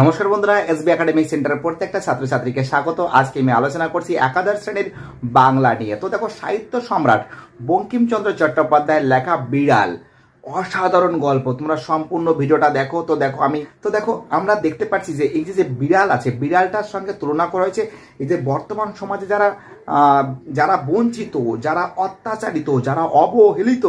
নমস্কার বন্ধুরা SB academic সেন্টারের প্রত্যেকটা ছাত্রছাত্রীকে স্বাগত আজকে আমি আলোচনা করছি একাদশ শ্রেণীর বাংলা নিয়ে তো দেখো সাহিত্য সম্রাট বঙ্কিমচন্দ্র চট্টোপাধ্যায়ের লেখা বিড়াল অসাধারণ গল্প তোমরা সম্পূর্ণ ভিডিওটা দেখো তো দেখো আমি তো দেখো আমরা দেখতে পাচ্ছি যে এই যে বিড়াল আছে বিড়ালটার সঙ্গে তুলনা করা হয়েছে এই যে বর্তমান সমাজে যারা যারা বঞ্চিত যারা অত্যাচারিত যারা অবহেলিত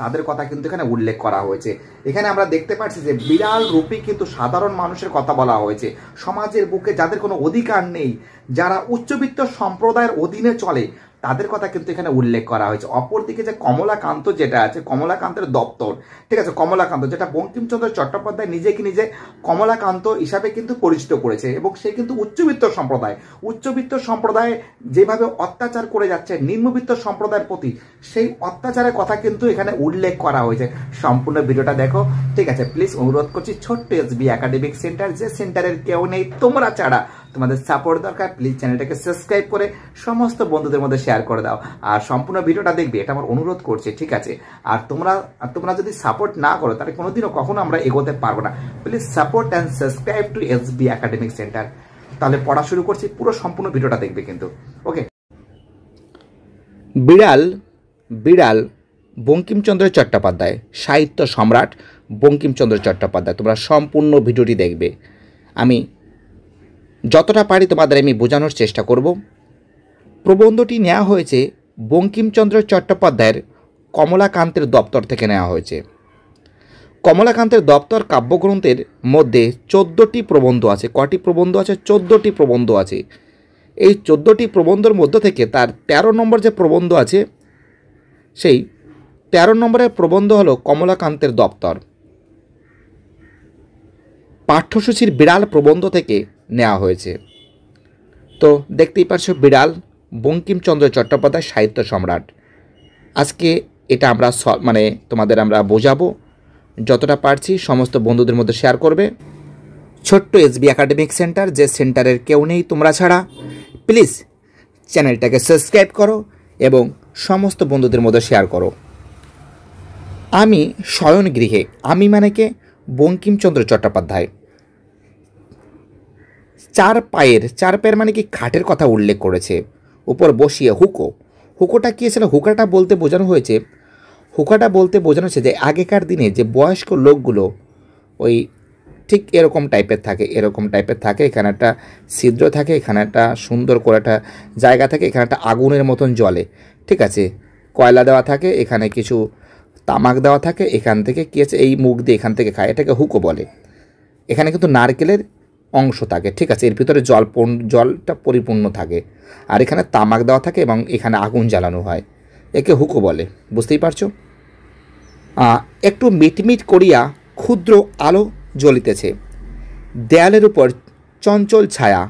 তাদের কথা কিন্তু এখানে উল্লেখ করা হয়েছে এখানে আমরা দেখতে পাচ্ছি যে বিড়াল রূপে কিন্তু সাধারণ মানুষের কথা বলা হয়েছে সমাজের বুকে যাদের কোনো অধিকার নেই যারা উচ্চবিত্ত সম্প্রদায়ের অধীনে চলে তাদের কথা কিন্তু এখানে উল্লেখ করা হয়েছে অপরদিকে যে কমলাকান্ত যেটা আছে কমলাকান্তের দপ্তর ঠিক আছে কমলাকান্ত যেটা বঙ্কিমচন্দ্র চট্টোপাধ্যায় নিজেকে নিজে কমলাকান্ত হিসাবে কিন্তু পরিচিত করেছে এবং সে কিন্তু উচ্চবিত্ত সম্প্রদায় উচ্চবিত্ত সম্প্রদায় যেভাবে অত্যাচার করে যাচ্ছে নিম্নবিত্ত সম্প্রদায়ের প্রতি সেই অত্যাচারের কথা কিন্তু এখানে উল্লেখ করা হয়েছে সম্পূর্ণ ভিডিওটা দেখো ঠিক আছে প্লিজ অনুরোধ করছি ছোট্ট এসবি একাডেমিক সেন্টার যে সেন্টারের কেউ নেই তোমরা ছাড়া তোমাদের সাপোর্ট দরকার প্লিজ চ্যানেলটাকে সাবস্ক্রাইব করে সমস্ত বন্ধুদের মধ্যে শেয়ার করে দাও আর সম্পূর্ণ ভিডিওটা দেখবে এটা আমার অনুরোধ করছে ঠিক আছে আর তোমরা তোমরা যদি সাপোর্ট না করো তাহলে কোনোদিনও কখনো আমরা এগোতে পারবো না please support and subscribe to S B academic centre তাহলে পড়া শুরু করছি পুরো সম্পূর্ণ ভিডিওটা দেখবে কিন্তু ওকে বিড়াল বিড়াল বঙ্কিমচন্দ্র চট্টোপাধ্যায় সাহিত্য সম্রাট বঙ্কিমচন্দ্র চট্টোপাধ্যায় তোমরা সম্পূর্ণ ভিডিওটি দেখবে আমি যতটা পারি তোমাদের আমি বোঝানোর চেষ্টা করব প্রবন্ধটি নেওয়া হয়েছে বঙ্কিমচন্দ্র চট্টোপাধ্যায়ের কমলাকান্তের দপ্তর থেকে নেওয়া হয়েছে কমলাকান্তের দপ্তর কাব্যগ্রন্থের মধ্যে চোদ্দোটি প্রবন্ধ আছে কটি প্রবন্ধ আছে চোদ্দোটি প্রবন্ধ আছে এই চোদ্দোটি প্রবন্ধর মধ্য থেকে তার ১৩ নম্বর যে প্রবন্ধ আছে সেই ১৩ নম্বরের প্রবন্ধ হলো কমলাকান্তের দপ্তর পাঠ্যসূচির বিড়াল প্রবন্ধ থেকে নেওয়া হয়েছে তো দেখতেই পারছো বিড়াল বঙ্কিমচন্দ্র চট্টোপাধ্যায় সাহিত্য সম্রাট আজকে এটা আমরা মানে তোমাদের আমরা বোঝাবো যতটা পারছি সমস্ত বন্ধুদের মধ্যে শেয়ার করবে ছোট্ট এসবি একাডেমিক সেন্টার যে সেন্টারের কেউ নেই তোমরা ছাড়া প্লিজ চ্যানেলটাকে সাবস্ক্রাইব করো এবং সমস্ত বন্ধুদের মধ্যে শেয়ার করো আমি গৃহে আমি মানে কে বঙ্কিমচন্দ্র চট্টোপাধ্যায় চার পায়ের চার পায়ের মানে কি খাটের কথা উল্লেখ করেছে উপর বসিয়ে হুকো হুকোটা কী আসলে হুকাটা বলতে বোঝানো হয়েছে হুকাটা বলতে বোঝানো হয়েছে যে আগেকার দিনে যে বয়স্ক লোকগুলো ওই ঠিক এরকম টাইপের থাকে এরকম টাইপের থাকে এখানে একটা ছিদ্র থাকে এখানে একটা সুন্দর করে একটা জায়গা থাকে এখানে একটা আগুনের মতন জলে ঠিক আছে কয়লা দেওয়া থাকে এখানে কিছু তামাক দেওয়া থাকে এখান থেকে কী আছে এই মুখ দিয়ে এখান থেকে খায় এটাকে হুকো বলে এখানে কিন্তু নারকেলের অংশ থাকে ঠিক আছে এর ভিতরে জল জলটা পরিপূর্ণ থাকে আর এখানে তামাক দেওয়া থাকে এবং এখানে আগুন জ্বালানো হয় একে হুকো বলে বুঝতেই পারছো একটু মিটমিট করিয়া ক্ষুদ্র আলো জ্বলিতেছে দেয়ালের উপর চঞ্চল ছায়া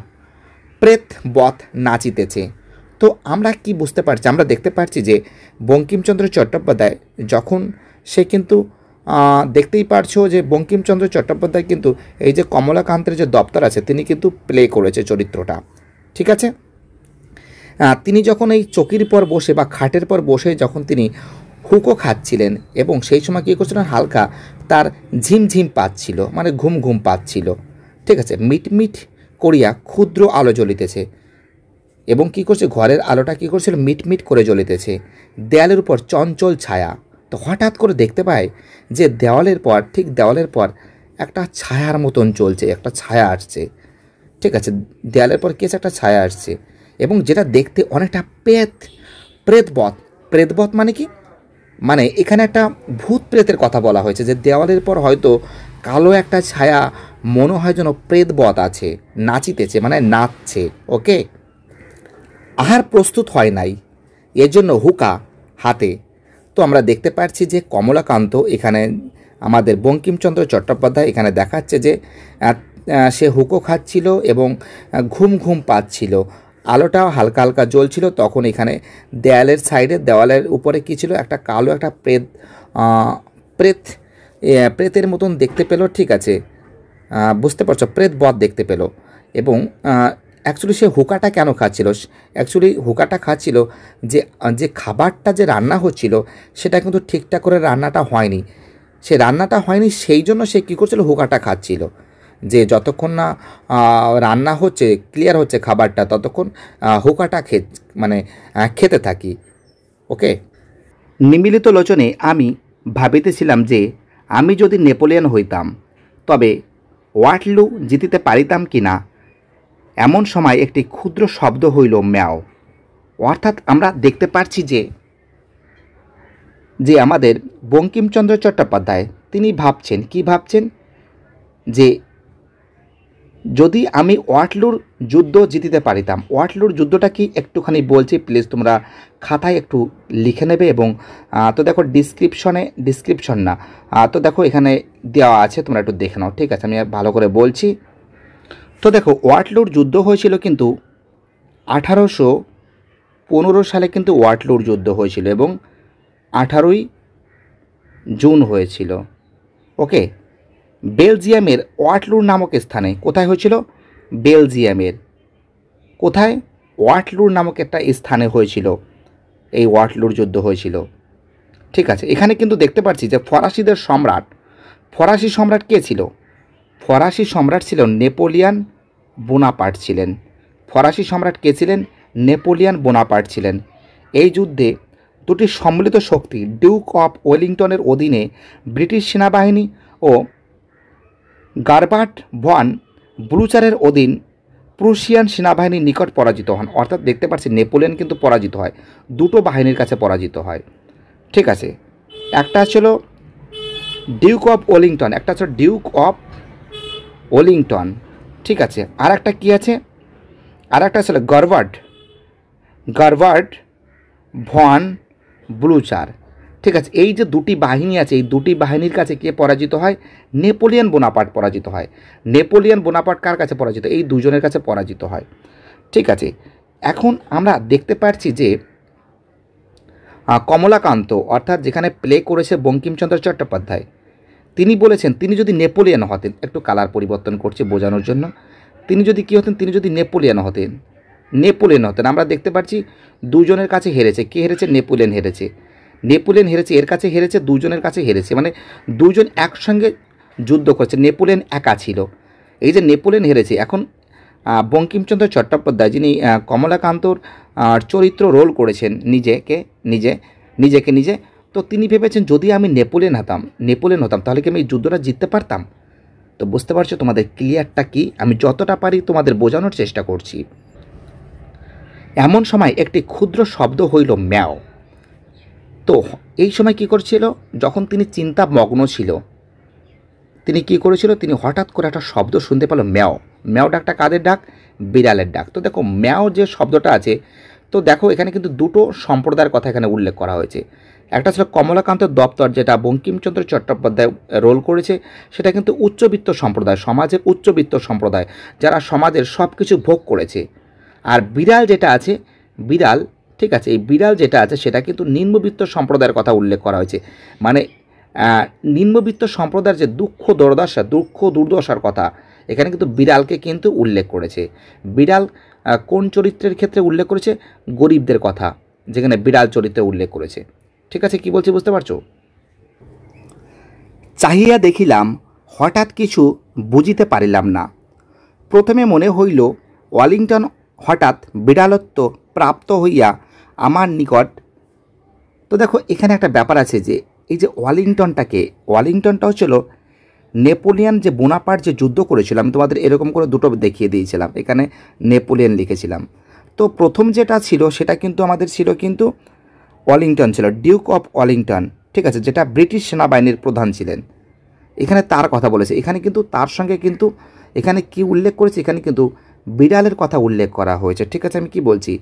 প্রেত বথ নাচিতেছে তো আমরা কি বুঝতে পারছি আমরা দেখতে পারছি যে বঙ্কিমচন্দ্র চট্টোপাধ্যায় যখন সে কিন্তু দেখতেই পারছো যে বঙ্কিমচন্দ্র চট্টোপাধ্যায় কিন্তু এই যে কমলাকান্তের যে দপ্তর আছে তিনি কিন্তু প্লে করেছে চরিত্রটা ঠিক আছে তিনি যখন এই চকির পর বসে বা খাটের পর বসে যখন তিনি হুকো খাচ্ছিলেন এবং সেই সময় কী করছিলেন হালকা তার ঝিমঝিম পাচ্ছিল মানে ঘুম ঘুম পাচ্ছিল ঠিক আছে মিটমিট করিয়া ক্ষুদ্র আলো জ্বলিতেছে এবং কি করছে ঘরের আলোটা কি করছিল মিটমিট করে জ্বলিতেছে দেয়ালের উপর চঞ্চল ছায়া তো হঠাৎ করে দেখতে পায় যে দেওয়ালের পর ঠিক দেওয়ালের পর একটা ছায়ার মতন চলছে একটা ছায়া আসছে ঠিক আছে দেওয়ালের পর কেস একটা ছায়া আসছে এবং যেটা দেখতে অনেকটা প্রেত প্রেতবধ প্রেতবধ মানে কি মানে এখানে একটা ভূত প্রেতের কথা বলা হয়েছে যে দেওয়ালের পর হয়তো কালো একটা ছায়া মনে হয় যেন প্রেতবধ আছে নাচিতেছে মানে নাচছে ওকে আহার প্রস্তুত হয় নাই এর জন্য হুকা হাতে তো আমরা দেখতে পাচ্ছি যে কমলাকান্ত এখানে আমাদের বঙ্কিমচন্দ্র চট্টোপাধ্যায় এখানে দেখাচ্ছে যে সে হুকো খাচ্ছিল এবং ঘুম ঘুম পাচ্ছিল আলোটাও হালকা হালকা জ্বলছিল তখন এখানে দেয়ালের সাইডে দেওয়ালের উপরে কী ছিল একটা কালো একটা প্রেত প্রেত প্রেতের মতন দেখতে পেল ঠিক আছে বুঝতে পারছো প্রেত বধ দেখতে পেল এবং অ্যাকচুয়ালি সে হোকাটা কেন খাচ্ছিল অ্যাকচুয়ালি হোকাটা খাচ্ছিল যে যে খাবারটা যে রান্না হচ্ছিল সেটা কিন্তু ঠিকঠাক করে রান্নাটা হয়নি সে রান্নাটা হয়নি সেই জন্য সে কী করছিল হোকাটা খাচ্ছিল যে যতক্ষণ না রান্না হচ্ছে ক্লিয়ার হচ্ছে খাবারটা ততক্ষণ হোকাটা খে মানে খেতে থাকি ওকে নিমিলিত লোচনে আমি ভাবিতেছিলাম যে আমি যদি নেপোলিয়ান হইতাম তবে ওয়াটলু জিতিতে পারিতাম কি না এমন সময় একটি ক্ষুদ্র শব্দ হইল ম্যাও অর্থাৎ আমরা দেখতে পারছি যে যে আমাদের বঙ্কিমচন্দ্র চট্টোপাধ্যায় তিনি ভাবছেন কি ভাবছেন যে যদি আমি ওয়াটলুর যুদ্ধ জিতিতে পারিতাম ওয়াটলুর যুদ্ধটা কি একটুখানি বলছি প্লিজ তোমরা খাতায় একটু লিখে নেবে এবং তো দেখো ডিসক্রিপশনে ডিসক্রিপশন না তো দেখো এখানে দেওয়া আছে তোমরা একটু দেখে নাও ঠিক আছে আমি ভালো করে বলছি তো দেখো ওয়াটলুর যুদ্ধ হয়েছিল কিন্তু আঠারোশো পনেরো সালে কিন্তু ওয়াটলুর যুদ্ধ হয়েছিল এবং আঠারোই জুন হয়েছিল ওকে বেলজিয়ামের ওয়াটলুর নামক স্থানে কোথায় হয়েছিল বেলজিয়ামের কোথায় ওয়াটলুর নামক একটা স্থানে হয়েছিল এই ওয়াটলুর যুদ্ধ হয়েছিল ঠিক আছে এখানে কিন্তু দেখতে পাচ্ছি যে ফরাসিদের সম্রাট ফরাসি সম্রাট কে ছিল ফরাসি সম্রাট ছিল নেপোলিয়ান বোনাপার্ট ছিলেন ফরাসি সম্রাট কে ছিলেন নেপোলিয়ান বোনাপার্ট ছিলেন এই যুদ্ধে দুটি সম্মিলিত শক্তি ডিউক অফ ওয়েলিংটনের অধীনে ব্রিটিশ সেনাবাহিনী ও গার্বার্ট ভান ব্লুচারের অধীন প্রুশিয়ান সেনাবাহিনীর নিকট পরাজিত হন অর্থাৎ দেখতে পাচ্ছি নেপোলিয়ান কিন্তু পরাজিত হয় দুটো বাহিনীর কাছে পরাজিত হয় ঠিক আছে একটা ছিল ডিউক অফ ওয়েলিংটন একটা ছিল ডিউক অফ ওয়েলিংটন ঠিক আছে আর একটা কী আছে আর একটা ছিল গরওয়ার্ড গরওয়ার্ড ভন ব্লুচার ঠিক আছে এই যে দুটি বাহিনী আছে এই দুটি বাহিনীর কাছে কে পরাজিত হয় নেপোলিয়ান বোনাপাট পরাজিত হয় নেপোলিয়ান বোনাপাট কার কাছে পরাজিত এই দুজনের কাছে পরাজিত হয় ঠিক আছে এখন আমরা দেখতে পাচ্ছি যে কমলাকান্ত অর্থাৎ যেখানে প্লে করেছে বঙ্কিমচন্দ্র চট্টোপাধ্যায় তিনি বলেছেন তিনি যদি নেপোলিয়ান হতেন একটু কালার পরিবর্তন করছে বোঝানোর জন্য তিনি যদি কী হতেন তিনি যদি নেপোলিয়ান হতেন নেপোলিয়ান হতেন আমরা দেখতে পাচ্ছি দুজনের কাছে হেরেছে কে হেরেছে নেপোলিয়ান হেরেছে নেপোলিয়ান হেরেছে এর কাছে হেরেছে দুজনের কাছে হেরেছে মানে দুজন একসঙ্গে যুদ্ধ করছে নেপোলিয়ান একা ছিল এই যে নেপোলিয়ান হেরেছে এখন বঙ্কিমচন্দ্র চট্টোপাধ্যায় যিনি কমলাকান্তর চরিত্র রোল করেছেন নিজেকে নিজে নিজেকে নিজে তো তিনি ভেবেছেন যদি আমি নেপোলিয়ান হতাম নেপোলিয়ান হতাম তাহলে কি আমি এই যুদ্ধটা জিততে পারতাম তো বুঝতে পারছো তোমাদের ক্লিয়ারটা কি আমি যতটা পারি তোমাদের বোঝানোর চেষ্টা করছি এমন সময় একটি ক্ষুদ্র শব্দ হইল ম্যাও তো এই সময় কি করছিল যখন তিনি চিন্তা মগ্ন ছিল তিনি কি করেছিল তিনি হঠাৎ করে একটা শব্দ শুনতে পেল ম্যাও ম্যাও ডাকটা কাদের ডাক বিড়ালের ডাক তো দেখো ম্যাও যে শব্দটা আছে তো দেখো এখানে কিন্তু দুটো সম্প্রদায়ের কথা এখানে উল্লেখ করা হয়েছে একটা ছিল কমলাকান্তের দপ্তর যেটা বঙ্কিমচন্দ্র চট্টোপাধ্যায় রোল করেছে সেটা কিন্তু উচ্চবিত্ত সম্প্রদায় সমাজের উচ্চবিত্ত সম্প্রদায় যারা সমাজের সব কিছু ভোগ করেছে আর বিড়াল যেটা আছে বিড়াল ঠিক আছে এই বিড়াল যেটা আছে সেটা কিন্তু নিম্নবিত্ত সম্প্রদায়ের কথা উল্লেখ করা হয়েছে মানে নিম্নবিত্ত সম্প্রদায়ের যে দুঃখ দুর্দশা দুঃখ দুর্দশার কথা এখানে কিন্তু বিড়ালকে কিন্তু উল্লেখ করেছে বিড়াল কোন চরিত্রের ক্ষেত্রে উল্লেখ করেছে গরিবদের কথা যেখানে বিড়াল চরিত্রে উল্লেখ করেছে ঠিক আছে কি বলছি বুঝতে পারছো চাহিয়া দেখিলাম হঠাৎ কিছু বুঝিতে পারিলাম না প্রথমে মনে হইল ওয়ালিংটন হঠাৎ বিড়ালত্ব প্রাপ্ত হইয়া আমার নিকট তো দেখো এখানে একটা ব্যাপার আছে যে এই যে ওয়ালিংটনটাকে ওয়ালিংটনটা হচ্ছিল নেপোলিয়ান যে বোনাপার যে যুদ্ধ করেছিল আমি তোমাদের এরকম করে দুটো দেখিয়ে দিয়েছিলাম এখানে নেপোলিয়ান লিখেছিলাম তো প্রথম যেটা ছিল সেটা কিন্তু আমাদের ছিল কিন্তু ওয়ালিংটন ছিল ডিউক অফ ওয়ালিংটন ঠিক আছে যেটা ব্রিটিশ সেনাবাহিনীর প্রধান ছিলেন এখানে তার কথা বলেছে এখানে কিন্তু তার সঙ্গে কিন্তু এখানে কি উল্লেখ করেছে এখানে কিন্তু বিড়ালের কথা উল্লেখ করা হয়েছে ঠিক আছে আমি কি বলছি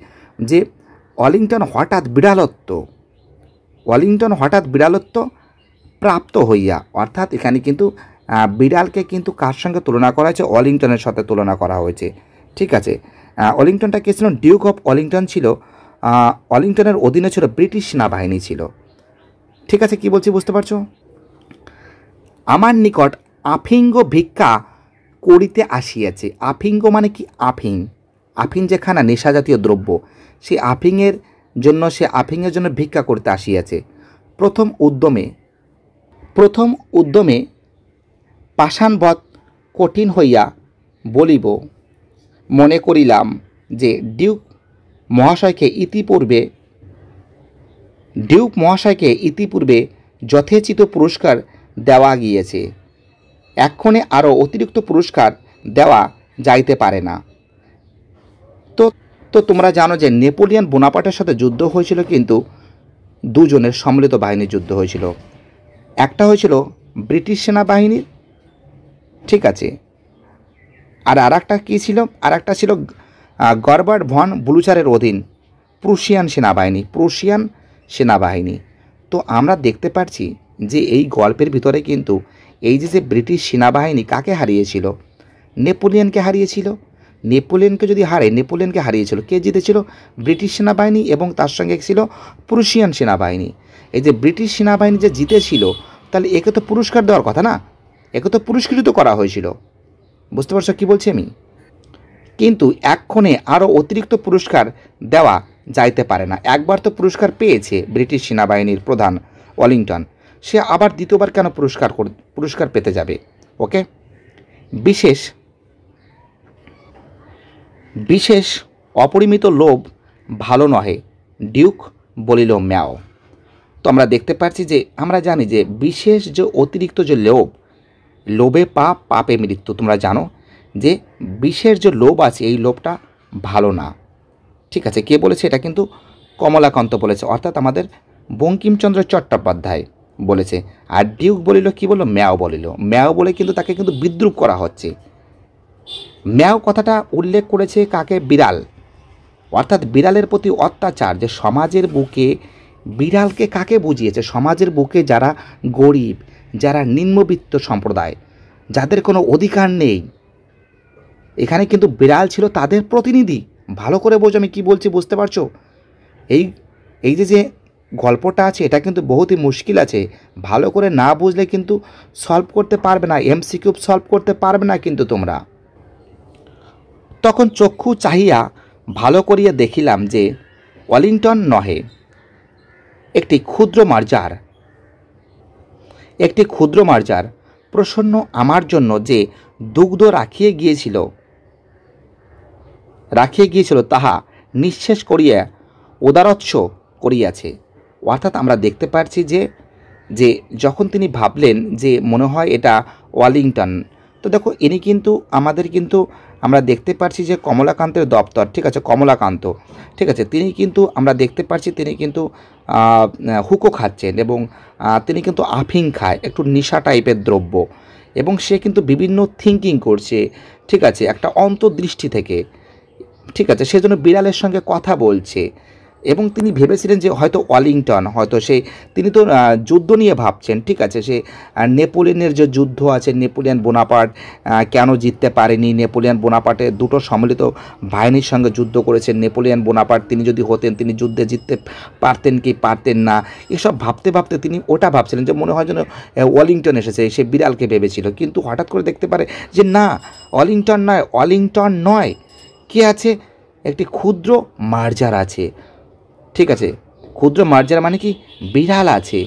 যে ওয়ালিংটন হঠাৎ বিড়ালত্ব ওয়ালিংটন হঠাৎ বিড়ালত্ব প্রাপ্ত হইয়া অর্থাৎ এখানে কিন্তু বিড়ালকে কিন্তু কার সঙ্গে তুলনা করা হয়েছে ওয়ালিংটনের সাথে তুলনা করা হয়েছে ঠিক আছে ওয়ালিংটনটা কে ছিল ডিউক অফ ওয়ালিংটন ছিল অলিংটনের অধীনে ছিল ব্রিটিশ সেনাবাহিনী ছিল ঠিক আছে কি বলছি বুঝতে পারছো আমার নিকট আফিঙ্গ ভিক্ষা করিতে আসিয়াছে আফিঙ্গ মানে কি আফিং আফিং যেখানা নেশা জাতীয় দ্রব্য সে আফিংয়ের জন্য সে আফিংয়ের জন্য ভিক্ষা করতে আসিয়াছে প্রথম উদ্যমে প্রথম উদ্যমে পাষাণবধ কঠিন হইয়া বলিব মনে করিলাম যে ডিউক মহাশয়কে ইতিপূর্বে ডিউক মহাশয়কে ইতিপূর্বে যথেচিত পুরস্কার দেওয়া গিয়েছে এক্ষণে আরও অতিরিক্ত পুরস্কার দেওয়া যাইতে পারে না তো তো তোমরা জানো যে নেপোলিয়ান বোনাপাটের সাথে যুদ্ধ হয়েছিল কিন্তু দুজনের সম্মিলিত বাহিনীর যুদ্ধ হয়েছিল একটা হয়েছিল ব্রিটিশ সেনাবাহিনীর ঠিক আছে আর আর একটা কী ছিল আর একটা ছিল গরবার্ট ভন ব্লুচারের অধীন প্রুশিয়ান সেনাবাহিনী প্রুশিয়ান সেনাবাহিনী তো আমরা দেখতে পাচ্ছি যে এই গল্পের ভিতরে কিন্তু এই যে যে ব্রিটিশ সেনাবাহিনী কাকে হারিয়েছিল নেপোলিয়ানকে হারিয়েছিল নেপোলিয়নকে যদি হারে নেপোলিয়নকে হারিয়েছিল কে জিতেছিল ব্রিটিশ সেনাবাহিনী এবং তার সঙ্গে ছিল প্রুশিয়ান সেনাবাহিনী এই যে ব্রিটিশ সেনাবাহিনী যে জিতেছিল তাহলে একে তো পুরস্কার দেওয়ার কথা না একে তো পুরস্কৃত করা হয়েছিল বুঝতে পারছো কী বলছি আমি কিন্তু এক্ষণে আরও অতিরিক্ত পুরস্কার দেওয়া যাইতে পারে না একবার তো পুরস্কার পেয়েছে ব্রিটিশ সেনাবাহিনীর প্রধান ওয়ালিংটন সে আবার দ্বিতীয়বার কেন পুরস্কার পুরস্কার পেতে যাবে ওকে বিশেষ বিশেষ অপরিমিত লোভ ভালো নহে ডিউক বলিল ম্যাও তো আমরা দেখতে পাচ্ছি যে আমরা জানি যে বিশেষ যে অতিরিক্ত যে লোভ লোভে পাপ পাপে মৃত্যু তোমরা জানো যে বিষের যে লোভ আছে এই লোভটা ভালো না ঠিক আছে কে বলেছে এটা কিন্তু কমলাকান্ত বলেছে অর্থাৎ আমাদের বঙ্কিমচন্দ্র চট্টোপাধ্যায় বলেছে আর ডিউক বলিল কি বলল ম্যাও বলিল ম্যাও বলে কিন্তু তাকে কিন্তু বিদ্রুপ করা হচ্ছে ম্যাও কথাটা উল্লেখ করেছে কাকে বিড়াল অর্থাৎ বিড়ালের প্রতি অত্যাচার যে সমাজের বুকে বিড়ালকে কাকে বুঝিয়েছে সমাজের বুকে যারা গরিব যারা নিম্নবিত্ত সম্প্রদায় যাদের কোনো অধিকার নেই এখানে কিন্তু বিড়াল ছিল তাদের প্রতিনিধি ভালো করে বোঝো আমি কী বলছি বুঝতে পারছো এই এই যে যে গল্পটা আছে এটা কিন্তু বহুতই মুশকিল আছে ভালো করে না বুঝলে কিন্তু সলভ করতে পারবে না কিউব সলভ করতে পারবে না কিন্তু তোমরা তখন চক্ষু চাহিয়া ভালো করিয়া দেখিলাম যে ওয়ালিংটন নহে একটি ক্ষুদ্র মার্জার একটি ক্ষুদ্র মার্জার প্রসন্ন আমার জন্য যে দুগ্ধ রাখিয়ে গিয়েছিল রাখিয়া গিয়েছিল তাহা নিঃশেষ করিয়া উদারচ্ছ করিয়াছে অর্থাৎ আমরা দেখতে পারছি যে যে যখন তিনি ভাবলেন যে মনে হয় এটা ওয়ালিংটন তো দেখো ইনি কিন্তু আমাদের কিন্তু আমরা দেখতে পারছি যে কমলাকান্তের দপ্তর ঠিক আছে কমলাকান্ত ঠিক আছে তিনি কিন্তু আমরা দেখতে পারছি তিনি কিন্তু হুকো খাচ্ছেন এবং তিনি কিন্তু আফিং খায় একটু নিশা টাইপের দ্রব্য এবং সে কিন্তু বিভিন্ন থিঙ্কিং করছে ঠিক আছে একটা অন্তর্দৃষ্টি থেকে ঠিক আছে সেজন্য বিড়ালের সঙ্গে কথা বলছে এবং তিনি ভেবেছিলেন যে হয়তো ওয়ালিংটন হয়তো সে তিনি তো যুদ্ধ নিয়ে ভাবছেন ঠিক আছে সে নেপোলিয়নের যে যুদ্ধ আছে নেপোলিয়ান বোনাপাট কেন জিততে পারেনি নেপোলিয়ান বোনাপাটে দুটো সম্মিলিত বাহিনীর সঙ্গে যুদ্ধ করেছেন নেপোলিয়ান বোনাপাট তিনি যদি হতেন তিনি যুদ্ধে জিততে পারতেন কি পারতেন না এসব ভাবতে ভাবতে তিনি ওটা ভাবছিলেন যে মনে হয় যেন ওয়ালিংটন এসেছে সে বিড়ালকে ভেবেছিল কিন্তু হঠাৎ করে দেখতে পারে যে না ওয়ালিংটন নয় ওয়ালিংটন নয় কি আছে একটি ক্ষুদ্র মার্জার আছে ঠিক আছে ক্ষুদ্র মার্জার মানে কি বিড়াল আছে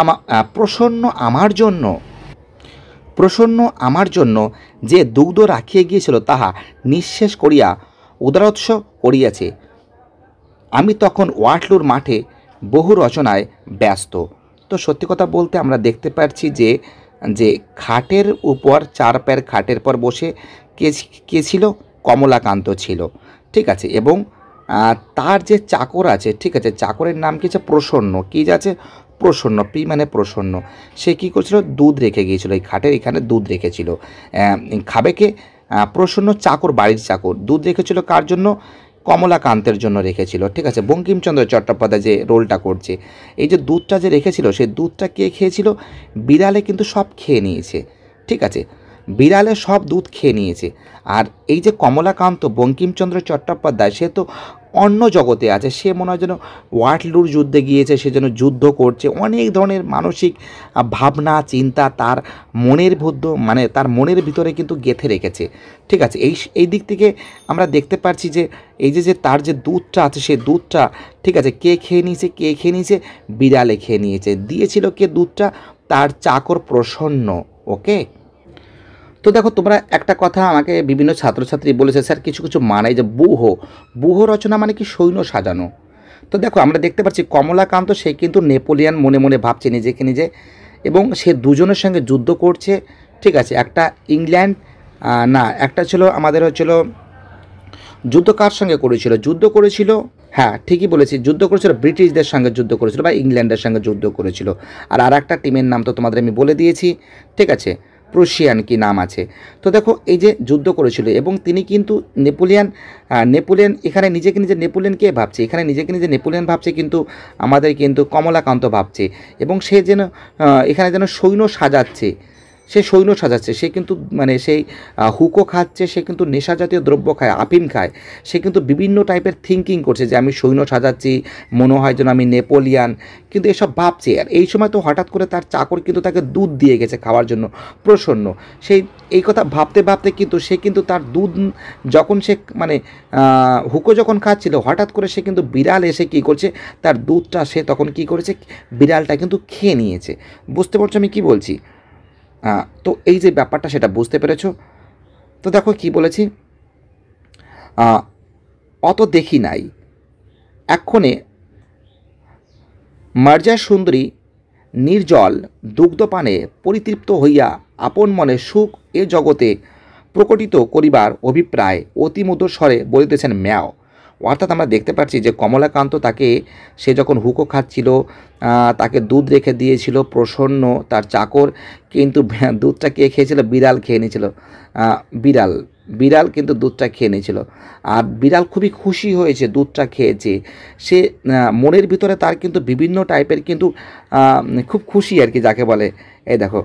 আমা প্রসন্ন আমার জন্য প্রসন্ন আমার জন্য যে দুগ্ধ রাখিয়া গিয়েছিল তাহা নিঃশেষ করিয়া উদারোৎস করিয়াছে আমি তখন ওয়াটলুর মাঠে বহু রচনায় ব্যস্ত তো সত্যি কথা বলতে আমরা দেখতে পাচ্ছি যে যে খাটের উপর চার প্যার খাটের পর বসে কে কে ছিল কমলাকান্ত ছিল ঠিক আছে এবং তার যে চাকর আছে ঠিক আছে চাকরের নাম কি আছে প্রসন্ন কী আছে প্রসন্ন পি মানে প্রসন্ন সে কি করছিল দুধ রেখে গিয়েছিল এই খাটের এখানে দুধ রেখেছিল খাবে কে প্রসন্ন চাকর বাড়ির চাকর দুধ রেখেছিল কার জন্য কমলাকান্তের জন্য রেখেছিল ঠিক আছে বঙ্কিমচন্দ্র চট্টোপাধ্যায় যে রোলটা করছে এই যে দুধটা যে রেখেছিল সে দুধটা কে খেয়েছিল বিড়ালে কিন্তু সব খেয়ে নিয়েছে ঠিক আছে বিড়ালে সব দুধ খেয়ে নিয়েছে আর এই যে কমলাকান্ত বঙ্কিমচন্দ্র চট্টোপাধ্যায় সে তো অন্য জগতে আছে সে মনে হয় যেন ওয়াটলুর যুদ্ধে গিয়েছে সে যেন যুদ্ধ করছে অনেক ধরনের মানসিক ভাবনা চিন্তা তার মনের বুদ্ধ মানে তার মনের ভিতরে কিন্তু গেঁথে রেখেছে ঠিক আছে এই এই দিক থেকে আমরা দেখতে পারছি যে এই যে যে তার যে দুধটা আছে সে দুধটা ঠিক আছে কে খেয়ে নিয়েছে কে খেয়ে নিয়েছে বিড়ালে খেয়ে নিয়েছে দিয়েছিল কে দুধটা তার চাকর প্রসন্ন ওকে তো দেখো তোমরা একটা কথা আমাকে বিভিন্ন ছাত্রছাত্রী বলেছে স্যার কিছু কিছু মানে যে বুহ বুহ রচনা মানে কি সৈন্য সাজানো তো দেখো আমরা দেখতে পাচ্ছি কমলাকান্ত সে কিন্তু নেপোলিয়ান মনে মনে ভাবছে নিজেকে নিজে এবং সে দুজনের সঙ্গে যুদ্ধ করছে ঠিক আছে একটা ইংল্যান্ড না একটা ছিল আমাদের হচ্ছিল যুদ্ধ কার সঙ্গে করেছিল যুদ্ধ করেছিল হ্যাঁ ঠিকই বলেছি যুদ্ধ করেছিল ব্রিটিশদের সঙ্গে যুদ্ধ করেছিল বা ইংল্যান্ডের সঙ্গে যুদ্ধ করেছিল আর আর একটা টিমের নাম তো তোমাদের আমি বলে দিয়েছি ঠিক আছে প্রুশিয়ান কি নাম আছে তো দেখো এই যে যুদ্ধ করেছিল এবং তিনি কিন্তু নেপোলিয়ান নেপোলিয়ান এখানে নিজেকে নিজে নেপোলিয়ানকে ভাবছে এখানে নিজেকে নিজে নেপোলিয়ান ভাবছে কিন্তু আমাদের কিন্তু কমলাকান্ত ভাবছে এবং সে যেন এখানে যেন সৈন্য সাজাচ্ছে সে সৈন্য সাজাচ্ছে সে কিন্তু মানে সেই হুকো খাচ্ছে সে কিন্তু নেশা জাতীয় দ্রব্য খায় আফিম খায় সে কিন্তু বিভিন্ন টাইপের থিঙ্কিং করছে যে আমি সৈন্য সাজাচ্ছি মনে হয় যেন আমি নেপোলিয়ান কিন্তু এসব ভাবছে আর এই সময় তো হঠাৎ করে তার চাকর কিন্তু তাকে দুধ দিয়ে গেছে খাওয়ার জন্য প্রসন্ন সেই এই কথা ভাবতে ভাবতে কিন্তু সে কিন্তু তার দুধ যখন সে মানে হুকো যখন খাচ্ছিল হঠাৎ করে সে কিন্তু বিড়াল এসে কী করছে তার দুধটা সে তখন কী করেছে বিড়ালটা কিন্তু খেয়ে নিয়েছে বুঝতে পারছো আমি কী বলছি হ্যাঁ, তো এই যে ব্যাপারটা সেটা বুঝতে পেরেছ তো দেখো কি বলেছি অত দেখি নাই এক্ষণে মার্জা সুন্দরী নির্জল দুগ্ধপানে পরিতৃপ্ত হইয়া আপন মনে সুখ এ জগতে প্রকটিত করিবার অভিপ্রায় অতিমধুর স্বরে বলিতেছেন ম্যাও অর্থাৎ আমরা দেখতে পাচ্ছি যে কমলাকান্ত তাকে সে যখন হুকো খাচ্ছিল তাকে দুধ রেখে দিয়েছিল প্রসন্ন তার চাকর কিন্তু দুধটা কে খেয়েছিল বিড়াল খেয়ে নিয়েছিল বিড়াল বিড়াল কিন্তু দুধটা খেয়ে নিয়েছিল আর বিড়াল খুবই খুশি হয়েছে দুধটা খেয়েছে সে মনের ভিতরে তার কিন্তু বিভিন্ন টাইপের কিন্তু খুব খুশি আর কি যাকে বলে এই দেখো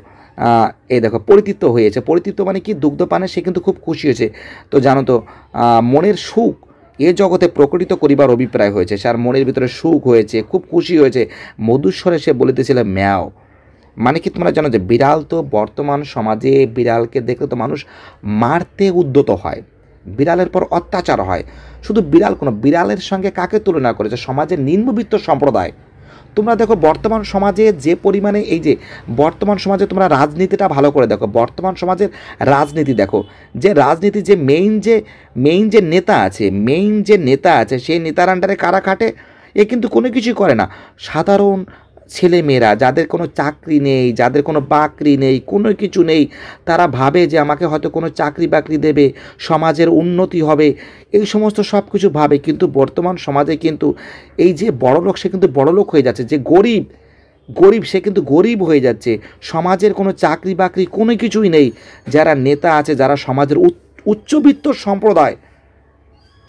এই দেখো পরিতৃপ্ত হয়েছে পরিতৃপ্ত মানে কি দুগ্ধ পানে সে কিন্তু খুব খুশি হয়েছে তো জানো তো মনের সুখ এ জগতে প্রকটিত করিবার অভিপ্রায় হয়েছে সার মনের ভিতরে সুখ হয়েছে খুব খুশি হয়েছে মধুস্বরে সে বলিতেছিল ম্যাও মানে কি তোমরা জানো যে বিড়াল তো বর্তমান সমাজে বিড়ালকে দেখলে তো মানুষ মারতে উদ্যত হয় বিড়ালের পর অত্যাচার হয় শুধু বিড়াল কোনো বিড়ালের সঙ্গে কাকে তুলনা করেছে সমাজের নিম্নবিত্ত সম্প্রদায় তোমরা দেখো বর্তমান সমাজে যে পরিমাণে এই যে বর্তমান সমাজে তোমরা রাজনীতিটা ভালো করে দেখো বর্তমান সমাজের রাজনীতি দেখো যে রাজনীতি যে মেইন যে মেইন যে নেতা আছে মেইন যে নেতা আছে সেই নেতার আন্ডারে কারা খাটে এ কিন্তু কোনো কিছুই করে না সাধারণ ছেলেমেয়েরা যাদের কোনো চাকরি নেই যাদের কোনো বাকরি নেই কোনো কিছু নেই তারা ভাবে যে আমাকে হয়তো কোনো চাকরি বাকরি দেবে সমাজের উন্নতি হবে এই সমস্ত সব কিছু ভাবে কিন্তু বর্তমান সমাজে কিন্তু এই যে বড় লোক সে কিন্তু বড় লোক হয়ে যাচ্ছে যে গরিব গরিব সে কিন্তু গরিব হয়ে যাচ্ছে সমাজের কোনো চাকরি বাকরি কোনো কিছুই নেই যারা নেতা আছে যারা সমাজের উচ্চবিত্ত সম্প্রদায়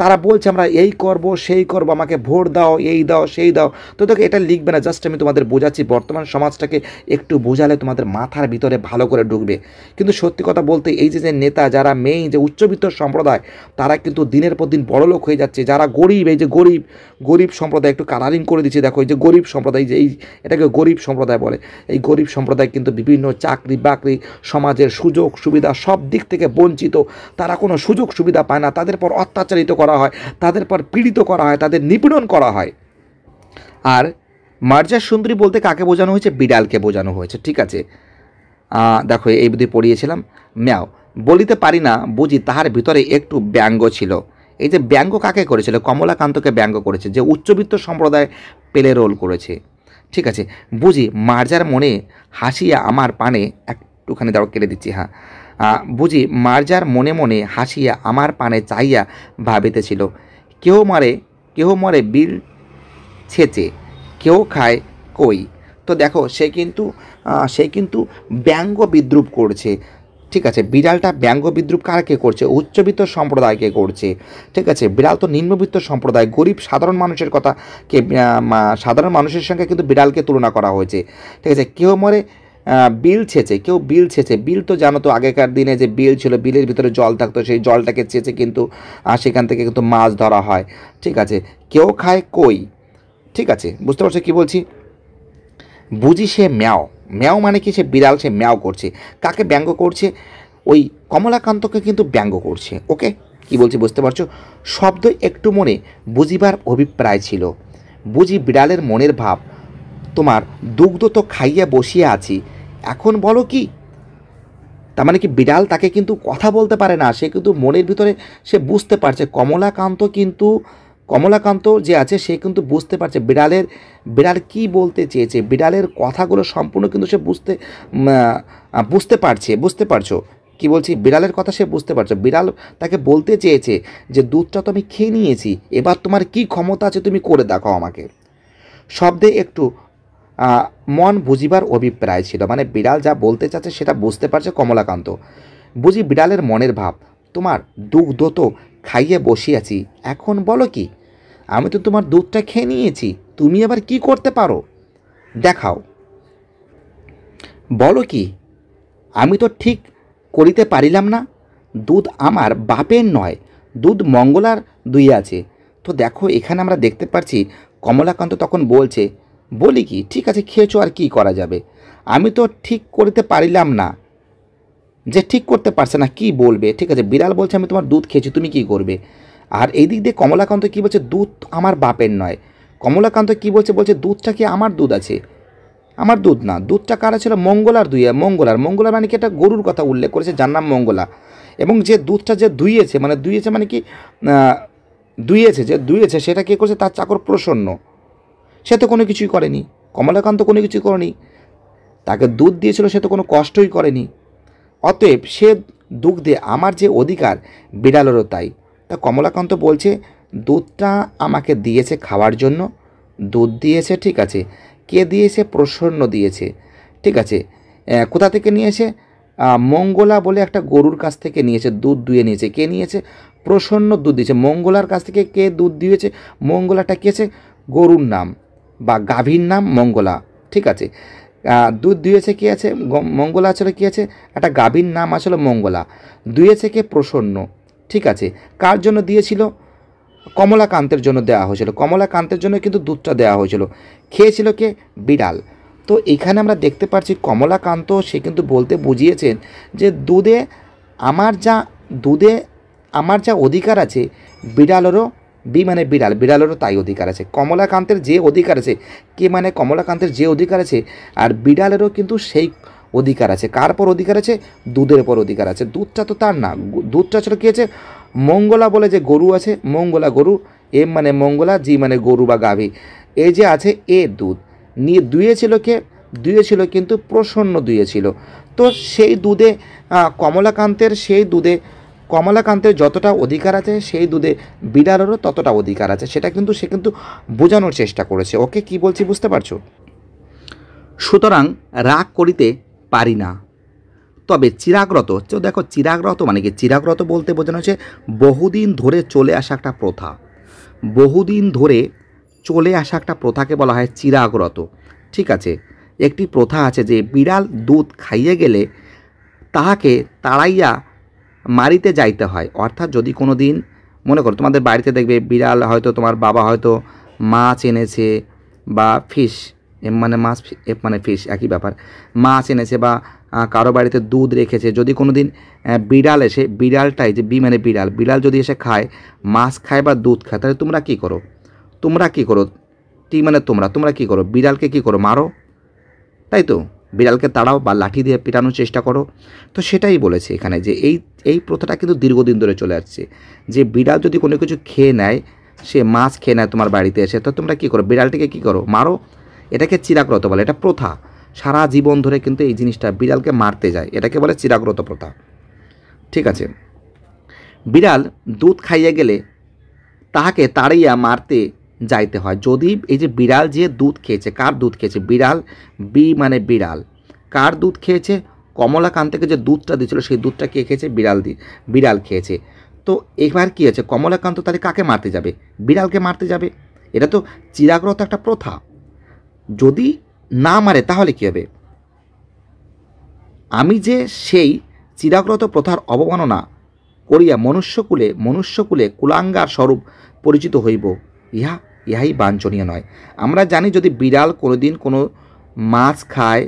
তারা বলছে আমরা এই করব সেই করব আমাকে ভোট দাও এই দাও সেই দাও তো দেখো এটা লিখবে না জাস্ট আমি তোমাদের বোঝাচ্ছি বর্তমান সমাজটাকে একটু বোঝালে তোমাদের মাথার ভিতরে ভালো করে ঢুকবে কিন্তু সত্যি কথা বলতে এই যে যে নেতা যারা মেইন যে উচ্চবিত্ত সম্প্রদায় তারা কিন্তু দিনের পর দিন বড়লোক হয়ে যাচ্ছে যারা গরিব এই যে গরিব গরিব সম্প্রদায় একটু কালারিং করে দিচ্ছে দেখো এই যে গরিব সম্প্রদায় যে এই এটাকে গরিব সম্প্রদায় বলে এই গরিব সম্প্রদায় কিন্তু বিভিন্ন চাকরি বাকরি সমাজের সুযোগ সুবিধা সব দিক থেকে বঞ্চিত তারা কোনো সুযোগ সুবিধা পায় না তাদের পর অত্যাচারিত করা করা হয় তাদের পর পীড়িত করা হয় তাদের নিপীড়ন করা হয় আর মার্জা সুন্দরী বলতে কাকে বোঝানো হয়েছে বিড়ালকে বোঝানো হয়েছে ঠিক আছে দেখো এই বুদ্ধি পড়িয়েছিলাম ম্যাও বলিতে পারি না বুঝি তাহার ভিতরে একটু ব্যঙ্গ ছিল এই যে ব্যঙ্গ কাকে করেছিল কমলাকান্তকে ব্যঙ্গ করেছে যে উচ্চবিত্ত সম্প্রদায় পেলে রোল করেছে ঠিক আছে বুঝি মার্জার মনে হাসিয়া আমার পানে একটুখানি দাও কেটে দিচ্ছি হ্যাঁ বুঝি মার্জার মনে মনে হাসিয়া আমার পানে চাইয়া ভাবিতেছিল কেহ মারে কেহ মরে বিল ছেচে কেউ খায় কই তো দেখো সে কিন্তু সে কিন্তু ব্যঙ্গ বিদ্রুপ করছে ঠিক আছে বিড়ালটা ব্যঙ্গ বিদ্রুপ কারকে করছে উচ্চবিত্ত সম্প্রদায়কে করছে ঠিক আছে বিড়াল তো নিম্নবিত্ত সম্প্রদায় গরিব সাধারণ মানুষের কথা কে সাধারণ মানুষের সঙ্গে কিন্তু বিড়ালকে তুলনা করা হয়েছে ঠিক আছে কেউ মরে বিল ছেঁচে কেউ বিল ছেঁচে বিল তো জানো তো আগেকার দিনে যে বিল ছিল বিলের ভিতরে জল থাকতো সেই জলটাকে ছেঁচে কিন্তু সেখান থেকে কিন্তু মাছ ধরা হয় ঠিক আছে কেউ খায় কই ঠিক আছে বুঝতে পারছো কী বলছি বুঝি সে ম্যাও ম্যাও মানে কি সে বিড়াল সে ম্যাও করছে কাকে ব্যঙ্গ করছে ওই কমলাকান্তকে কিন্তু ব্যঙ্গ করছে ওকে কি বলছি বুঝতে পারছো শব্দ একটু মনে বুঝিবার অভিপ্রায় ছিল বুঝি বিড়ালের মনের ভাব তোমার দুগ্ধ তো খাইয়া বসিয়া আছি এখন বলো কি তার মানে কি বিড়াল তাকে কিন্তু কথা বলতে পারে না সে কিন্তু মনের ভিতরে সে বুঝতে পারছে কমলাকান্ত কিন্তু কমলাকান্ত যে আছে সে কিন্তু বুঝতে পারছে বিড়ালের বিড়াল কি বলতে চেয়েছে বিড়ালের কথাগুলো সম্পূর্ণ কিন্তু সে বুঝতে বুঝতে পারছে বুঝতে পারছো কি বলছি বিড়ালের কথা সে বুঝতে পারছো বিড়াল তাকে বলতে চেয়েছে যে দুধটা তো আমি খেয়ে নিয়েছি এবার তোমার কি ক্ষমতা আছে তুমি করে দেখো আমাকে শব্দে একটু মন বুঝিবার অভিপ্রায় ছিল মানে বিড়াল যা বলতে চাচ্ছে সেটা বুঝতে পারছে কমলাকান্ত বুঝি বিড়ালের মনের ভাব তোমার দুগ্ধ তো খাইয়ে বসিয়াছি এখন বলো কি আমি তো তোমার দুধটা খেয়ে নিয়েছি তুমি আবার কি করতে পারো দেখাও বলো কি আমি তো ঠিক করিতে পারিলাম না দুধ আমার বাপের নয় দুধ মঙ্গলার দুই আছে তো দেখো এখানে আমরা দেখতে পাচ্ছি কমলাকান্ত তখন বলছে বলি কি ঠিক আছে খেয়েছো আর কি করা যাবে আমি তো ঠিক করতে পারিলাম না যে ঠিক করতে পারছে না কি বলবে ঠিক আছে বিড়াল বলছে আমি তোমার দুধ খেয়েছি তুমি কি করবে আর এই দিক দিয়ে কমলাকান্ত কী বলছে দুধ আমার বাপের নয় কমলাকান্ত কি বলছে বলছে দুধটা কি আমার দুধ আছে আমার দুধ না দুধটা কারা ছিল মঙ্গলার দুইয়া মঙ্গলার মঙ্গলার মানে কি একটা গরুর কথা উল্লেখ করেছে যার নাম মঙ্গলা এবং যে দুধটা যে দুইয়েছে মানে দুইয়েছে মানে কি দুইয়েছে যে দুইয়েছে সেটা কে করছে তার চাকর প্রসন্ন সে তো কোনো কিছুই করেনি কমলাকান্ত কোনো কিছুই করেনি তাকে দুধ দিয়েছিল সে তো কোনো কষ্টই করেনি অতএব সে দুগ্ধে আমার যে অধিকার বিড়ালেরও তাই তা কমলাকান্ত বলছে দুধটা আমাকে দিয়েছে খাওয়ার জন্য দুধ দিয়েছে ঠিক আছে কে দিয়েছে প্রসন্ন দিয়েছে ঠিক আছে কোথা থেকে নিয়েছে মঙ্গলা বলে একটা গরুর কাছ থেকে নিয়েছে দুধ দুয়ে নিয়েছে কে নিয়েছে প্রসন্ন দুধ দিয়েছে মঙ্গলার কাছ থেকে কে দুধ দিয়েছে মঙ্গলাটা কেছে গরুর নাম বা গাভীর নাম মঙ্গলা ঠিক আছে দুধ দুয়েছে কি আছে মঙ্গলা আসলে কি আছে একটা গাভীর নাম আসলে মঙ্গলা দুয়েছে কে প্রসন্ন ঠিক আছে কার জন্য দিয়েছিল কমলাকান্তের জন্য দেওয়া হয়েছিল কমলাকান্তের জন্য কিন্তু দুধটা দেওয়া হয়েছিল খেয়েছিল কে বিড়াল তো এখানে আমরা দেখতে পাচ্ছি কমলাকান্ত সে কিন্তু বলতে বুঝিয়েছেন যে দুধে আমার যা দুধে আমার যা অধিকার আছে বিড়ালেরও বি মানে বিড়াল বিড়ালেরও তাই অধিকার আছে কমলাকান্তের যে অধিকার আছে কে মানে কমলাকান্তের যে অধিকার আছে আর বিড়ালেরও কিন্তু সেই অধিকার আছে কার পর অধিকার আছে দুধের পর অধিকার আছে দুধটা তো তার না দুধটা ছিল কী আছে মঙ্গলা বলে যে গরু আছে মঙ্গলা গরু এম মানে মঙ্গলা জি মানে গরু বা গাভী এ যে আছে এ দুধ নিয়ে দুয়ে ছিল কে দুয়ে ছিল কিন্তু প্রসন্ন দুয়ে ছিল তো সেই দুধে কমলাকান্তের সেই দুধে কমলাকান্তের যতটা অধিকার আছে সেই দুধে বিড়ালেরও ততটা অধিকার আছে সেটা কিন্তু সে কিন্তু বোঝানোর চেষ্টা করেছে ওকে কি বলছি বুঝতে পারছো সুতরাং রাগ করিতে পারি না তবে চিরাগ্রত তো দেখো চিরাগ্রত মানে কি চিরাগ্রত বলতে বোঝানো হচ্ছে বহুদিন ধরে চলে আসা একটা প্রথা বহুদিন ধরে চলে আসা একটা প্রথাকে বলা হয় চিরাগ্রত ঠিক আছে একটি প্রথা আছে যে বিড়াল দুধ খাইয়ে গেলে তাহাকে তাড়াইয়া মারিতে যাইতে হয় অর্থাৎ যদি কোনো দিন মনে করো তোমাদের বাড়িতে দেখবে বিড়াল হয়তো তোমার বাবা হয়তো মাছ এনেছে বা ফিশ এম মানে মাছ এফ মানে ফিশ একই ব্যাপার মাছ এনেছে বা কারো বাড়িতে দুধ রেখেছে যদি কোনো দিন বিড়াল এসে বিড়ালটাই যে বি মানে বিড়াল বিড়াল যদি এসে খায় মাছ খায় বা দুধ খায় তাহলে তোমরা কি করো তোমরা কি করো টি মানে তোমরা তোমরা কি করো বিড়ালকে কি করো মারো তাই তো বিড়ালকে তাড়াও বা লাঠি দিয়ে পেটানোর চেষ্টা করো তো সেটাই বলেছে এখানে যে এই এই প্রথাটা কিন্তু দীর্ঘদিন ধরে চলে আসছে যে বিড়াল যদি কোনো কিছু খেয়ে নেয় সে মাছ খেয়ে নেয় তোমার বাড়িতে এসে তো তোমরা কী করো বিড়ালটিকে কী করো মারো এটাকে চিরাগ্রত বলে এটা প্রথা সারা জীবন ধরে কিন্তু এই জিনিসটা বিড়ালকে মারতে যায় এটাকে বলে চিরাগ্রত প্রথা ঠিক আছে বিড়াল দুধ খাইয়ে গেলে তাহাকে তাড়াইয়া মারতে যাইতে হয় যদি এই যে বিড়াল যে দুধ খেয়েছে কার দুধ খেয়েছে বিড়াল বি মানে বিড়াল কার দুধ খেয়েছে কমলাকান্তকে যে দুধটা দিয়েছিল সেই দুধটা কে খেয়েছে বিড়াল দি বিড়াল খেয়েছে তো এবার কী হয়েছে কমলাকান্ত তাহলে কাকে মারতে যাবে বিড়ালকে মারতে যাবে এটা তো চিরাগ্রত একটা প্রথা যদি না মারে তাহলে কী হবে আমি যে সেই চিরাগ্রত প্রথার অবমাননা করিয়া মনুষ্যকুলে মনুষ্যকুলে কুলাঙ্গার স্বরূপ পরিচিত হইব ইহা ইহাই বাঞ্ছনীয় নয় আমরা জানি যদি বিড়াল কোনো দিন কোনো মাছ খায়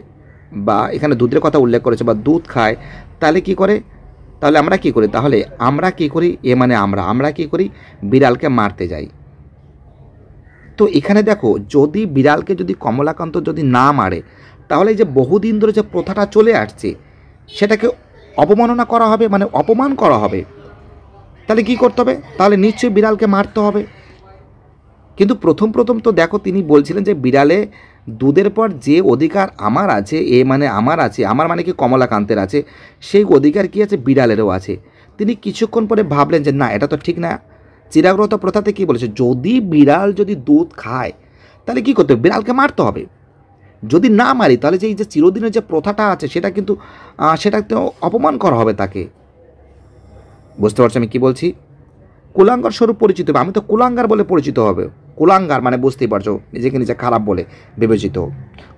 বা এখানে দুধের কথা উল্লেখ করেছে বা দুধ খায় তাহলে কি করে তাহলে আমরা কি করি তাহলে আমরা কি করি এ মানে আমরা আমরা কি করি বিড়ালকে মারতে যাই তো এখানে দেখো যদি বিড়ালকে যদি কমলাকান্ত যদি না মারে তাহলে যে বহুদিন ধরে যে প্রথাটা চলে আসছে সেটাকে অপমাননা করা হবে মানে অপমান করা হবে তাহলে কি করতে হবে তাহলে নিশ্চয়ই বিড়ালকে মারতে হবে কিন্তু প্রথম প্রথম তো দেখো তিনি বলছিলেন যে বিড়ালে দুধের পর যে অধিকার আমার আছে এ মানে আমার আছে আমার মানে কি কমলাকান্তের আছে সেই অধিকার কি আছে বিড়ালেরও আছে তিনি কিছুক্ষণ পরে ভাবলেন যে না এটা তো ঠিক না চিরাগ্রত প্রথাতে কি বলেছে যদি বিড়াল যদি দুধ খায় তাহলে কি করতে হবে বিড়ালকে মারতে হবে যদি না মারি তাহলে যে এই যে চিরদিনের যে প্রথাটা আছে সেটা কিন্তু সেটা তো অপমান করা হবে তাকে বুঝতে পারছো আমি কি বলছি কুলাঙ্গার স্বরূপ পরিচিত হবে আমি তো কুলাঙ্গার বলে পরিচিত হবে কুলাঙ্গার মানে বুঝতেই পারছো নিজেকে নিজে খারাপ বলে বিবেচিত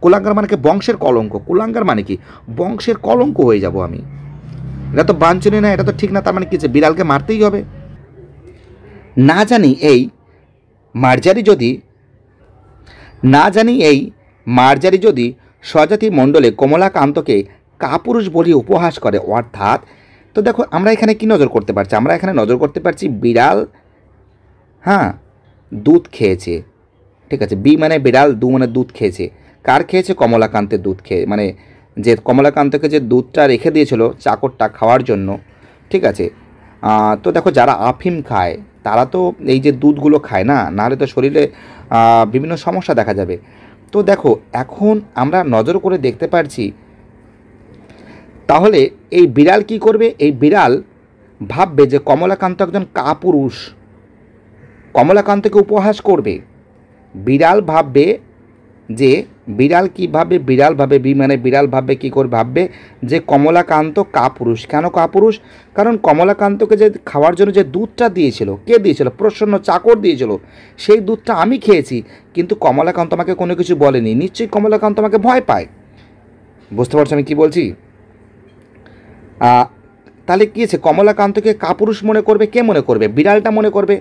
কুলাঙ্গার মানে কি বংশের কলঙ্ক কুলাঙ্গার মানে কি বংশের কলঙ্ক হয়ে যাব আমি এটা তো বাঞ্ছনীয় না এটা তো ঠিক না তার মানে কি যে বিড়ালকে মারতেই হবে না জানি এই মার্জারি যদি না জানি এই মার্জারি যদি স্বজাতি মণ্ডলে কমলাকান্তকে কাপুরুষ বলি উপহাস করে অর্থাৎ তো দেখো আমরা এখানে কি নজর করতে পারছি আমরা এখানে নজর করতে পারছি বিড়াল হ্যাঁ দুধ খেয়েছে ঠিক আছে বি মানে বিড়াল দু মানে দুধ খেয়েছে কার খেয়েছে কমলাকান্তের দুধ খেয়ে মানে যে কমলাকান্তকে যে দুধটা রেখে দিয়েছিল চাকরটা খাওয়ার জন্য ঠিক আছে তো দেখো যারা আফিম খায় তারা তো এই যে দুধগুলো খায় না নাহলে তো শরীরে বিভিন্ন সমস্যা দেখা যাবে তো দেখো এখন আমরা নজর করে দেখতে পারছি তাহলে এই বিড়াল কি করবে এই বিড়াল ভাববে যে কমলাকান্ত একজন কাপুরুষ কমলাকান্তকে উপহাস করবে বিড়াল ভাববে যে বিড়াল কী ভাববে বিড়াল ভাবে বি মানে বিড়াল ভাববে কী করে ভাববে যে কমলাকান্ত কাপুরুষ কেন কাপুরুষ কারণ কমলাকান্তকে যে খাওয়ার জন্য যে দুধটা দিয়েছিল কে দিয়েছিল প্রসন্ন চাকর দিয়েছিল সেই দুধটা আমি খেয়েছি কিন্তু কমলাকান্ত আমাকে কোনো কিছু বলেনি নিশ্চয়ই কমলাকান্ত আমাকে ভয় পায় বুঝতে পারছো আমি কী বলছি তাহলে কী আছে কমলাকান্তকে কাপুরুষ মনে করবে কে মনে করবে বিড়ালটা মনে করবে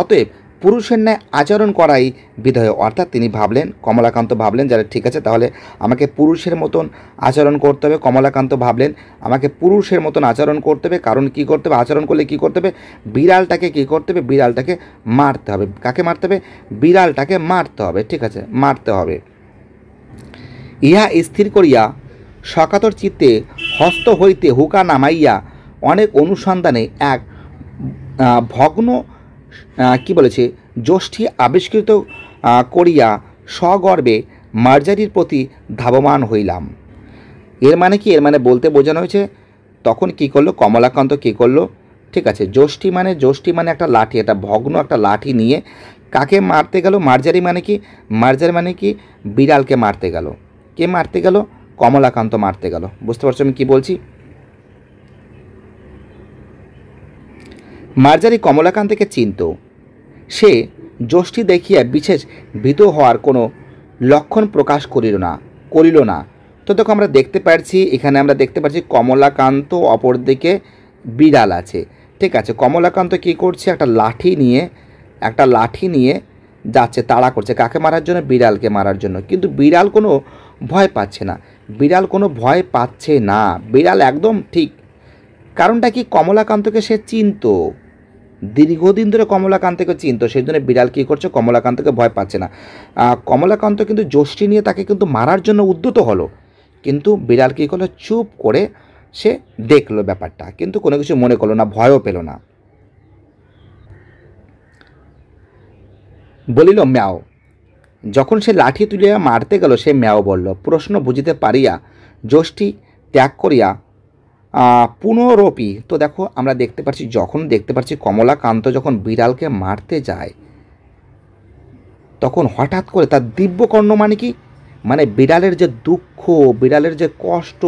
অতএব পুরুষের ন্যায় আচরণ করাই বিধেয় অর্থাৎ তিনি ভাবলেন কমলাকান্ত ভাবলেন যারা ঠিক আছে তাহলে আমাকে পুরুষের মতন আচরণ করতে হবে কমলাকান্ত ভাবলেন আমাকে পুরুষের মতন আচরণ করতে হবে কারণ কি করতে হবে আচরণ করলে কি করতে হবে বিড়ালটাকে কি করতে হবে বিড়ালটাকে মারতে হবে কাকে মারতে হবে বিড়ালটাকে মারতে হবে ঠিক আছে মারতে হবে ইহা স্থির করিয়া সকাতর চিত্তে হস্ত হইতে হুকা নামাইয়া অনেক অনুসন্ধানে এক ভগ্ন কি বলেছে জ্যোষ্ঠী আবিষ্কৃত করিয়া স্বগর্বে মার্জারির প্রতি ধাবমান হইলাম এর মানে কি এর মানে বলতে বোঝানো হয়েছে তখন কি করলো কমলাকান্ত কি করলো ঠিক আছে জ্যোষ্ঠী মানে জ্যোষ্ঠী মানে একটা লাঠি একটা ভগ্ন একটা লাঠি নিয়ে কাকে মারতে গেল মার্জারি মানে কি মার্জারি মানে কি বিড়ালকে মারতে গেল কে মারতে গেল কমলাকান্ত মারতে গেল বুঝতে পারছো আমি কি বলছি মার্জারি কমলাকান্তকে চিনত সে যষ্টি দেখিয়া বিশেষ ভীত হওয়ার কোনো লক্ষণ প্রকাশ করিল না করিল না তো দেখো আমরা দেখতে পারছি এখানে আমরা দেখতে পাচ্ছি কমলাকান্ত অপরদিকে বিড়াল আছে ঠিক আছে কমলাকান্ত কি করছে একটা লাঠি নিয়ে একটা লাঠি নিয়ে যাচ্ছে তাড়া করছে কাকে মারার জন্য বিড়ালকে মারার জন্য কিন্তু বিড়াল কোনো ভয় পাচ্ছে না বিড়াল কোনো ভয় পাচ্ছে না বিড়াল একদম ঠিক কারণটা কি কমলাকান্তকে সে চিনত দীর্ঘদিন ধরে কমলাকান্তকে চিনতো সেই জন্য বিড়াল কী করছে কমলাকান্তকে ভয় পাচ্ছে না কমলাকান্ত কিন্তু জোষ্ঠী নিয়ে তাকে কিন্তু মারার জন্য উদ্যত হলো কিন্তু বিড়াল কী করলো চুপ করে সে দেখলো ব্যাপারটা কিন্তু কোনো কিছু মনে করলো না ভয়ও পেল না বলিল ম্যাও যখন সে লাঠি তুলিয়া মারতে গেল সে ম্যাও বলল প্রশ্ন বুঝিতে পারিয়া যষ্টি ত্যাগ করিয়া পুনরপি তো দেখো আমরা দেখতে পাচ্ছি যখন দেখতে পাচ্ছি কমলাকান্ত যখন বিড়ালকে মারতে যায় তখন হঠাৎ করে তার দিব্যকর্ণ মানে কি মানে বিড়ালের যে দুঃখ বিড়ালের যে কষ্ট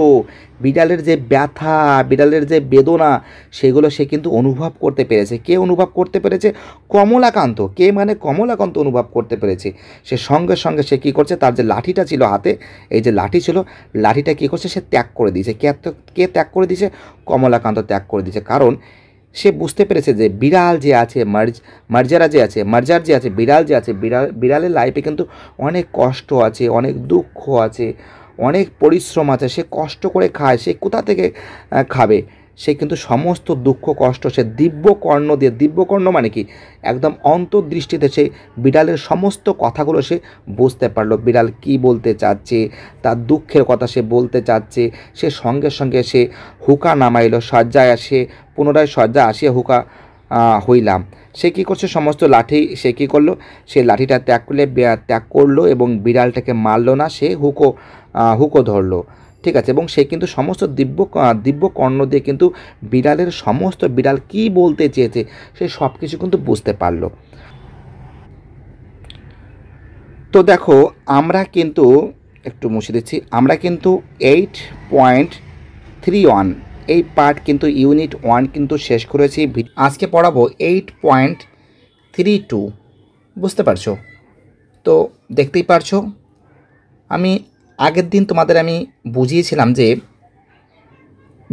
বিড়ালের যে ব্যথা বিড়ালের যে বেদনা সেগুলো সে কিন্তু অনুভব করতে পেরেছে কে অনুভব করতে পেরেছে কমলাকান্ত কে মানে কমলাকান্ত অনুভব করতে পেরেছে সে সঙ্গে সঙ্গে সে কী করছে তার যে লাঠিটা ছিল হাতে এই যে লাঠি ছিল লাঠিটা কী করছে সে ত্যাগ করে দিয়েছে কে ত্যাগ করে দিয়েছে কমলাকান্ত ত্যাগ করে দিয়েছে কারণ সে বুঝতে পেরেছে যে বিড়াল যে আছে মার্জ মার্জারা যে আছে মার্জার যে আছে বিড়াল যে আছে বিড়াল বিড়ালের লাইফে কিন্তু অনেক কষ্ট আছে অনেক দুঃখ আছে অনেক পরিশ্রম আছে সে কষ্ট করে খায় সে কোথা থেকে খাবে সে কিন্তু সমস্ত দুঃখ কষ্ট সে দিব্য কর্ণ দিয়ে দিব্য কর্ণ মানে কি একদম অন্তর্দৃষ্টিতে সে বিড়ালের সমস্ত কথাগুলো সে বুঝতে পারলো বিড়াল কি বলতে চাচ্ছে তার দুঃখের কথা সে বলতে চাচ্ছে সে সঙ্গে সঙ্গে সে হুকা নামাইল শয্যায় আসে পুনরায় শয্যা আসিয়া হুকা হইলাম সে কী করছে সমস্ত লাঠি সে কী করলো সে লাঠিটা ত্যাগ করলে ত্যাগ করলো এবং বিড়ালটাকে মারলো না সে হুকো হুকো ধরলো ঠিক আছে এবং সে কিন্তু সমস্ত দিব্য দিব্য কর্ণ দিয়ে কিন্তু বিড়ালের সমস্ত বিড়াল কি বলতে চেয়েছে সে সব কিছু কিন্তু বুঝতে পারলো তো দেখো আমরা কিন্তু একটু মুছে দিচ্ছি আমরা কিন্তু এইট পয়েন্ট থ্রি ওয়ান এই পার্ট কিন্তু ইউনিট ওয়ান কিন্তু শেষ করেছি আজকে পড়াবো এইট পয়েন্ট থ্রি টু বুঝতে পারছো তো দেখতেই পারছো আমি আগের দিন তোমাদের আমি বুঝিয়েছিলাম যে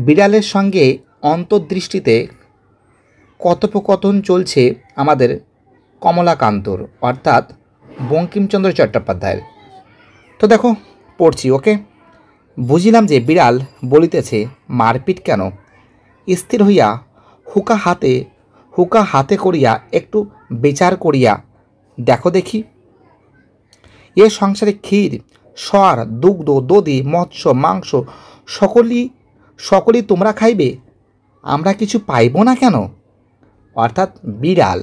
বিড়ালের সঙ্গে অন্তর্দৃষ্টিতে কথোপকথন চলছে আমাদের কমলাকান্তর অর্থাৎ বঙ্কিমচন্দ্র চট্টোপাধ্যায়ের তো দেখো পড়ছি ওকে বুঝিলাম যে বিড়াল বলিতেছে মারপিট কেন স্থির হইয়া হুকা হাতে হুকা হাতে করিয়া একটু বিচার করিয়া দেখো দেখি এ সংসারে ক্ষীর সর দুগ্ধ দধি মৎস্য মাংস সকলই সকলেই তোমরা খাইবে আমরা কিছু পাইব না কেন অর্থাৎ বিড়াল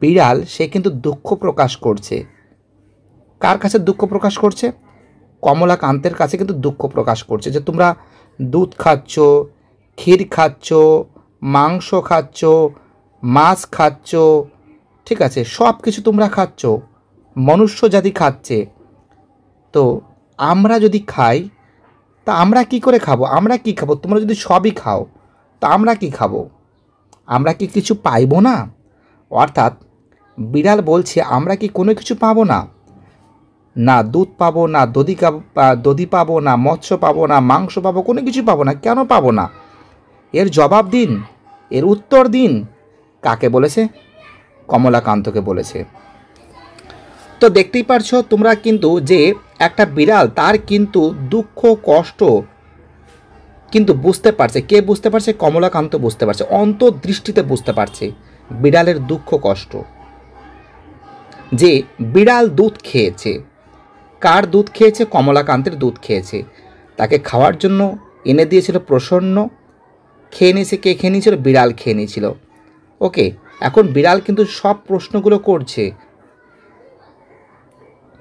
বিড়াল সে কিন্তু দুঃখ প্রকাশ করছে কার কাছে দুঃখ প্রকাশ করছে কমলাকান্তের কাছে কিন্তু দুঃখ প্রকাশ করছে যে তোমরা দুধ খাচ্ছ ক্ষীর খাচ্ছ মাংস খাচ্ছ মাছ খাচ্ছ ঠিক আছে সব কিছু তোমরা খাচ্ছ মনুষ্য জাতি খাচ্ছে তো আমরা যদি খাই তা আমরা কি করে খাবো আমরা কি খাবো তোমরা যদি সবই খাও তা আমরা কি খাবো আমরা কি কিছু পাইব না অর্থাৎ বিড়াল বলছে আমরা কি কোনো কিছু পাবো না না দুধ পাবো না দধি দধি পাবো না মৎস্য পাবো না মাংস পাবো কোনো কিছু পাবো না কেন পাবো না এর জবাব দিন এর উত্তর দিন কাকে বলেছে কমলাকান্তকে বলেছে তো দেখতেই পারছো তোমরা কিন্তু যে একটা বিড়াল তার কিন্তু দুঃখ কষ্ট কিন্তু বুঝতে পারছে কে বুঝতে পারছে কমলাকান্ত বুঝতে পারছে অন্তর্দৃষ্টিতে বুঝতে পারছে বিড়ালের দুঃখ কষ্ট যে বিড়াল দুধ খেয়েছে কার দুধ খেয়েছে কমলাকান্তের দুধ খেয়েছে তাকে খাওয়ার জন্য এনে দিয়েছিল প্রসন্ন খেয়ে নিয়েছে কে খেয়ে নিয়েছিল বিড়াল খেয়ে নিয়েছিল ওকে এখন বিড়াল কিন্তু সব প্রশ্নগুলো করছে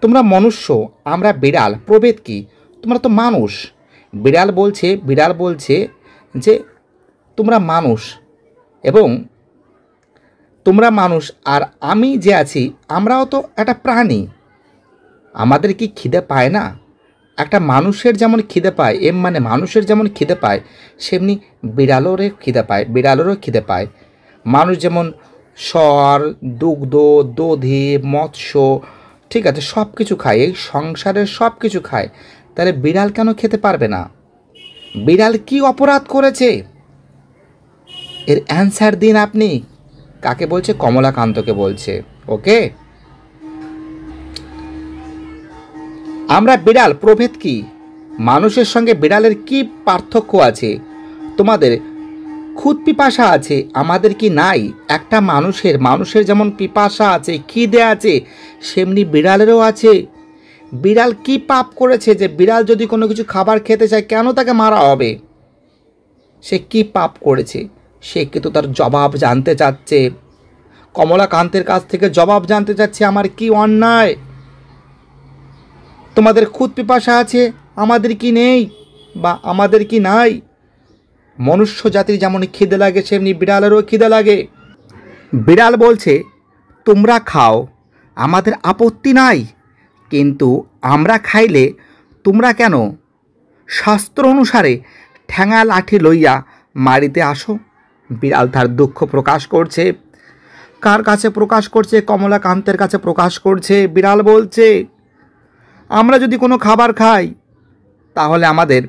তোমরা মনুষ্য আমরা বিড়াল প্রভেদ কি তোমরা তো মানুষ বিড়াল বলছে বিড়াল বলছে যে তোমরা মানুষ এবং তোমরা মানুষ আর আমি যে আছি আমরাও তো একটা প্রাণী আমাদের কি খিদে পায় না একটা মানুষের যেমন খিদে পায় এম মানে মানুষের যেমন খিদে পায় সেমনি বিড়ালোরে খিদে পায় বিড়ালেরও খিদে পায় মানুষ যেমন সর দুগ্ধ দধি মৎস্য ঠিক আছে সব কিছু খায় এই সংসারের সব কিছু খায় তাহলে বিড়াল কেন খেতে পারবে না বিড়াল কি অপরাধ করেছে এর অ্যান্সার দিন আপনি কাকে বলছে কমলাকান্তকে বলছে ওকে আমরা বিড়াল প্রভেদ কি মানুষের সঙ্গে বিড়ালের কি পার্থক্য আছে তোমাদের খুদ পিপাসা আছে আমাদের কি নাই একটা মানুষের মানুষের যেমন পিপাসা আছে খিদে আছে সেমনি বিড়ালেরও আছে বিড়াল কি পাপ করেছে যে বিড়াল যদি কোনো কিছু খাবার খেতে চায় কেন তাকে মারা হবে সে কি পাপ করেছে সে কিন্তু তার জবাব জানতে চাচ্ছে কমলাকান্তের কাছ থেকে জবাব জানতে চাচ্ছে আমার কি অন্যায় তোমাদের খুদ পিপাসা আছে আমাদের কি নেই বা আমাদের কি নাই মনুষ্য জাতির যেমন খিদে লাগে সেমনি বিড়ালেরও খিদে লাগে বিড়াল বলছে তোমরা খাও আমাদের আপত্তি নাই কিন্তু আমরা খাইলে তোমরা কেন শাস্ত্র অনুসারে ঠ্যাঙা লাঠি লইয়া মারিতে আসো বিড়াল তার দুঃখ প্রকাশ করছে কার কাছে প্রকাশ করছে কমলাকান্তের কাছে প্রকাশ করছে বিড়াল বলছে আমরা যদি কোনো খাবার খাই তাহলে আমাদের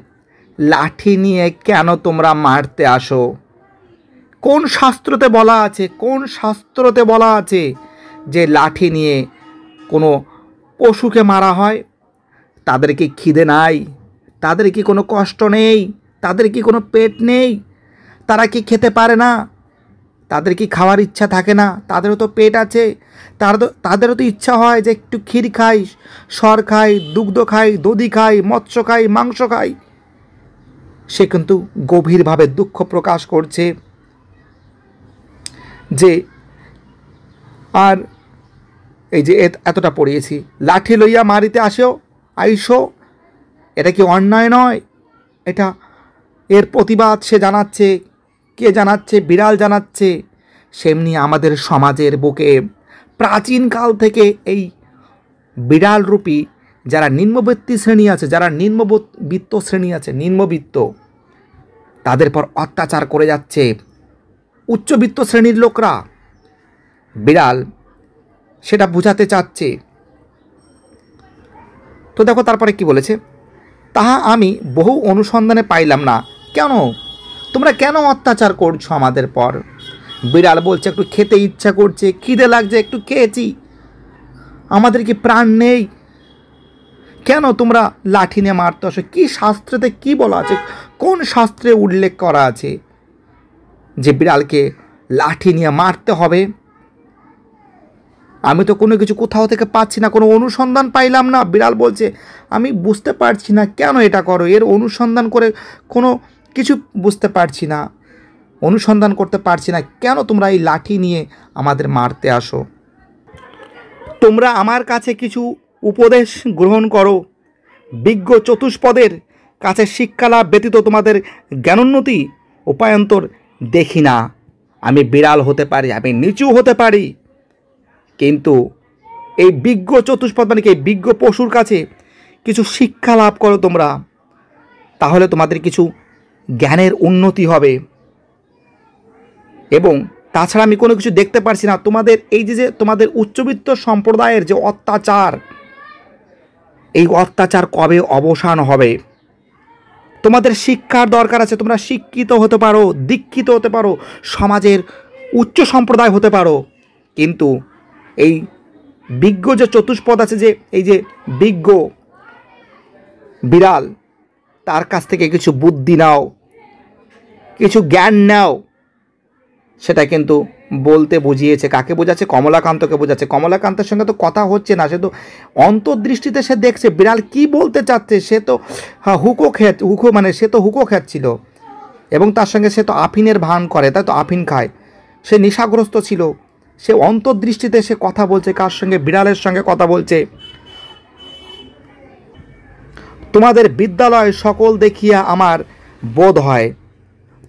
লাঠি নিয়ে কেন তোমরা মারতে আসো কোন শাস্ত্রতে বলা আছে কোন শাস্ত্রতে বলা আছে যে লাঠি নিয়ে কোনো পশুকে মারা হয় তাদের কি খিদে নাই তাদের কি কোনো কষ্ট নেই তাদের কি কোনো পেট নেই তারা কি খেতে পারে না তাদের কি খাওয়ার ইচ্ছা থাকে না তাদেরও তো পেট আছে তার তাদেরও তো ইচ্ছা হয় যে একটু ক্ষীর খাই সর খাই দুগ্ধ খাই দধি খাই মৎস্য খাই মাংস খাই সে কিন্তু গভীরভাবে দুঃখ প্রকাশ করছে যে আর এই যে এতটা পড়িয়েছি লাঠি লইয়া মারিতে আসেও আইসো এটা কি অন্যায় নয় এটা এর প্রতিবাদ সে জানাচ্ছে কে জানাচ্ছে বিড়াল জানাচ্ছে সেমনি আমাদের সমাজের বুকে প্রাচীনকাল থেকে এই বিড়ালরূপী যারা নিম্নবৃত্তি শ্রেণী আছে যারা নিম্নবিত্ত শ্রেণী আছে নিম্নবিত্ত তাদের পর অত্যাচার করে যাচ্ছে উচ্চবিত্ত শ্রেণীর লোকরা বিড়াল সেটা বুঝাতে চাচ্ছে তো দেখো তারপরে কি বলেছে তাহা আমি বহু অনুসন্ধানে পাইলাম না কেন তোমরা কেন অত্যাচার করছো আমাদের পর বিড়াল বলছে একটু খেতে ইচ্ছা করছে খিদে লাগছে একটু খেয়েছি আমাদের কি প্রাণ নেই কেন তোমরা লাঠি নিয়ে মারতে আসো কী শাস্ত্রেতে কি বলা আছে কোন শাস্ত্রে উল্লেখ করা আছে যে বিড়ালকে লাঠি নিয়ে মারতে হবে আমি তো কোনো কিছু কোথাও থেকে পাচ্ছি না কোনো অনুসন্ধান পাইলাম না বিড়াল বলছে আমি বুঝতে পারছি না কেন এটা করো এর অনুসন্ধান করে কোনো কিছু বুঝতে পারছি না অনুসন্ধান করতে পারছি না কেন তোমরা এই লাঠি নিয়ে আমাদের মারতে আসো তোমরা আমার কাছে কিছু উপদেশ গ্রহণ করো বিজ্ঞ চতুষ্পদের কাছে শিক্ষালা ব্যতীত তোমাদের জ্ঞানোন্নতি উপায়ন্তর দেখি না আমি বিড়াল হতে পারি আমি নিচু হতে পারি কিন্তু এই বিজ্ঞ চতুষ্পদ মানে কি বিজ্ঞ পশুর কাছে কিছু শিক্ষা লাভ করো তোমরা তাহলে তোমাদের কিছু জ্ঞানের উন্নতি হবে এবং তাছাড়া আমি কোনো কিছু দেখতে পারছি না তোমাদের এই যে যে তোমাদের উচ্চবিত্ত সম্প্রদায়ের যে অত্যাচার এই অত্যাচার কবে অবসান হবে তোমাদের শিক্ষার দরকার আছে তোমরা শিক্ষিত হতে পারো দীক্ষিত হতে পারো সমাজের উচ্চ সম্প্রদায় হতে পারো কিন্তু এই বিজ্ঞ যে চতুষ্পদ আছে যে এই যে বিজ্ঞ বিড়াল তার কাছ থেকে কিছু বুদ্ধি নাও কিছু জ্ঞান নাও সেটা কিন্তু বলতে বুঝিয়েছে কাকে বোঝাচ্ছে কমলাকান্তকে বোঝাচ্ছে কমলাকান্তের সঙ্গে তো কথা হচ্ছে না সে তো অন্তর্দৃষ্টিতে সে দেখছে বিড়াল কি বলতে চাচ্ছে সে তো হ্যাঁ, হুকো খেত হুকো মানে সে তো হুকো খেতছিল এবং তার সঙ্গে সে তো আফিনের ভান করে তাই তো আফিন খায় সে নেশাগ্রস্ত ছিল সে অন্তর্দৃষ্টিতে সে কথা বলছে কার সঙ্গে বিড়ালের সঙ্গে কথা বলছে তোমাদের বিদ্যালয় সকল দেখিয়া আমার বোধ হয়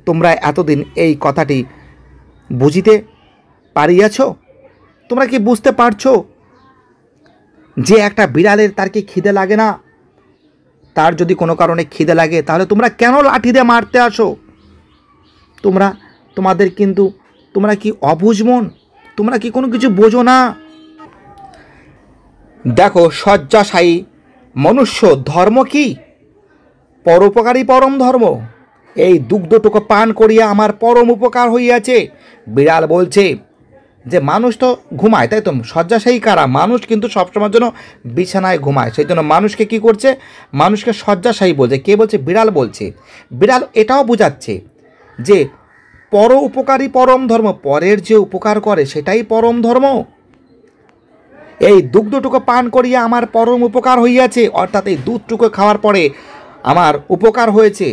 তোমরা এতদিন এই কথাটি বুঝিতে পারিয়াছ তোমরা কি বুঝতে পারছো যে একটা বিড়ালের তার কি খিদে লাগে না তার যদি কোনো কারণে খিদে লাগে তাহলে তোমরা কেন লাঠি দিয়ে মারতে আসো তোমরা তোমাদের কিন্তু তোমরা কি অবুঝ মন তোমরা কি কোনো কিছু বোঝো না দেখো শয্যাশায়ী মনুষ্য ধর্ম কি পরোপকারী পরম ধর্ম এই দুগ্ধটুকু পান করিয়া আমার পরম উপকার হইয়াছে বিড়াল বলছে যে মানুষ তো ঘুমায় তাই তো শয্যাশায়ী কারা মানুষ কিন্তু সবসময়ের জন্য বিছানায় ঘুমায় সেই জন্য মানুষকে কি করছে মানুষকে শয্যাশায়ী বলছে কে বলছে বিড়াল বলছে বিড়াল এটাও বোঝাচ্ছে যে পর উপকারী পরম ধর্ম পরের যে উপকার করে সেটাই পরম ধর্ম এই দুগ্ধটুকু পান করিয়া আমার পরম উপকার হইয়াছে অর্থাৎ এই দুধটুকু খাওয়ার পরে আমার উপকার হয়েছে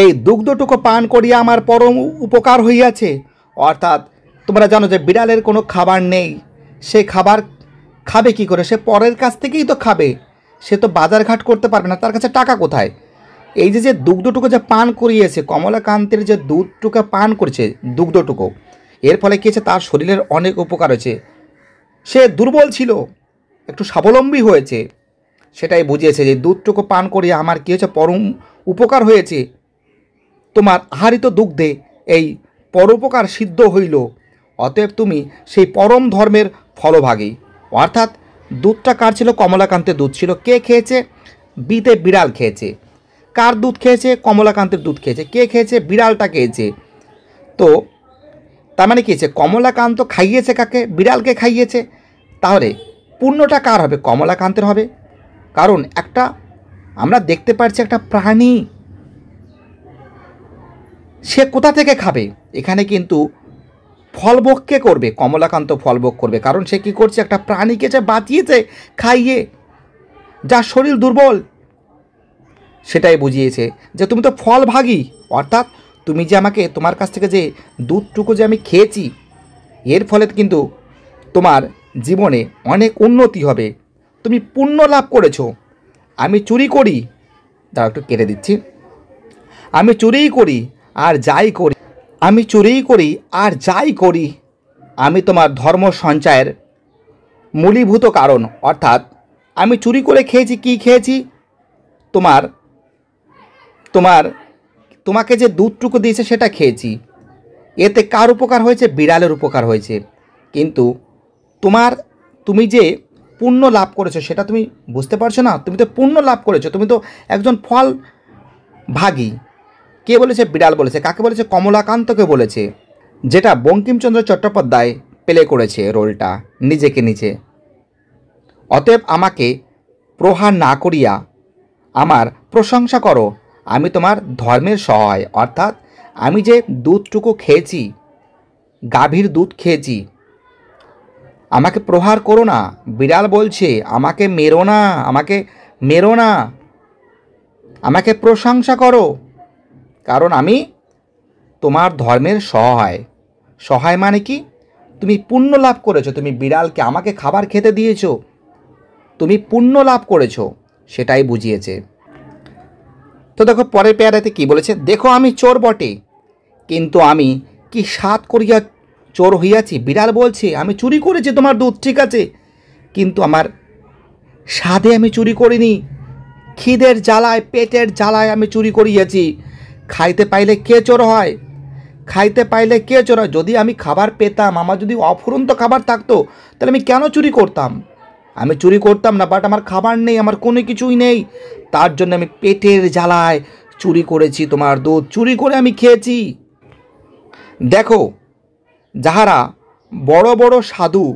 এই দুগ্ধটুকু পান করিয়া আমার পরম উপকার হইয়াছে অর্থাৎ তোমরা জানো যে বিড়ালের কোনো খাবার নেই সে খাবার খাবে কি করে সে পরের কাছ থেকেই তো খাবে সে তো বাজারঘাট করতে পারবে না তার কাছে টাকা কোথায় এই যে যে দুগ্ধটুকু যে পান করিয়েছে কমলাকান্তের যে দুধটুকু পান করছে দুগ্ধটুকু এর ফলে কী হয়েছে তার শরীরের অনেক উপকার হয়েছে সে দুর্বল ছিল একটু স্বাবলম্বী হয়েছে সেটাই বুঝিয়েছে যে দুধটুকু পান করিয়া আমার কী হয়েছে পরম উপকার হয়েছে তোমার আহারিত দুগ্ধে এই পরোপকার সিদ্ধ হইল অতএব তুমি সেই পরম ধর্মের ফলভাগী অর্থাৎ দুধটা কার ছিল কমলাকান্তের দুধ ছিল কে খেয়েছে বিতে বিড়াল খেয়েছে কার দুধ খেয়েছে কমলাকান্তের দুধ খেয়েছে কে খেয়েছে বিড়ালটা খেয়েছে তো তার মানে হয়েছে কমলাকান্ত খাইয়েছে কাকে বিড়ালকে খাইয়েছে তাহলে পুণ্যটা কার হবে কমলাকান্তের হবে কারণ একটা আমরা দেখতে পাচ্ছি একটা প্রাণী সে কোথা থেকে খাবে এখানে কিন্তু ফলভক্ষে করবে কমলাকান্ত ফলভোগ করবে কারণ সে কী করছে একটা প্রাণীকে যে বাঁচিয়েছে খাইয়ে যার শরীর দুর্বল সেটাই বুঝিয়েছে যে তুমি তো ফল ভাগি অর্থাৎ তুমি যে আমাকে তোমার কাছ থেকে যে দুধটুকু যে আমি খেয়েছি এর ফলে কিন্তু তোমার জীবনে অনেক উন্নতি হবে তুমি পুণ্য লাভ করেছো আমি চুরি করি দাঁড়া একটু কেটে দিচ্ছি আমি চুরিই করি আর যাই করি আমি চুরিই করি আর যাই করি আমি তোমার ধর্ম সঞ্চয়ের মূলীভূত কারণ অর্থাৎ আমি চুরি করে খেয়েছি কি খেয়েছি তোমার তোমার তোমাকে যে দুধটুকু দিয়েছে সেটা খেয়েছি এতে কার উপকার হয়েছে বিড়ালের উপকার হয়েছে কিন্তু তোমার তুমি যে পুণ্য লাভ করেছো সেটা তুমি বুঝতে পারছো না তুমি তো পুণ্য লাভ করেছো তুমি তো একজন ফল ভাগী কে বলেছে বিড়াল বলেছে কাকে বলেছে কমলাকান্তকে বলেছে যেটা বঙ্কিমচন্দ্র চট্টোপাধ্যায় প্লে করেছে রোলটা নিজেকে নিজে অতএব আমাকে প্রহার না করিয়া আমার প্রশংসা করো আমি তোমার ধর্মের সহায় অর্থাৎ আমি যে দুধটুকু খেয়েছি গাভীর দুধ খেয়েছি আমাকে প্রহার করো না বিড়াল বলছে আমাকে মেরো না আমাকে মেরো না আমাকে প্রশংসা করো কারণ আমি তোমার ধর্মের সহায় সহায় মানে কি তুমি পুণ্য লাভ করেছো তুমি বিড়ালকে আমাকে খাবার খেতে দিয়েছো তুমি পুণ্য লাভ করেছো সেটাই বুঝিয়েছে তো দেখো পরের পেয়ারাতে কি বলেছে দেখো আমি চোর বটে কিন্তু আমি কি সাত করিয়া চোর হইয়াছি বিড়াল বলছে আমি চুরি করেছি তোমার দুধ ঠিক আছে কিন্তু আমার সাধে আমি চুরি করিনি খিদের জ্বালায় পেটের জ্বালায় আমি চুরি করিয়াছি খাইতে পাইলে কে চোর হয় খাইতে পাইলে কে চোর হয় যদি আমি খাবার পেতাম আমার যদি অফুরন্ত খাবার থাকতো তাহলে আমি কেন চুরি করতাম আমি চুরি করতাম না বাট আমার খাবার নেই আমার কোনো কিছুই নেই তার জন্য আমি পেটের জ্বালায় চুরি করেছি তোমার দুধ চুরি করে আমি খেয়েছি দেখো যাহারা বড় বড় সাধু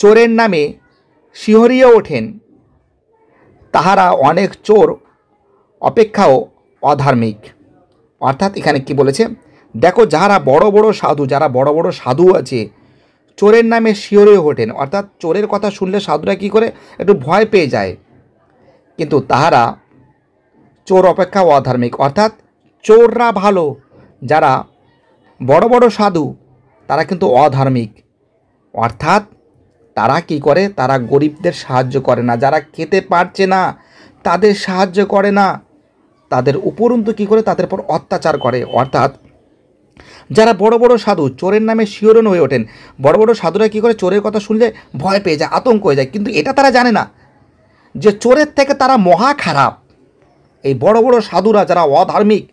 চোরের নামে শিহরিয়ে ওঠেন তাহারা অনেক চোর অপেক্ষাও অধার্মিক অর্থাৎ এখানে কি বলেছে দেখো যারা বড় বড় সাধু যারা বড় বড় সাধু আছে চোরের নামে শিওরে ওঠেন অর্থাৎ চোরের কথা শুনলে সাধুরা কি করে একটু ভয় পেয়ে যায় কিন্তু তাহারা চোর অপেক্ষা অধার্মিক অর্থাৎ চোররা ভালো যারা বড় বড় সাধু তারা কিন্তু অধার্মিক অর্থাৎ তারা কি করে তারা গরিবদের সাহায্য করে না যারা খেতে পারছে না তাদের সাহায্য করে না তাদের উপরন্তু কী করে তাদের উপর অত্যাচার করে অর্থাৎ যারা বড় বড় সাধু চোরের নামে শিওরণ হয়ে ওঠেন বড় বড় সাধুরা কী করে চোরের কথা শুনলে ভয় পেয়ে যায় আতঙ্ক হয়ে যায় কিন্তু এটা তারা জানে না যে চোরের থেকে তারা মহা খারাপ এই বড় বড় সাধুরা যারা অধার্মিক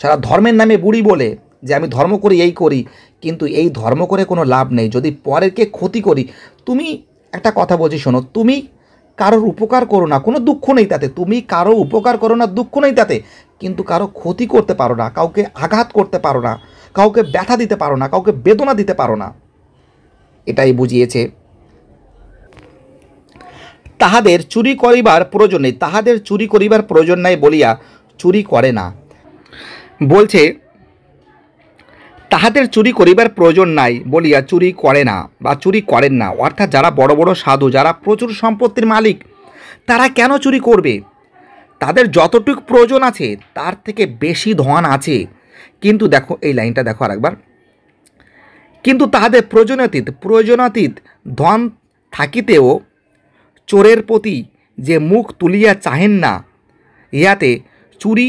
যারা ধর্মের নামে বুড়ি বলে যে আমি ধর্ম করি এই করি কিন্তু এই ধর্ম করে কোনো লাভ নেই যদি পরেরকে ক্ষতি করি তুমি একটা কথা বলছি শোনো তুমি কারোর উপকার করো না কোনো দুঃখ নেই তাতে তুমি কারো উপকার করো না দুঃখ নেই তাতে কিন্তু কারো ক্ষতি করতে পারো না কাউকে আঘাত করতে পারো না কাউকে ব্যথা দিতে পারো না কাউকে বেদনা দিতে পারো না এটাই বুঝিয়েছে তাহাদের চুরি করিবার প্রয়োজন নেই তাহাদের চুরি করিবার প্রয়োজন নাই বলিয়া চুরি করে না বলছে তাহাদের চুরি করিবার প্রয়োজন নাই বলিয়া চুরি করে না বা চুরি করেন না অর্থাৎ যারা বড় বড় সাধু যারা প্রচুর সম্পত্তির মালিক তারা কেন চুরি করবে তাদের যতটুকু প্রয়োজন আছে তার থেকে বেশি ধন আছে কিন্তু দেখো এই লাইনটা দেখো আরেকবার কিন্তু তাহাদের প্রয়োজনাতীত প্রয়োজনাতীত ধন থাকিতেও চোরের প্রতি যে মুখ তুলিয়া চাহেন না ইহাতে চুরি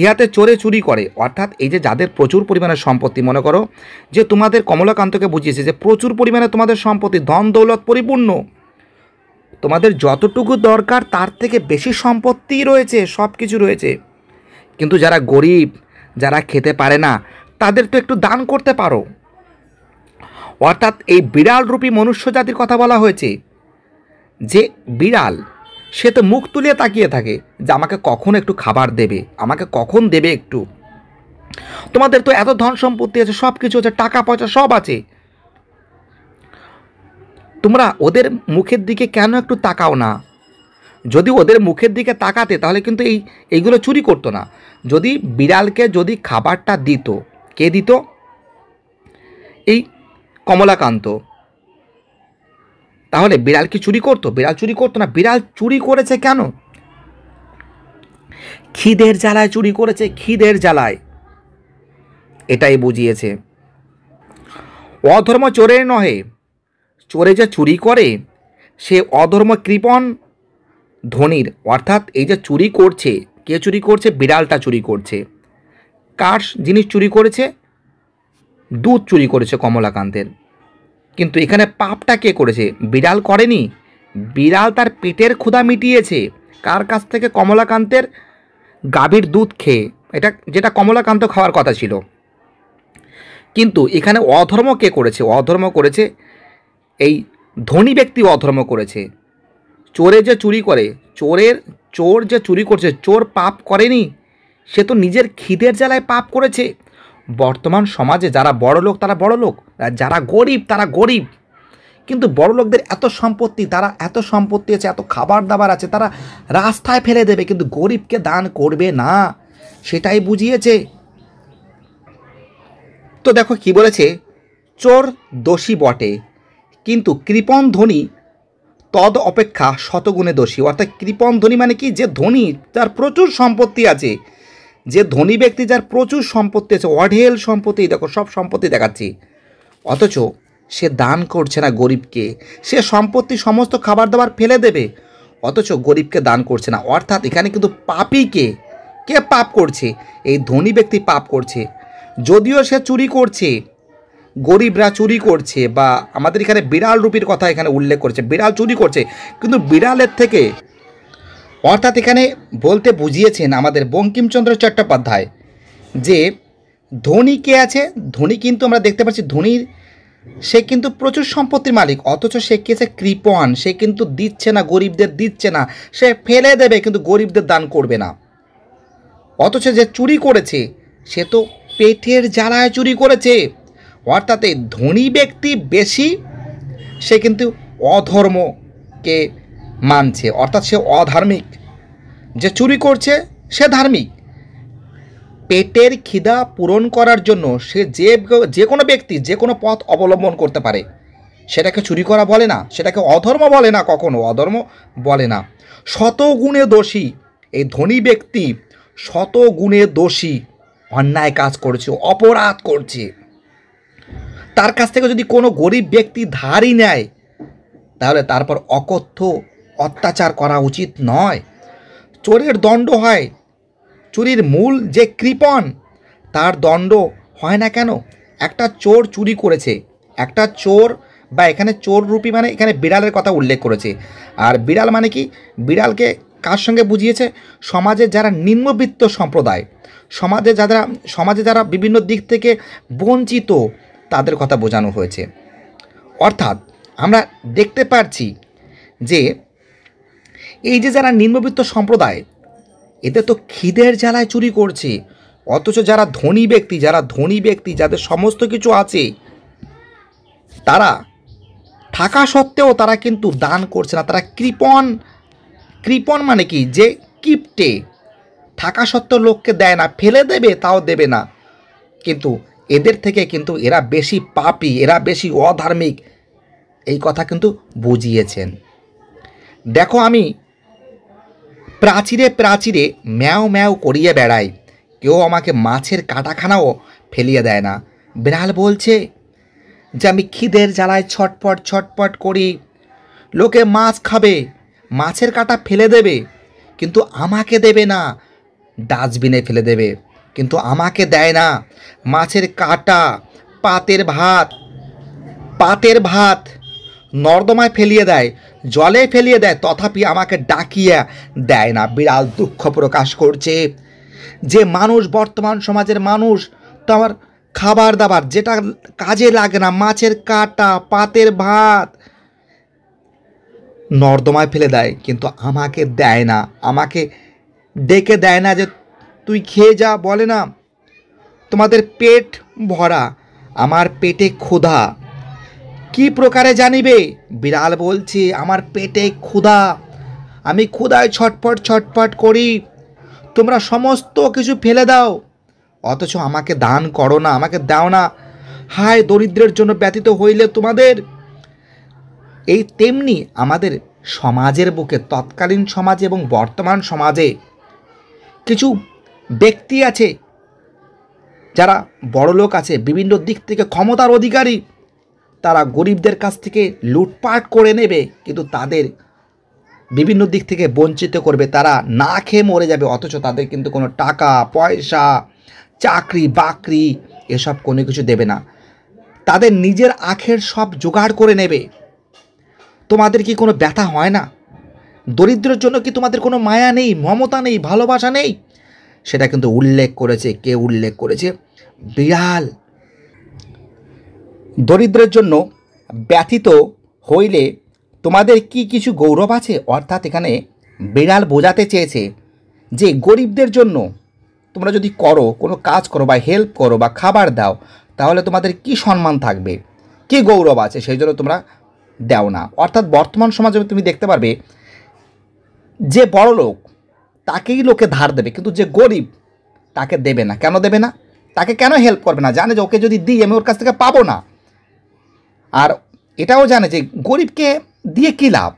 ইহাতে চোরে চুরি করে অর্থাৎ এই যে যাদের প্রচুর পরিমাণে সম্পত্তি মনে করো যে তোমাদের কমলাকান্তকে বুঝিয়েছে যে প্রচুর পরিমাণে তোমাদের সম্পত্তি ধন দৌলত পরিপূর্ণ তোমাদের যতটুকু দরকার তার থেকে বেশি সম্পত্তি রয়েছে সব কিছু রয়েছে কিন্তু যারা গরিব যারা খেতে পারে না তাদের তো একটু দান করতে পারো অর্থাৎ এই বিড়াল রূপী মনুষ্য জাতির কথা বলা হয়েছে যে বিড়াল সে তো মুখ তুলিয়ে তাকিয়ে থাকে যে আমাকে কখন একটু খাবার দেবে আমাকে কখন দেবে একটু তোমাদের তো এত ধন সম্পত্তি আছে সব কিছু আছে টাকা পয়সা সব আছে তোমরা ওদের মুখের দিকে কেন একটু তাকাও না যদি ওদের মুখের দিকে তাকাতে তাহলে কিন্তু এই এইগুলো চুরি করতো না যদি বিড়ালকে যদি খাবারটা দিত কে দিত এই কমলাকান্ত তাহলে বিড়াল কি চুরি করতো বিড়াল চুরি করতো না বিড়াল চুরি করেছে কেন খিদের জ্বালায় চুরি করেছে খিদের জ্বালায় এটাই বুঝিয়েছে অধর্ম চোরের নহে চোরে যে চুরি করে সে অধর্ম কৃপণ ধনির অর্থাৎ এই যে চুরি করছে কে চুরি করছে বিড়ালটা চুরি করছে কার জিনিস চুরি করেছে দুধ চুরি করেছে কমলাকান্তের কিন্তু এখানে পাপটা কে করেছে বিড়াল করেনি বিড়াল তার পেটের ক্ষুধা মিটিয়েছে কার কাছ থেকে কমলাকান্তের গাভীর দুধ খেয়ে এটা যেটা কমলাকান্ত খাওয়ার কথা ছিল কিন্তু এখানে অধর্ম কে করেছে অধর্ম করেছে এই ধনী ব্যক্তি অধর্ম করেছে চোরে যে চুরি করে চোরের চোর যে চুরি করছে চোর পাপ করেনি সে তো নিজের খিদের জ্বালায় পাপ করেছে বর্তমান সমাজে যারা বড় লোক তারা বড় লোক যারা গরিব তারা গরিব কিন্তু বড় লোকদের এত সম্পত্তি তারা এত সম্পত্তি আছে এত খাবার দাবার আছে তারা রাস্তায় ফেলে দেবে কিন্তু গরিবকে দান করবে না সেটাই বুঝিয়েছে তো দেখো কি বলেছে চোর দোষী বটে কিন্তু কৃপণ ধনী তদ অপেক্ষা শতগুণে দোষী অর্থাৎ কৃপণ ধনী মানে কি যে ধনী তার প্রচুর সম্পত্তি আছে যে ধনী ব্যক্তি যার প্রচুর সম্পত্তি আছে অঢেল সম্পত্তি দেখো সব সম্পত্তি দেখাচ্ছি অথচ সে দান করছে না গরিবকে সে সম্পত্তি সমস্ত খাবার দাবার ফেলে দেবে অথচ গরিবকে দান করছে না অর্থাৎ এখানে কিন্তু পাপিকে কে পাপ করছে এই ধনী ব্যক্তি পাপ করছে যদিও সে চুরি করছে গরিবরা চুরি করছে বা আমাদের এখানে বিড়াল রূপীর কথা এখানে উল্লেখ করছে বিড়াল চুরি করছে কিন্তু বিড়ালের থেকে অর্থাৎ এখানে বলতে বুঝিয়েছেন আমাদের বঙ্কিমচন্দ্র চট্টোপাধ্যায় যে ধনী কে আছে ধনী কিন্তু আমরা দেখতে পাচ্ছি ধনীর সে কিন্তু প্রচুর সম্পত্তির মালিক অথচ সে কেছে আছে কৃপণ সে কিন্তু দিচ্ছে না গরিবদের দিচ্ছে না সে ফেলে দেবে কিন্তু গরিবদের দান করবে না অথচ যে চুরি করেছে সে তো পেটের জ্বালায় চুরি করেছে অর্থাৎ এই ধনী ব্যক্তি বেশি সে কিন্তু অধর্মকে মানছে অর্থাৎ সে অধার্মিক যে চুরি করছে সে ধার্মিক পেটের খিদা পূরণ করার জন্য সে যে যে কোনো ব্যক্তি যে কোনো পথ অবলম্বন করতে পারে সেটাকে চুরি করা বলে না সেটাকে অধর্ম বলে না কখনো অধর্ম বলে না শতগুণে দোষী এই ধনী ব্যক্তি শতগুণে দোষী অন্যায় কাজ করছে অপরাধ করছে তার কাছ থেকে যদি কোনো গরিব ব্যক্তি ধারই নেয় তাহলে তারপর অকথ্য অত্যাচার করা উচিত নয় চোরের দণ্ড হয় চুরির মূল যে কৃপণ তার দণ্ড হয় না কেন একটা চোর চুরি করেছে একটা চোর বা এখানে চোর রূপী মানে এখানে বিড়ালের কথা উল্লেখ করেছে আর বিড়াল মানে কি বিড়ালকে কার সঙ্গে বুঝিয়েছে সমাজে যারা নিম্নবিত্ত সম্প্রদায় সমাজে যারা সমাজে যারা বিভিন্ন দিক থেকে বঞ্চিত তাদের কথা বোঝানো হয়েছে অর্থাৎ আমরা দেখতে পারছি যে এই যে যারা নিম্নবিত্ত সম্প্রদায় এদের তো খিদের জ্বালায় চুরি করছে অথচ যারা ধনী ব্যক্তি যারা ধনী ব্যক্তি যাদের সমস্ত কিছু আছে তারা থাকা সত্ত্বেও তারা কিন্তু দান করছে না তারা কৃপণ কৃপণ মানে কি যে কিপটে থাকা সত্ত্বেও লোককে দেয় না ফেলে দেবে তাও দেবে না কিন্তু এদের থেকে কিন্তু এরা বেশি পাপি এরা বেশি অধার্মিক এই কথা কিন্তু বুঝিয়েছেন দেখো আমি প্রাচীরে প্রাচীরে ম্যাও ম্যাও করিয়ে বেড়ায় কেউ আমাকে মাছের কাটাখানাও ফেলিয়ে দেয় না বিড়াল বলছে যে আমি খিদের জ্বালায় ছটপট ছটপট করি লোকে মাছ খাবে মাছের কাটা ফেলে দেবে কিন্তু আমাকে দেবে না ডাস্টবিনে ফেলে দেবে কিন্তু আমাকে দেয় না মাছের কাটা পাতের ভাত পাতের ভাত নর্দমায় ফেলিয়ে দেয় জলে ফেলিয়ে দেয় তথাপি আমাকে ডাকিয়ে দেয় না বিড়াল দুঃখ প্রকাশ করছে যে মানুষ বর্তমান সমাজের মানুষ তো আমার খাবার দাবার যেটা কাজে লাগে না মাছের কাটা পাতের ভাত নর্দমায় ফেলে দেয় কিন্তু আমাকে দেয় না আমাকে ডেকে দেয় না যে তুই খেয়ে যা বলে না তোমাদের পেট ভরা আমার পেটে ক্ষুধা কি প্রকারে জানিবে বিড়াল বলছে আমার পেটে ক্ষুধা আমি ক্ষুধায় ছটপট ছটপট করি তোমরা সমস্ত কিছু ফেলে দাও অথচ আমাকে দান করো না আমাকে দাও না হায় দরিদ্রের জন্য ব্যতীত হইলে তোমাদের এই তেমনি আমাদের সমাজের বুকে তৎকালীন সমাজে এবং বর্তমান সমাজে কিছু ব্যক্তি আছে যারা বড়লোক আছে বিভিন্ন দিক থেকে ক্ষমতার অধিকারী তারা গরিবদের কাছ থেকে লুটপাট করে নেবে কিন্তু তাদের বিভিন্ন দিক থেকে বঞ্চিত করবে তারা না খেয়ে মরে যাবে অথচ তাদের কিন্তু কোনো টাকা পয়সা চাকরি বাকরি এসব কোনো কিছু দেবে না তাদের নিজের আখের সব জোগাড় করে নেবে তোমাদের কি কোনো ব্যথা হয় না দরিদ্রের জন্য কি তোমাদের কোনো মায়া নেই মমতা নেই ভালোবাসা নেই সেটা কিন্তু উল্লেখ করেছে কে উল্লেখ করেছে বিড়াল দরিদ্রের জন্য ব্যথিত হইলে তোমাদের কি কিছু গৌরব আছে অর্থাৎ এখানে বিড়াল বোঝাতে চেয়েছে যে গরিবদের জন্য তোমরা যদি করো কোনো কাজ করো বা হেল্প করো বা খাবার দাও তাহলে তোমাদের কি সম্মান থাকবে কি গৌরব আছে সেই জন্য তোমরা দেও না অর্থাৎ বর্তমান সমাজে তুমি দেখতে পারবে যে বড় লোক তাকেই লোকে ধার দেবে কিন্তু যে গরিব তাকে দেবে না কেন দেবে না তাকে কেন হেল্প করবে না জানে যে ওকে যদি দিই আমি ওর কাছ থেকে পাবো না আর এটাও জানে যে গরিবকে দিয়ে কী লাভ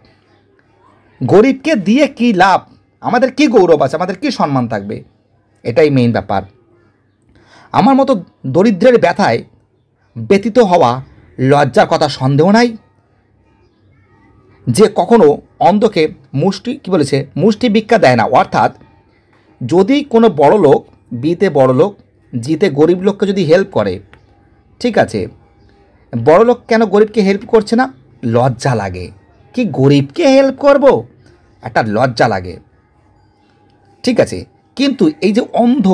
গরিবকে দিয়ে কী লাভ আমাদের কি গৌরব আছে আমাদের কি সম্মান থাকবে এটাই মেইন ব্যাপার আমার মতো দরিদ্রের ব্যথায় ব্যতীত হওয়া লজ্জার কথা সন্দেহ নাই যে কখনো অন্ধকে মুষ্টি কি বলেছে মুষ্টি ভিক্ষা দেয় না অর্থাৎ যদি কোনো বড় লোক বিতে বড় লোক জিতে গরিব লোককে যদি হেল্প করে ঠিক আছে বড়লোক কেন গরিবকে হেল্প করছে না লজ্জা লাগে কি গরিবকে হেল্প করব একটা লজ্জা লাগে ঠিক আছে কিন্তু এই যে অন্ধ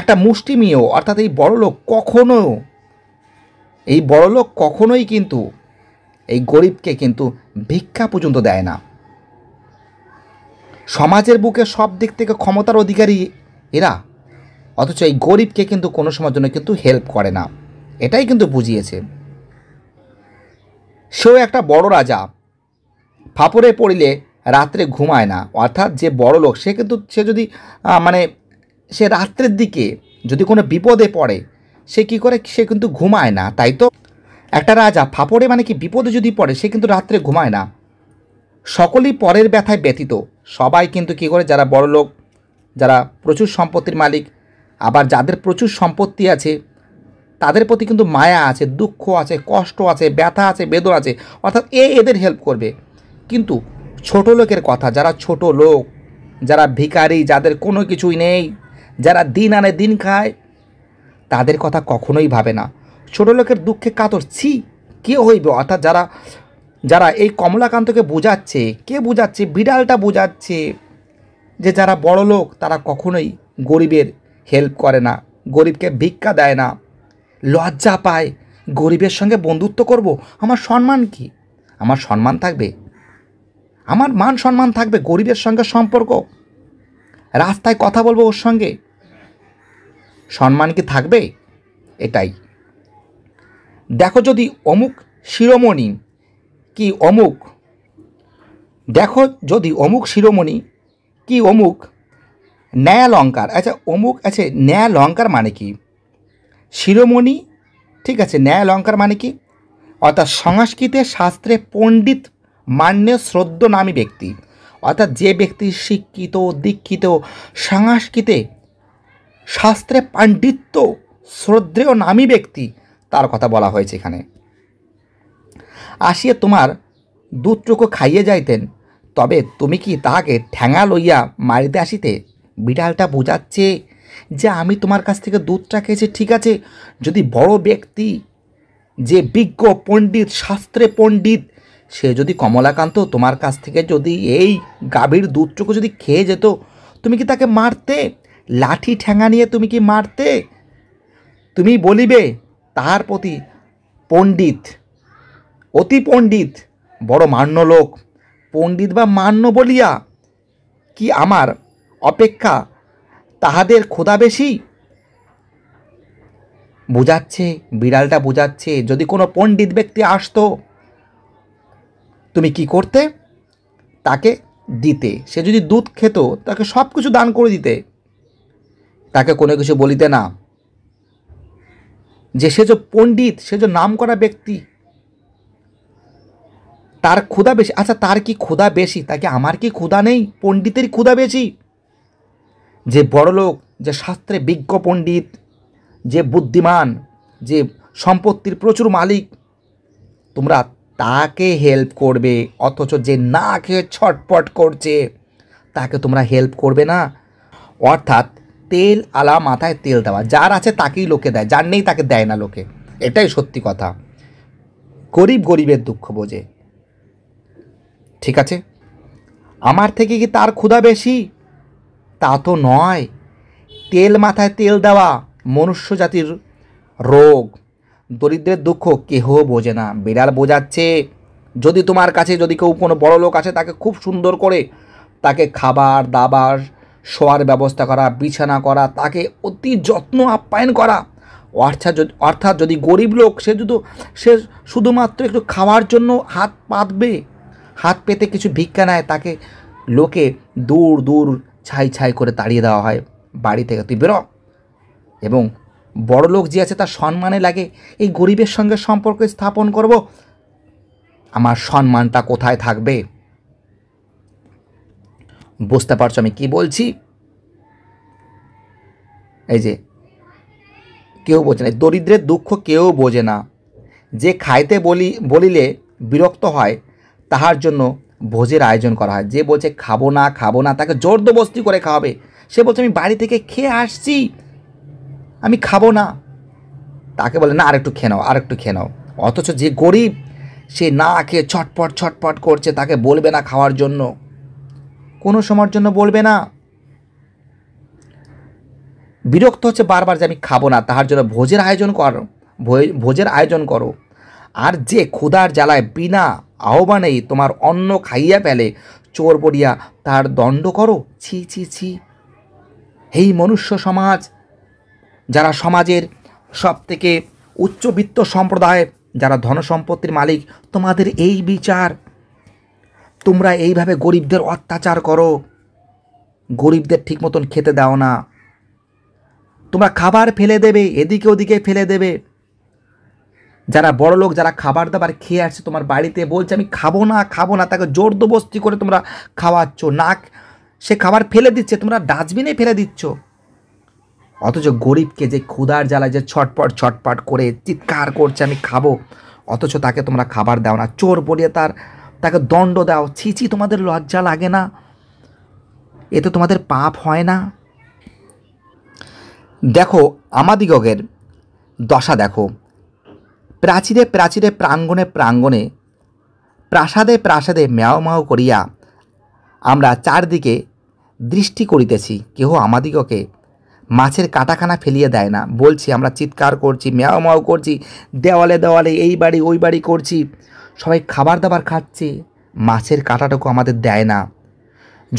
একটা মুষ্টিমেয় অর্থাৎ এই বড়লোক কখনো এই বড়লোক কখনোই কিন্তু এই গরিবকে কিন্তু ভিক্ষা পর্যন্ত দেয় না সমাজের বুকে সব দিক থেকে ক্ষমতার অধিকারী এরা অথচ এই গরিবকে কিন্তু কোনো সময়ের জন্য কিন্তু হেল্প করে না এটাই কিন্তু বুঝিয়েছে সেও একটা বড় রাজা ফাপরে পড়িলে রাত্রে ঘুমায় না অর্থাৎ যে বড় লোক সে কিন্তু সে যদি মানে সে রাত্রের দিকে যদি কোনো বিপদে পড়ে সে কি করে সে কিন্তু ঘুমায় না তাই তো একটা রাজা ফাপড়ে মানে কি বিপদে যদি পড়ে সে কিন্তু রাত্রে ঘুমায় না সকলেই পরের ব্যথায় ব্যতীত সবাই কিন্তু কি করে যারা বড় লোক যারা প্রচুর সম্পত্তির মালিক আবার যাদের প্রচুর সম্পত্তি আছে তাদের প্রতি কিন্তু মায়া আছে দুঃখ আছে কষ্ট আছে ব্যথা আছে বেদনা আছে অর্থাৎ এ এদের হেল্প করবে কিন্তু ছোট লোকের কথা যারা ছোট লোক যারা ভিকারি যাদের কোনো কিছুই নেই যারা দিন আনে দিন খায় তাদের কথা কখনোই ভাবে না ছোট লোকের দুঃখে কাতর ছি কে হইবে অর্থাৎ যারা যারা এই কমলাকান্তকে বোঝাচ্ছে কে বোঝাচ্ছে বিড়ালটা বোঝাচ্ছে যে যারা বড় লোক তারা কখনোই গরিবের হেল্প করে না গরিবকে ভিক্ষা দেয় না লজ্জা পায় গরিবের সঙ্গে বন্ধুত্ব করব আমার সম্মান কি আমার সম্মান থাকবে আমার মান সম্মান থাকবে গরিবের সঙ্গে সম্পর্ক রাস্তায় কথা বলবো ওর সঙ্গে সম্মান কি থাকবে এটাই দেখো যদি অমুক শিরোমণি কি অমুক দেখো যদি অমুক শিরোমণি কি অমুক ন্যায় লঙ্কার আচ্ছা অমুক আছে আচ্ছা, লঙ্কার মানে কি শিরোমণি ঠিক আছে ন্যায় অলঙ্কার মানে কি অর্থাৎ সংস্কৃতে শাস্ত্রে পণ্ডিত মান্য শ্রদ্ধ নামী ব্যক্তি অর্থাৎ যে ব্যক্তি শিক্ষিত দীক্ষিত সংস্কৃতে শাস্ত্রে পাণ্ডিত্য শ্রদ্ধেয় নামী ব্যক্তি তার কথা বলা হয়েছে এখানে আসিয়া তোমার দুধটুকু খাইয়ে যাইতেন তবে তুমি কি তাহাকে ঠ্যাঙা লইয়া মারিতে আসিতে বিড়ালটা বোঝাচ্ছে যে আমি তোমার কাছ থেকে দুধটা খেয়েছি ঠিক আছে যদি বড় ব্যক্তি যে বিজ্ঞ পণ্ডিত শাস্ত্রে পণ্ডিত সে যদি কমলাকান্ত তোমার কাছ থেকে যদি এই গাভীর দুধটুকু যদি খেয়ে যেত তুমি কি তাকে মারতে লাঠি ঠ্যাঙা নিয়ে তুমি কি মারতে তুমি বলিবে তাহার প্রতি পণ্ডিত অতি পণ্ডিত বড় মান্য লোক পণ্ডিত বা মান্য বলিয়া কি আমার অপেক্ষা তাহাদের ক্ষুধা বেশি বোঝাচ্ছে বিড়ালটা বোঝাচ্ছে যদি কোনো পণ্ডিত ব্যক্তি আসতো তুমি কি করতে তাকে দিতে সে যদি দুধ খেত তাকে সব কিছু দান করে দিতে তাকে কোনো কিছু বলিতে না যে সে যে পণ্ডিত সে যে নাম করা ব্যক্তি তার ক্ষুধা বেশি আচ্ছা তার কি ক্ষুধা বেশি তাকে আমার কি ক্ষুধা নেই পণ্ডিতের ক্ষুধা বেশি যে বড়লোক যে শাস্ত্রে বিজ্ঞ পণ্ডিত যে বুদ্ধিমান যে সম্পত্তির প্রচুর মালিক তোমরা তাকে হেল্প করবে অথচ যে না খেয়ে ছটপট করছে তাকে তোমরা হেল্প করবে না অর্থাৎ তেল আলা মাথায় তেল দেওয়া যার আছে তাকেই লোকে দেয় যার নেই তাকে দেয় না লোকে এটাই সত্যি কথা গরিব গরিবের দুঃখ বোঝে ঠিক আছে আমার থেকে কি তার ক্ষুধা বেশি তা তো নয় তেল মাথায় তেল দেওয়া মনুষ্য জাতির রোগ দরিদ্রের দুঃখ কেহ বোঝে না বিড়াল বোঝাচ্ছে যদি তোমার কাছে যদি কেউ কোনো বড় লোক আছে তাকে খুব সুন্দর করে তাকে খাবার দাবার শোয়ার ব্যবস্থা করা বিছানা করা তাকে অতি যত্ন আপ্যায়ন করা অর্থাৎ যদি অর্থাৎ যদি গরিব লোক সে যদি সে শুধুমাত্র একটু খাওয়ার জন্য হাত পাতবে হাত পেতে কিছু ভিক্ষা নেয় তাকে লোকে দূর দূর ছাই ছাই করে তাড়িয়ে দেওয়া হয় বাড়ি থেকে তুই বেরো এবং বড় লোক যে আছে তার সম্মানে লাগে এই গরিবের সঙ্গে সম্পর্ক স্থাপন করব আমার সম্মানটা কোথায় থাকবে বুঝতে পারছো আমি কি বলছি এই যে কেউ বোঝে না দরিদ্রের দুঃখ কেউ বোঝে না যে খাইতে বলি বলিলে বিরক্ত হয় তাহার জন্য ভোজের আয়োজন করা হয় যে বলছে খাবো না খাবো না তাকে জোরদবস্তি করে খাওয়াবে সে বলছে আমি বাড়ি থেকে খেয়ে আসছি আমি খাবো না তাকে বলে না আরেকটু খেয়ে নাও আরেকটু খেয়ে নাও অথচ যে গরিব সে না খেয়ে ছটপট ছটপট করছে তাকে বলবে না খাওয়ার জন্য কোনো সময়ের জন্য বলবে না বিরক্ত হচ্ছে বারবার যে আমি খাবো না তাহার জন্য ভোজের আয়োজন করো ভোজের আয়োজন করো আর যে ক্ষুধার জ্বালায় বিনা আহ্বানেই তোমার অন্ন খাইয়া ফেলে চোর পড়িয়া তার দণ্ড করো ছি ছি ছি এই মনুষ্য সমাজ যারা সমাজের সব থেকে উচ্চবিত্ত সম্প্রদায়ের যারা ধনসম্পত্তির মালিক তোমাদের এই বিচার তোমরা এইভাবে গরিবদের অত্যাচার করো গরিবদের ঠিক মতন খেতে দাও না তোমরা খাবার ফেলে দেবে এদিকে ওদিকে ফেলে দেবে যারা বড় লোক যারা খাবার দাবার খেয়ে আসছে তোমার বাড়িতে বলছে আমি খাবো না খাবো না তাকে জোরদবস্তি করে তোমরা খাওয়াচ্ছ নাক সে খাবার ফেলে দিচ্ছে তোমরা ডাস্টবিনে ফেলে দিচ্ছ অথচ গরিবকে যে ক্ষুধার জ্বালা যে ছটপট ছটপট করে চিৎকার করছে আমি খাবো অথচ তাকে তোমরা খাবার দাও না চোর বলিয়ে তার তাকে দণ্ড দাও ছিচি তোমাদের লজ্জা লাগে না এতে তোমাদের পাপ হয় না দেখো আমাদিগের দশা দেখো প্রাচীরে প্রাচীরে প্রাঙ্গণে প্রাঙ্গণে প্রাসাদে প্রাসাদে ম্যাও ম্যাও করিয়া আমরা চারদিকে দৃষ্টি করিতেছি কেহ আমাদিগকে মাছের কাটাখানা ফেলিয়ে দেয় না বলছি আমরা চিৎকার করছি ম্যাও ম্যাও করছি দেওয়ালে দেওয়ালে এই বাড়ি ওই বাড়ি করছি সবাই খাবার দাবার খাচ্ছে মাছের কাটাটুকু আমাদের দেয় না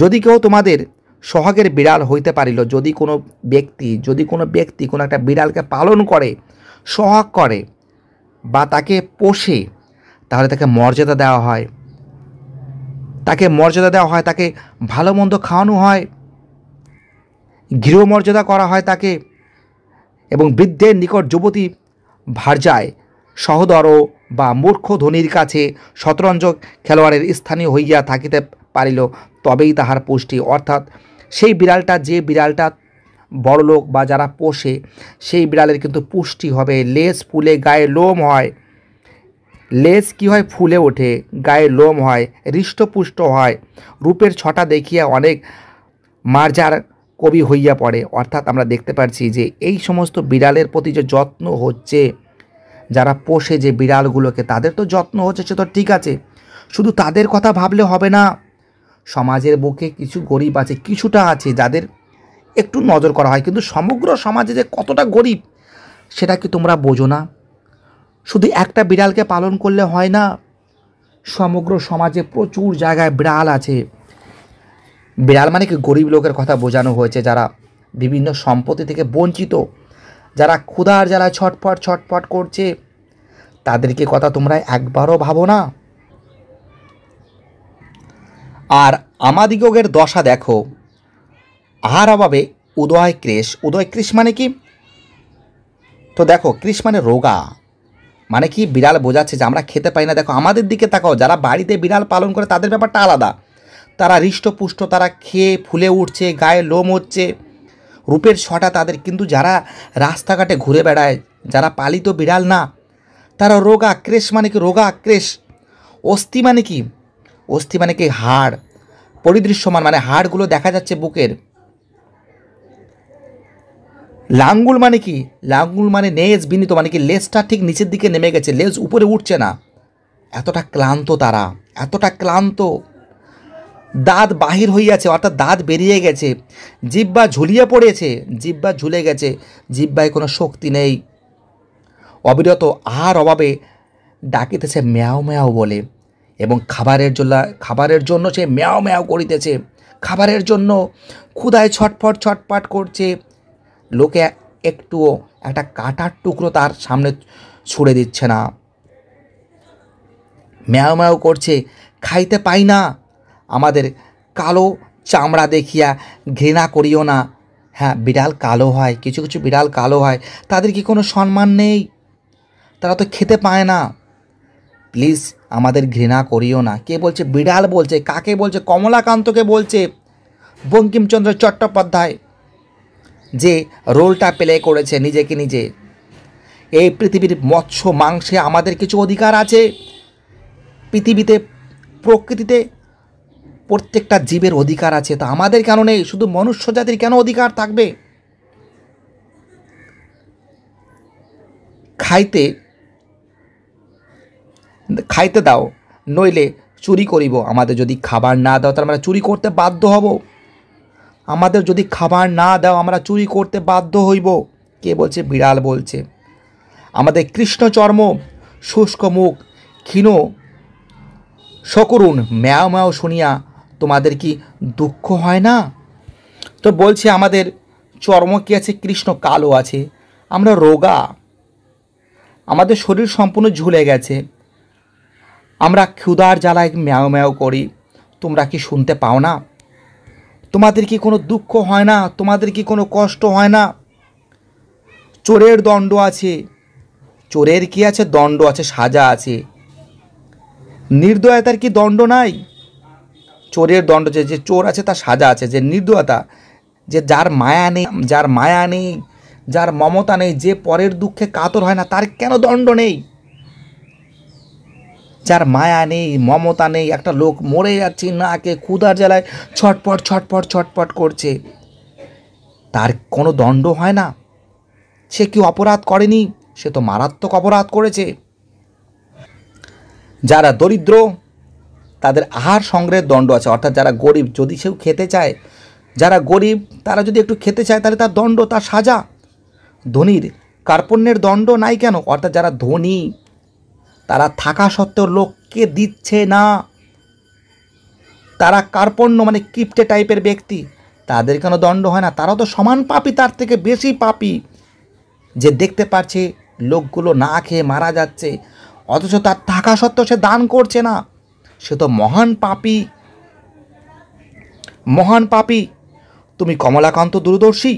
যদি কেউ তোমাদের সোহাগের বিড়াল হইতে পারিল যদি কোনো ব্যক্তি যদি কোনো ব্যক্তি কোনো একটা বিড়ালকে পালন করে সোহাগ করে বা তাকে পোষে তাহলে তাকে মর্যাদা দেওয়া হয় তাকে মর্যাদা দেওয়া হয় তাকে ভালো মন্দ খাওয়ানো হয় গৃহমর্যাদা করা হয় তাকে এবং বৃদ্ধের নিকট যুবতী ভার্যায় সহদর বা মূর্খ ধনির কাছে শতরঞ্জ খেলোয়াড়ের স্থানীয় হইয়া থাকিতে পারিল তবেই তাহার পুষ্টি অর্থাৎ সেই বিড়ালটা যে বিড়ালটা বড়লোক বা যারা পোষে সেই বিড়ালের কিন্তু পুষ্টি হবে লেজ ফুলে গায়ে লোম হয় লেজ কি হয় ফুলে ওঠে গায়ে লোম হয় হৃষ্টপুষ্ট হয় রূপের ছটা দেখিয়া অনেক মার্জার কবি হইয়া পড়ে অর্থাৎ আমরা দেখতে পাচ্ছি যে এই সমস্ত বিড়ালের প্রতি যে যত্ন হচ্ছে যারা পোষে যে বিড়ালগুলোকে তাদের তো যত্ন হচ্ছে সে তো ঠিক আছে শুধু তাদের কথা ভাবলে হবে না সমাজের বুকে কিছু গরিব আছে কিছুটা আছে যাদের একটু নজর করা হয় কিন্তু সমগ্র সমাজে যে কতটা গরিব সেটা কি তোমরা বোঝো না শুধু একটা বিড়ালকে পালন করলে হয় না সমগ্র সমাজে প্রচুর জায়গায় বিড়াল আছে বিড়াল মানে কি গরিব লোকের কথা বোঝানো হয়েছে যারা বিভিন্ন সম্পত্তি থেকে বঞ্চিত যারা ক্ষুধার যারা ছটফট ছটফট করছে তাদেরকে কথা তোমরা একবারও ভাবো না আর আমাদিগের দশা দেখো আহার অভাবে উদয় ক্রেশ উদয় ক্রেশ মানে কি তো দেখো ক্রিস মানে রোগা মানে কি বিড়াল বোঝাচ্ছে যে আমরা খেতে পাই না দেখো আমাদের দিকে তাকাও যারা বাড়িতে বিড়াল পালন করে তাদের ব্যাপারটা আলাদা তারা হৃষ্টপুষ্ট তারা খেয়ে ফুলে উঠছে গায়ে লোম হচ্ছে রূপের ছটা তাদের কিন্তু যারা রাস্তাঘাটে ঘুরে বেড়ায় যারা পালিত বিড়াল না তারা রোগা ক্রেশ মানে কি রোগা ক্রেশ অস্থি মানে কি অস্থি মানে কি হাড় পরিদৃশ্যমান মানে হাড়গুলো দেখা যাচ্ছে বুকের লাঙ্গুল মানে কি লাঙ্গুল মানে নেজ বিনীত মানে কি লেজটা ঠিক নিচের দিকে নেমে গেছে লেজ উপরে উঠছে না এতটা ক্লান্ত তারা এতটা ক্লান্ত দাঁত বাহির হইয়াছে অর্থাৎ দাঁত বেরিয়ে গেছে জিব্বা ঝুলিয়ে পড়েছে জিব্বা ঝুলে গেছে জিব্বায় কোনো শক্তি নেই অবিরত আর অভাবে ডাকিতেছে ম্যাও ম্যাও বলে এবং খাবারের জন্য খাবারের জন্য সে ম্যাও ম্যাও করিতেছে খাবারের জন্য ক্ষুদায় ছটফট ছটপাট করছে লোকে একটুও একটা কাটার টুকরো তার সামনে ছুড়ে দিচ্ছে না ম্যাও ম্যাও করছে খাইতে পাই না আমাদের কালো চামড়া দেখিয়া ঘৃণা করিও না হ্যাঁ বিড়াল কালো হয় কিছু কিছু বিড়াল কালো হয় তাদের কি কোনো সম্মান নেই তারা তো খেতে পায় না প্লিজ আমাদের ঘৃণা করিও না কে বলছে বিড়াল বলছে কাকে বলছে কমলাকান্তকে বলছে বঙ্কিমচন্দ্র চট্টোপাধ্যায় যে রোলটা প্লে করেছে নিজেকে নিজে এই পৃথিবীর মৎস্য মাংসে আমাদের কিছু অধিকার আছে পৃথিবীতে প্রকৃতিতে প্রত্যেকটা জীবের অধিকার আছে তা আমাদের কেন নেই শুধু মনুষ্য জাতির কেন অধিকার থাকবে খাইতে খাইতে দাও নইলে চুরি করিব আমাদের যদি খাবার না দাও তার মানে চুরি করতে বাধ্য হব আমাদের যদি খাবার না দাও আমরা চুরি করতে বাধ্য হইব কে বলছে বিড়াল বলছে আমাদের কৃষ্ণচর্ম শুষ্ক মুখ ক্ষীণ সকরুণ ম্যাও ম্যাও শুনিয়া তোমাদের কি দুঃখ হয় না তো বলছে আমাদের চর্ম কি আছে কৃষ্ণ কালো আছে আমরা রোগা আমাদের শরীর সম্পূর্ণ ঝুলে গেছে আমরা ক্ষুদার জ্বালায় ম্যাও ম্যাও করি তোমরা কি শুনতে পাও না তোমাদের কি কোনো দুঃখ হয় না তোমাদের কি কোনো কষ্ট হয় না চোরের দণ্ড আছে চোরের কি আছে দণ্ড আছে সাজা আছে নির্দয়তার কি দণ্ড নাই চোরের দণ্ড যে যে চোর আছে তার সাজা আছে যে নির্দয়তা যে যার মায়া নেই যার মায়া নেই যার মমতা নেই যে পরের দুঃখে কাতর হয় না তার কেন দণ্ড নেই যার মায়া নেই মমতা নেই একটা লোক মরে যাচ্ছে না আগে ক্ষুদার জ্বালায় ছটপট ছটপট ছটপট করছে তার কোনো দণ্ড হয় না সে কি অপরাধ করেনি সে তো মারাত্মক অপরাধ করেছে যারা দরিদ্র তাদের আহার সংগ্রহের দণ্ড আছে অর্থাৎ যারা গরিব যদি সেও খেতে চায় যারা গরিব তারা যদি একটু খেতে চায় তাহলে তার দণ্ড তার সাজা ধনীর কার্পণ্যের দণ্ড নাই কেন অর্থাৎ যারা ধনী তারা থাকা সত্ত্বেও লোককে দিচ্ছে না তারা কার্পণ্য মানে কিপ্টে টাইপের ব্যক্তি তাদের কেন দণ্ড হয় না তারাও তো সমান পাপি তার থেকে বেশি পাপি যে দেখতে পারছে লোকগুলো না খেয়ে মারা যাচ্ছে অথচ তার থাকা সত্ত্বেও সে দান করছে না সে তো মহান পাপি মহান পাপি তুমি কমলাকান্ত দূরদর্শী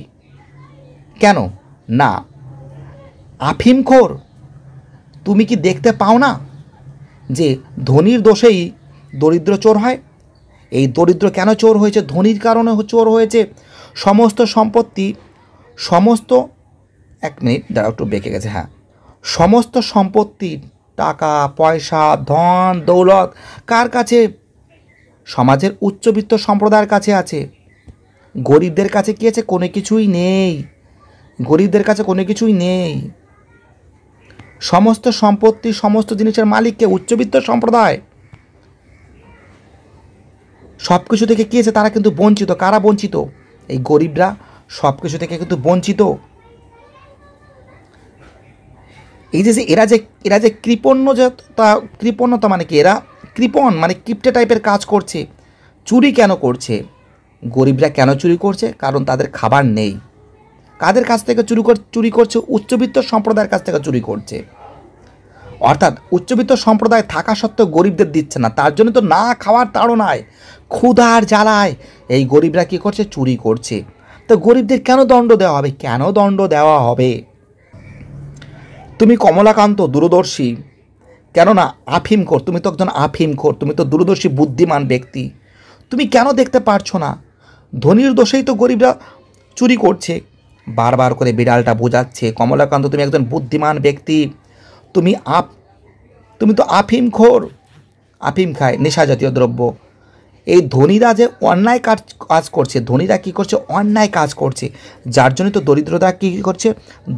কেন না আফিমখোর তুমি কি দেখতে পাও না যে ধনির দোষেই দরিদ্র চোর হয় এই দরিদ্র কেন চোর হয়েছে ধনির কারণে চোর হয়েছে সমস্ত সম্পত্তি সমস্ত এক মিনিট দাঁড়া একটু বেঁকে গেছে হ্যাঁ সমস্ত সম্পত্তি টাকা পয়সা ধন দৌলত কার কাছে সমাজের উচ্চবিত্ত সম্প্রদায়ের কাছে আছে গরিবদের কাছে কী আছে কোনো কিছুই নেই গরিবদের কাছে কোনো কিছুই নেই সমস্ত সম্পত্তি সমস্ত জিনিসের মালিককে উচ্চবিত্ত সম্প্রদায় সব কিছু থেকে কী আছে তারা কিন্তু বঞ্চিত কারা বঞ্চিত এই গরিবরা সব কিছু থেকে কিন্তু বঞ্চিত এই যে এরা যে এরা যে কৃপণ্য তা কৃপণ্যতা মানে কি এরা কৃপণ মানে কৃপ্টে টাইপের কাজ করছে চুরি কেন করছে গরিবরা কেন চুরি করছে কারণ তাদের খাবার নেই কাদের কাছ থেকে চুরি চুরি করছে উচ্চবিত্ত সম্প্রদায়ের কাছ থেকে চুরি করছে অর্থাৎ উচ্চবিত্ত সম্প্রদায় থাকা সত্ত্বেও গরিবদের দিচ্ছে না তার জন্য তো না খাওয়ার তাড়নায় ক্ষুধার জ্বালায় এই গরিবরা কী করছে চুরি করছে তো গরিবদের কেন দণ্ড দেওয়া হবে কেন দণ্ড দেওয়া হবে তুমি কমলাকান্ত দূরদর্শী কেননা আফিম কর তুমি তো একজন আফিম কর তুমি তো দূরদর্শী বুদ্ধিমান ব্যক্তি তুমি কেন দেখতে পারছো না ধনির দোষেই তো গরিবরা চুরি করছে বারবার করে বিড়ালটা বোঝাচ্ছে কমলাকান্ত তুমি একজন বুদ্ধিমান ব্যক্তি তুমি আপ তুমি তো আফিম খোর আফিম খায় নেশা জাতীয় দ্রব্য এই ধনীরা যে অন্যায় কাজ কাজ করছে ধনীরা কি করছে অন্যায় কাজ করছে যার জন্য তো দরিদ্ররা কী করছে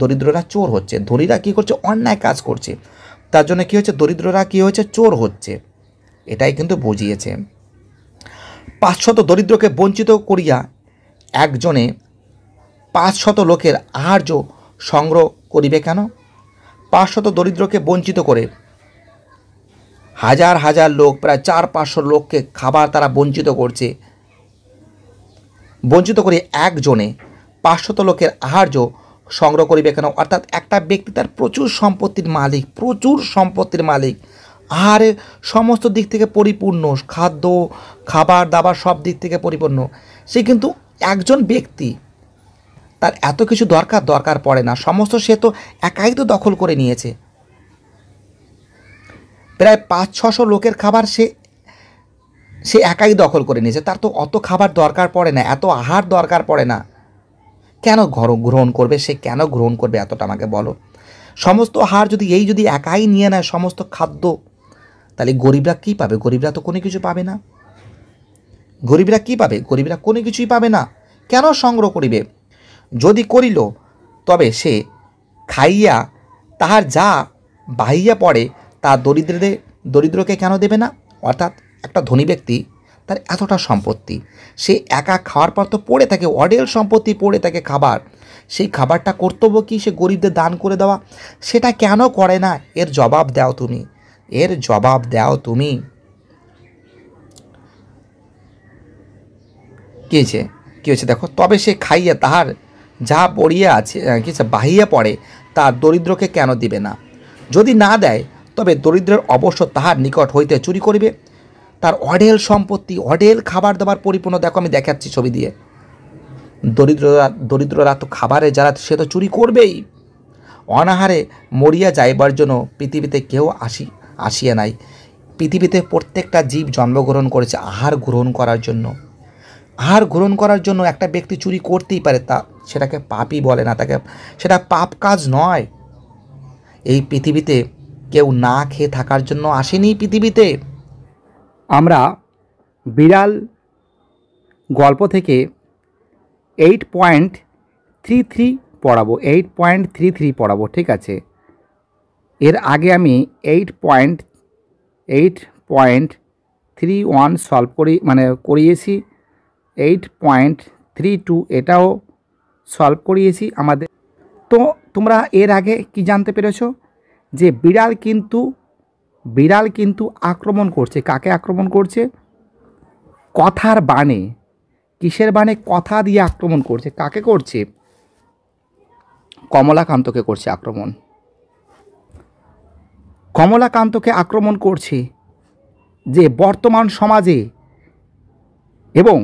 দরিদ্ররা চোর হচ্ছে ধনীরা কি করছে অন্যায় কাজ করছে তার জন্য কী হচ্ছে দরিদ্ররা কী হয়েছে চোর হচ্ছে এটাই কিন্তু বুঝিয়েছে পাঁচশত দরিদ্রকে বঞ্চিত করিয়া একজনে পাঁচশত লোকের আহার্য সংগ্রহ করিবে কেন পাঁচশত দরিদ্রকে বঞ্চিত করে হাজার হাজার লোক প্রায় চার পাঁচশো লোককে খাবার তারা বঞ্চিত করছে বঞ্চিত করে একজনে পাঁচশত লোকের আহার্য সংগ্রহ করিবে কেন অর্থাৎ একটা ব্যক্তি তার প্রচুর সম্পত্তির মালিক প্রচুর সম্পত্তির মালিক আহারে সমস্ত দিক থেকে পরিপূর্ণ খাদ্য খাবার দাবার সব দিক থেকে পরিপূর্ণ সে কিন্তু একজন ব্যক্তি তার এত কিছু দরকার দরকার পড়ে না সমস্ত সে তো একাই তো দখল করে নিয়েছে প্রায় পাঁচ ছশো লোকের খাবার সে সে একাই দখল করে নিয়েছে তার তো অত খাবার দরকার পড়ে না এত আহার দরকার পড়ে না কেন ঘর গ্রহণ করবে সে কেন গ্রহণ করবে এতটা আমাকে বলো সমস্ত আহার যদি এই যদি একাই নিয়ে নেয় সমস্ত খাদ্য তাহলে গরিবরা কী পাবে গরিবরা তো কোনো কিছু পাবে না গরিবরা কী পাবে গরিবরা কোনো কিছুই পাবে না কেন সংগ্রহ করিবে যদি করিল তবে সে খাইয়া তাহার যা বাহিয়া পড়ে তা দরিদ্রদের দরিদ্রকে কেন দেবে না অর্থাৎ একটা ধনী ব্যক্তি তার এতটা সম্পত্তি সে একা খাওয়ার পর তো পড়ে থাকে অডেল সম্পত্তি পড়ে থাকে খাবার সেই খাবারটা কর্তব্য কি সে গরিবদের দান করে দেওয়া সেটা কেন করে না এর জবাব দাও তুমি এর জবাব দাও তুমি কী হয়েছে কী হয়েছে দেখো তবে সে খাইয়া তাহার যা পড়িয়ে আছে কি বাহিয়া পড়ে তা দরিদ্রকে কেন দিবে না যদি না দেয় তবে দরিদ্রের অবশ্য তাহার নিকট হইতে চুরি করিবে তার অঢেল সম্পত্তি অঢেল খাবার দাবার পরিপূর্ণ দেখো আমি দেখাচ্ছি ছবি দিয়ে দরিদ্ররা দরিদ্ররা তো খাবারে যারা সে তো চুরি করবেই অনাহারে মরিয়া যাইবার জন্য পৃথিবীতে কেউ আসি আসিয়া নাই পৃথিবীতে প্রত্যেকটা জীব জন্মগ্রহণ করেছে আহার গ্রহণ করার জন্য আহার গ্রহণ করার জন্য একটা ব্যক্তি চুরি করতেই পারে তা সেটাকে পাপই বলে না তাকে সেটা পাপ কাজ নয় এই পৃথিবীতে কেউ না খেয়ে থাকার জন্য আসেনি পৃথিবীতে আমরা বিড়াল গল্প থেকে এইট পয়েন্ট থ্রি থ্রি পড়াবো এইট পয়েন্ট থ্রি থ্রি পড়াবো ঠিক আছে এর আগে আমি eight point eight point three one solve করি মানে করিয়েছি এইট পয়েন্ট থ্রি টু এটাও সলভ করিয়েছি আমাদের তো তোমরা এর আগে কি জানতে পেরেছ যে বিড়াল কিন্তু বিড়াল কিন্তু আক্রমণ করছে কাকে আক্রমণ করছে কথার বাণে কিসের বাণে কথা দিয়ে আক্রমণ করছে কাকে করছে কমলাকান্তকে করছে আক্রমণ কমলাকান্তকে আক্রমণ করছে যে বর্তমান সমাজে এবং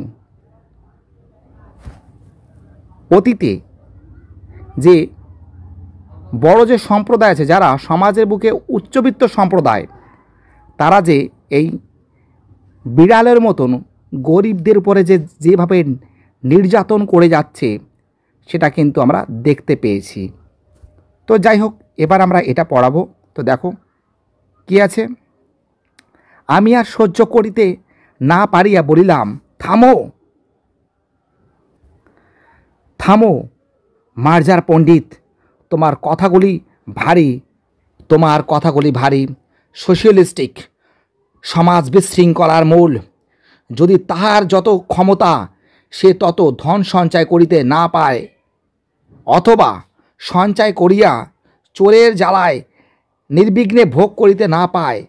অতীতে যে বড় যে সম্প্রদায় আছে যারা সমাজের বুকে উচ্চবিত্ত সম্প্রদায় তারা যে এই বিড়ালের মতন গরিবদের উপরে যে যেভাবে নির্যাতন করে যাচ্ছে সেটা কিন্তু আমরা দেখতে পেয়েছি তো যাই হোক এবার আমরা এটা পড়াবো তো দেখো কি আছে আমি আর সহ্য করিতে না পারিয়া বলিলাম থামো থামো মার্জার পণ্ডিত তোমার কথাগুলি ভারী তোমার কথাগুলি ভারী সোশিয়ালিস্টিক সমাজ বিশৃঙ্খলার মূল যদি তাহার যত ক্ষমতা সে তত ধন সঞ্চয় করিতে না পায় অথবা সঞ্চয় করিয়া চোরের জ্বালায় নির্বিঘ্নে ভোগ করিতে না পায়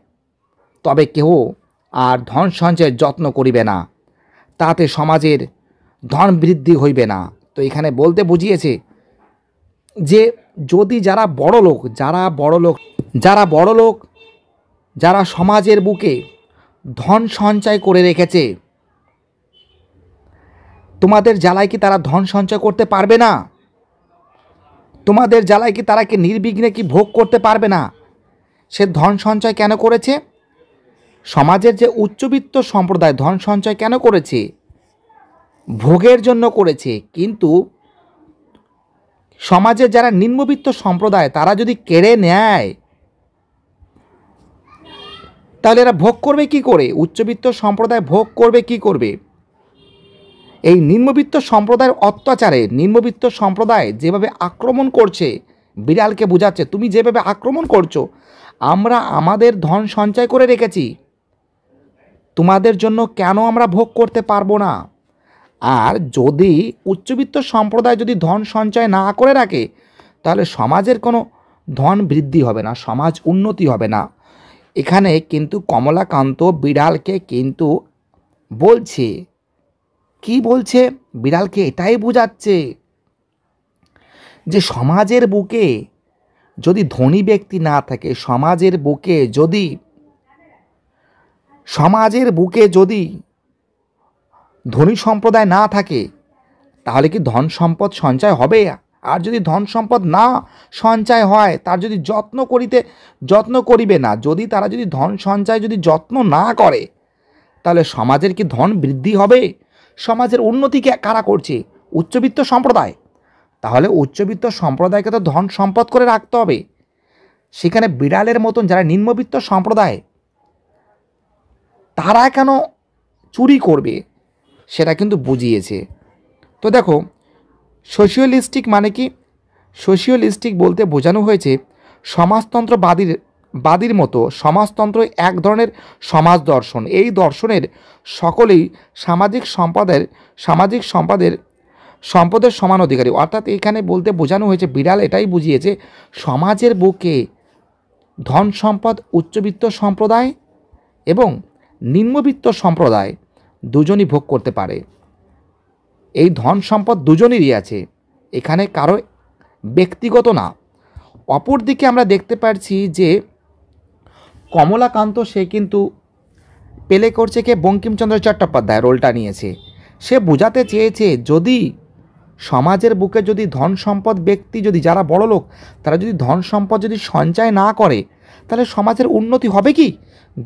তবে কেহ আর ধন সঞ্চয়ের যত্ন করিবে না তাতে সমাজের ধন বৃদ্ধি হইবে না তো এখানে বলতে বুঝিয়েছে যে যদি যারা বড় লোক যারা বড় লোক যারা বড় লোক যারা সমাজের বুকে ধন সঞ্চয় করে রেখেছে তোমাদের জ্বালায় কি তারা ধন সঞ্চয় করতে পারবে না তোমাদের জ্বালায় কি তারা কি নির্বিঘ্নে কি ভোগ করতে পারবে না সে ধন সঞ্চয় কেন করেছে সমাজের যে উচ্চবিত্ত সম্প্রদায় ধন সঞ্চয় কেন করেছে ভোগের জন্য করেছে কিন্তু সমাজে যারা নিম্নবিত্ত সম্প্রদায় তারা যদি কেড়ে নেয় তাহলে এরা ভোগ করবে কি করে উচ্চবিত্ত সম্প্রদায় ভোগ করবে কি করবে এই নিম্নবিত্ত সম্প্রদায়ের অত্যাচারে নিম্নবিত্ত সম্প্রদায় যেভাবে আক্রমণ করছে বিড়ালকে বোঝাচ্ছে তুমি যেভাবে আক্রমণ করছো আমরা আমাদের ধন সঞ্চয় করে রেখেছি তোমাদের জন্য কেন আমরা ভোগ করতে পারবো না আর যদি উচ্চবিত্ত সম্প্রদায় যদি ধন সঞ্চয় না করে রাখে তাহলে সমাজের কোনো ধন বৃদ্ধি হবে না সমাজ উন্নতি হবে না এখানে কিন্তু কমলাকান্ত বিড়ালকে কিন্তু বলছে কি বলছে বিড়ালকে এটাই বোঝাচ্ছে যে সমাজের বুকে যদি ধনী ব্যক্তি না থাকে সমাজের বুকে যদি সমাজের বুকে যদি ধনী সম্প্রদায় না থাকে তাহলে কি ধন সম্পদ সঞ্চয় হবে আর যদি ধন সম্পদ না সঞ্চয় হয় তার যদি যত্ন করিতে যত্ন করিবে না যদি তারা যদি ধন সঞ্চয় যদি যত্ন না করে তাহলে সমাজের কি ধন বৃদ্ধি হবে সমাজের উন্নতি কারা করছে উচ্চবিত্ত সম্প্রদায় তাহলে উচ্চবিত্ত সম্প্রদায়কে তো ধন সম্পদ করে রাখতে হবে সেখানে বিড়ালের মতন যারা নিম্নবিত্ত সম্প্রদায় তারা কেন চুরি করবে সেটা কিন্তু বুঝিয়েছে তো দেখো সোশিয়ালিস্টিক মানে কি সোশিয়ালিস্টিক বলতে বোঝানো হয়েছে সমাজতন্ত্রবাদীর বাদীর মতো সমাজতন্ত্র এক ধরনের সমাজ দর্শন এই দর্শনের সকলেই সামাজিক সম্পদের সামাজিক সম্পদের সম্পদের সমান অধিকারী অর্থাৎ এখানে বলতে বোঝানো হয়েছে বিড়াল এটাই বুঝিয়েছে সমাজের বুকে ধন সম্পদ উচ্চবিত্ত সম্প্রদায় এবং নিম্নবিত্ত সম্প্রদায় দুজনই ভোগ করতে পারে এই ধন সম্পদ দুজনেরই আছে এখানে কারো ব্যক্তিগত না অপরদিকে আমরা দেখতে পাচ্ছি যে কমলাকান্ত সে কিন্তু পেলে করছে কে বঙ্কিমচন্দ্র চট্টোপাধ্যায় রোলটা নিয়েছে সে বোঝাতে চেয়েছে যদি সমাজের বুকে যদি ধন সম্পদ ব্যক্তি যদি যারা বড় লোক তারা যদি ধন সম্পদ যদি সঞ্চয় না করে তাহলে সমাজের উন্নতি হবে কি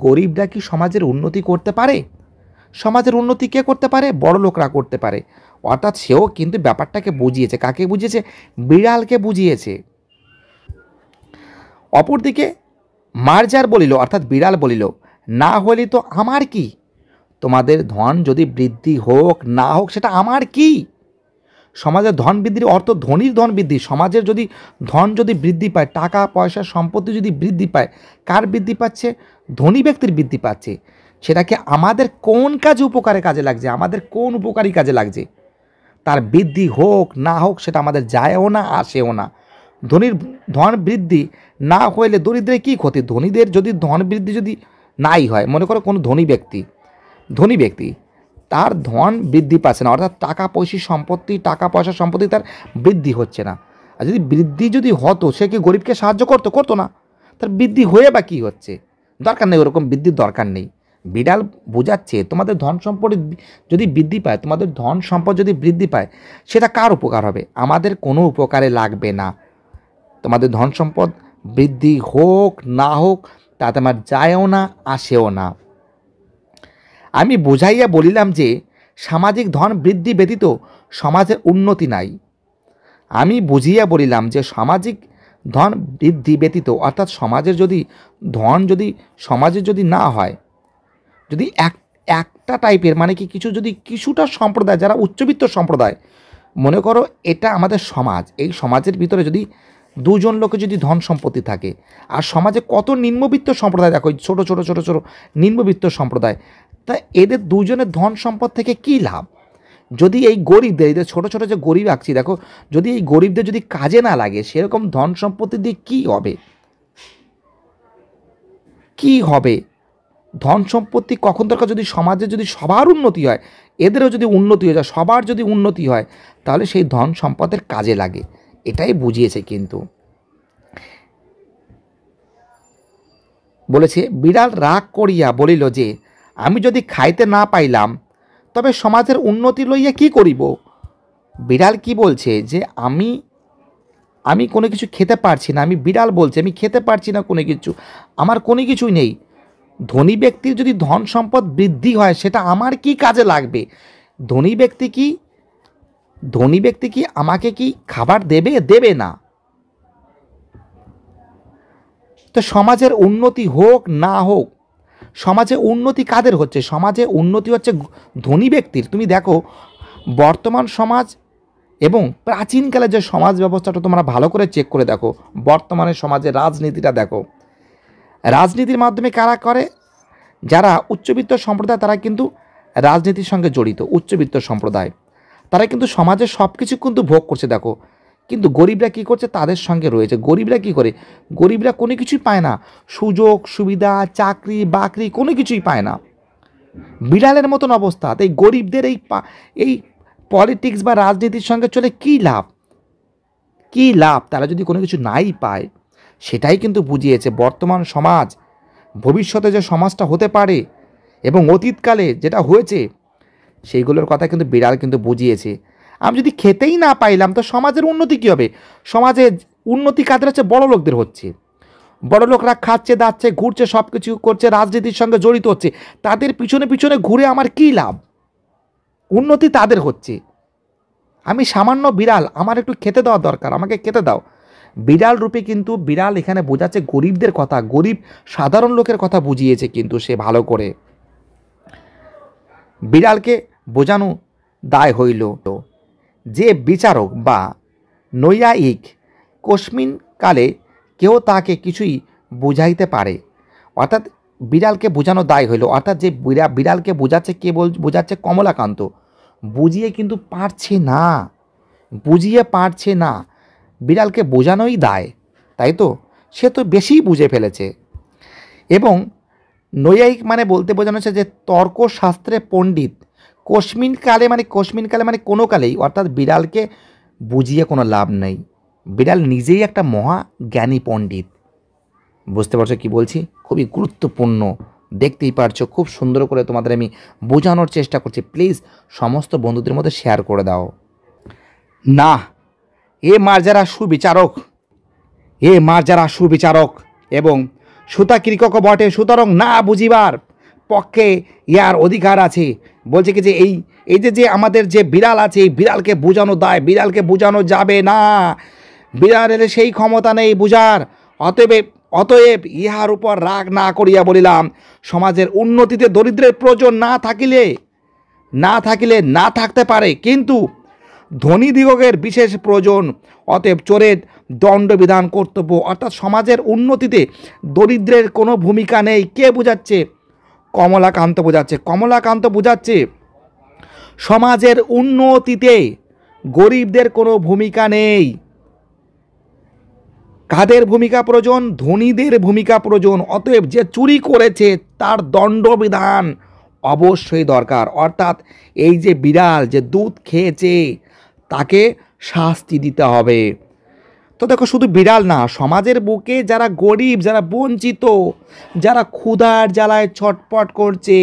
গরিবরা কি সমাজের উন্নতি করতে পারে সমাজের উন্নতি কে করতে পারে বড় লোকরা করতে পারে অর্থাৎ সেও কিন্তু ব্যাপারটাকে বুঝিয়েছে কাকে বুঝিয়েছে বিড়ালকে বুঝিয়েছে অপরদিকে মার্জার বলিল অর্থাৎ বিড়াল বলিল না হলে তো আমার কি তোমাদের ধন যদি বৃদ্ধি হোক না হোক সেটা আমার কি সমাজের ধন বৃদ্ধির অর্থ ধনীর ধন বৃদ্ধি সমাজের যদি ধন যদি বৃদ্ধি পায় টাকা পয়সা সম্পত্তি যদি বৃদ্ধি পায় কার বৃদ্ধি পাচ্ছে ধনী ব্যক্তির বৃদ্ধি পাচ্ছে সেটাকে আমাদের কোন কাজে উপকারে কাজে লাগছে আমাদের কোন উপকারী কাজে লাগছে তার বৃদ্ধি হোক না হোক সেটা আমাদের যায়ও না আসেও না ধনির ধন বৃদ্ধি না হইলে দরিদ্রের কী ক্ষতি ধনীদের যদি ধন বৃদ্ধি যদি নাই হয় মনে করো কোনো ধনী ব্যক্তি ধনী ব্যক্তি তার ধন বৃদ্ধি পাচ্ছে না অর্থাৎ টাকা পয়সা সম্পত্তি টাকা পয়সা সম্পত্তি তার বৃদ্ধি হচ্ছে না আর যদি বৃদ্ধি যদি হতো সে কি গরিবকে সাহায্য করতো করতো না তার বৃদ্ধি হয়ে বা কী হচ্ছে দরকার নেই ওরকম বৃদ্ধির দরকার নেই বিড়াল বোঝাচ্ছে তোমাদের ধন সম্পদ যদি বৃদ্ধি পায় তোমাদের ধন সম্পদ যদি বৃদ্ধি পায় সেটা কার উপকার হবে আমাদের কোনো উপকারে লাগবে না তোমাদের ধন সম্পদ বৃদ্ধি হোক না হোক তাতে আমার যায়ও না আসেও না আমি বুঝাইয়া বলিলাম যে সামাজিক ধন বৃদ্ধি ব্যতীত সমাজের উন্নতি নাই আমি বুঝিয়া বলিলাম যে সামাজিক ধন বৃদ্ধি ব্যতীত অর্থাৎ সমাজের যদি ধন যদি সমাজের যদি না হয় যদি এক একটা টাইপের মানে কি কিছু যদি কিছুটা সম্প্রদায় যারা উচ্চবিত্ত সম্প্রদায় মনে করো এটা আমাদের সমাজ এই সমাজের ভিতরে যদি দুজন লোকে যদি ধন সম্পত্তি থাকে আর সমাজে কত নিম্নবিত্ত সম্প্রদায় দেখো ছোট ছোট ছোট ছোট নিম্নবিত্ত সম্প্রদায় তা এদের দুজনের ধন সম্পদ থেকে কি লাভ যদি এই গরিবদের এদের ছোটো ছোটো যে গরিব আঁকছি দেখো যদি এই গরিবদের যদি কাজে না লাগে সেরকম ধন সম্পত্তি দিয়ে কী হবে কি হবে ধন সম্পত্তি কখন দরকার যদি সমাজে যদি সবার উন্নতি হয় এদেরও যদি উন্নতি হয়ে যায় সবার যদি উন্নতি হয় তাহলে সেই ধন সম্পদের কাজে লাগে এটাই বুঝিয়েছে কিন্তু বলেছে বিড়াল রাগ করিয়া বলিল যে আমি যদি খাইতে না পাইলাম তবে সমাজের উন্নতি লইয়া কি করিব বিড়াল কি বলছে যে আমি আমি কোনো কিছু খেতে পারছি না আমি বিড়াল বলছে আমি খেতে পারছি না কোনো কিছু আমার কোনো কিছুই নেই ধনী ব্যক্তির যদি ধন সম্পদ বৃদ্ধি হয় সেটা আমার কি কাজে লাগবে ধনী ব্যক্তি কি ধনী ব্যক্তি কি আমাকে কি খাবার দেবে দেবে না তো সমাজের উন্নতি হোক না হোক সমাজে উন্নতি কাদের হচ্ছে সমাজে উন্নতি হচ্ছে ধনী ব্যক্তির তুমি দেখো বর্তমান সমাজ এবং প্রাচীনকালে যে সমাজ ব্যবস্থাটা তোমরা ভালো করে চেক করে দেখো বর্তমানে সমাজে রাজনীতিটা দেখো রাজনীতির মাধ্যমে কারা করে যারা উচ্চবিত্ত সম্প্রদায় তারা কিন্তু রাজনীতির সঙ্গে জড়িত উচ্চবিত্ত সম্প্রদায় তারা কিন্তু সমাজের সব কিছু কিন্তু ভোগ করছে দেখো কিন্তু গরিবরা কি করছে তাদের সঙ্গে রয়েছে গরিবরা কি করে গরিবরা কোনো কিছুই পায় না সুযোগ সুবিধা চাকরি বাকরি কোনো কিছুই পায় না বিড়ালের মতন অবস্থা তাই গরিবদের এই এই পলিটিক্স বা রাজনীতির সঙ্গে চলে কী লাভ কী লাভ তারা যদি কোনো কিছু নাই পায় সেটাই কিন্তু বুঝিয়েছে বর্তমান সমাজ ভবিষ্যতে যে সমাজটা হতে পারে এবং অতীতকালে যেটা হয়েছে সেইগুলোর কথা কিন্তু বিড়াল কিন্তু বুঝিয়েছে আমি যদি খেতেই না পাইলাম তো সমাজের উন্নতি কী হবে সমাজের উন্নতি কাদের হচ্ছে বড় লোকদের হচ্ছে বড় লোকরা খাচ্ছে দাচ্ছে ঘুরছে সব কিছু করছে রাজনীতির সঙ্গে জড়িত হচ্ছে তাদের পিছনে পিছনে ঘুরে আমার কী লাভ উন্নতি তাদের হচ্ছে আমি সামান্য বিড়াল আমার একটু খেতে দেওয়া দরকার আমাকে খেতে দাও বিড়াল রূপে কিন্তু বিড়াল এখানে বোঝাচ্ছে গরিবদের কথা গরিব সাধারণ লোকের কথা বুঝিয়েছে কিন্তু সে ভালো করে বিড়ালকে বোঝানো দায় হইল যে বিচারক বা নৈয়ায়িক কস্মিন কালে কেউ তাকে কিছুই বুঝাইতে পারে অর্থাৎ বিড়ালকে বোঝানো দায় হইল অর্থাৎ যে বিড়ালকে বোঝাচ্ছে কে বল বোঝাচ্ছে কমলাকান্ত বুঝিয়ে কিন্তু পারছে না বুঝিয়ে পারছে না বিড়ালকে বোঝানোই দায় তাই তো সে তো বেশিই বুঝে ফেলেছে এবং নৈয়ায়িক মানে বলতে বোঝানো হচ্ছে যে তর্কশাস্ত্রে পণ্ডিত কশ্মিন কালে মানে কশ্মিন কালে মানে কোনো কালেই অর্থাৎ বিড়ালকে বুঝিয়ে কোনো লাভ নেই বিড়াল নিজেই একটা মহা জ্ঞানী পণ্ডিত বুঝতে পারছো কি বলছি খুবই গুরুত্বপূর্ণ দেখতেই পারছো খুব সুন্দর করে তোমাদের আমি বোঝানোর চেষ্টা করছি প্লিজ সমস্ত বন্ধুদের মধ্যে শেয়ার করে দাও না এ মার যারা সুবিচারক এ মার যারা সুবিচারক এবং সুতা কৃকক বটে সুতরং না বুঝিবার পক্ষে ইয়ার অধিকার আছে বলছে কি যে এই এই যে যে আমাদের যে বিড়াল আছে এই বিড়ালকে বোঝানো দায় বিড়ালকে বোঝানো যাবে না বিড়ালের সেই ক্ষমতা নেই বুঝার অতএব অতএব ইহার উপর রাগ না করিয়া বলিলাম সমাজের উন্নতিতে দরিদ্রের প্রয়োজন না থাকিলে না থাকিলে না থাকতে পারে কিন্তু ধনীদিগকের বিশেষ প্রয়োজন অতএব চোরের দণ্ডবিধান কর্তব্য অর্থাৎ সমাজের উন্নতিতে দরিদ্রের কোনো ভূমিকা নেই কে বোঝাচ্ছে কমলাকান্ত বোঝাচ্ছে কমলাকান্ত বোঝাচ্ছে সমাজের উন্নতিতে গরিবদের কোনো ভূমিকা নেই কাদের ভূমিকা প্রয়োজন ধনীদের ভূমিকা প্রয়োজন অতএব যে চুরি করেছে তার দণ্ডবিধান অবশ্যই দরকার অর্থাৎ এই যে বিড়াল যে দুধ খেয়েছে তাকে শাস্তি দিতে হবে তো দেখো শুধু বিড়াল না সমাজের বুকে যারা গরিব যারা বঞ্চিত যারা ক্ষুধার জ্বালায় ছটপট করছে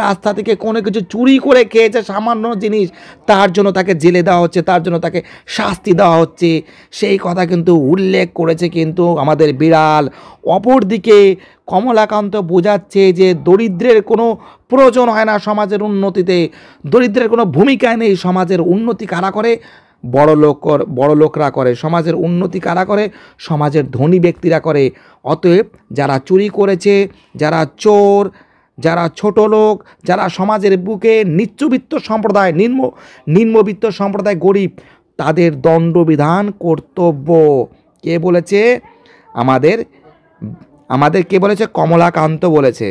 রাস্তা থেকে কোনো কিছু চুরি করে খেয়েছে সামান্য জিনিস তার জন্য তাকে জেলে দেওয়া হচ্ছে তার জন্য তাকে শাস্তি দেওয়া হচ্ছে সেই কথা কিন্তু উল্লেখ করেছে কিন্তু আমাদের বিড়াল অপরদিকে কমলাকান্ত বোঝাচ্ছে যে দরিদ্রের কোনো প্রয়োজন হয় না সমাজের উন্নতিতে দরিদ্রের কোনো ভূমিকা নেই সমাজের উন্নতি কারা করে বড় লোক বড় লোকরা করে সমাজের উন্নতি কারা করে সমাজের ধনী ব্যক্তিরা করে অতএব যারা চুরি করেছে যারা চোর যারা ছোট লোক যারা সমাজের বুকে নিচ্চবিত্ত সম্প্রদায় নিম্ন নিম্নবিত্ত সম্প্রদায় গরিব তাদের দণ্ডবিধান কর্তব্য কে বলেছে আমাদের আমাদের কে বলেছে কমলাকান্ত বলেছে